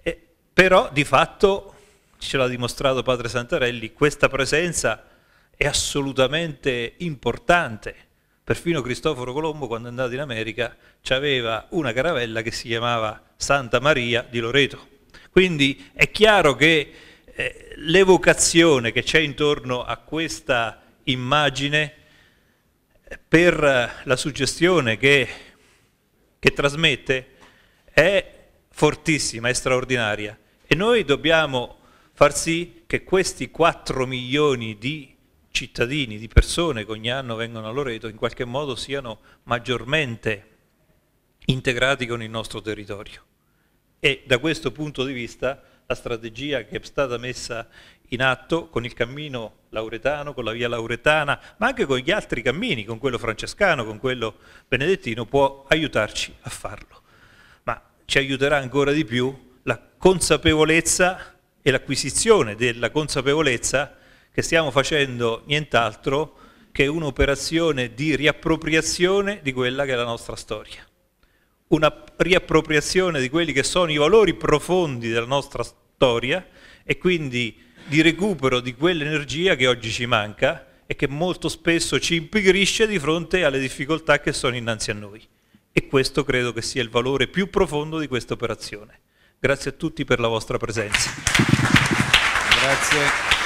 eh, però di fatto, ce l'ha dimostrato padre Santarelli, questa presenza è assolutamente importante. Perfino Cristoforo Colombo, quando è andato in America, aveva una caravella che si chiamava Santa Maria di Loreto. Quindi è chiaro che eh, l'evocazione che c'è intorno a questa immagine per la suggestione che, che trasmette è fortissima, è straordinaria. E noi dobbiamo far sì che questi 4 milioni di cittadini, di persone che ogni anno vengono a Loreto, in qualche modo siano maggiormente integrati con il nostro territorio. E da questo punto di vista la strategia che è stata messa in atto con il cammino lauretano, con la via lauretana, ma anche con gli altri cammini, con quello francescano, con quello benedettino, può aiutarci a farlo. Ma ci aiuterà ancora di più la consapevolezza e l'acquisizione della consapevolezza che stiamo facendo nient'altro che un'operazione di riappropriazione di quella che è la nostra storia una riappropriazione di quelli che sono i valori profondi della nostra storia e quindi di recupero di quell'energia che oggi ci manca e che molto spesso ci impigrisce di fronte alle difficoltà che sono innanzi a noi. E questo credo che sia il valore più profondo di questa operazione. Grazie a tutti per la vostra presenza. Grazie.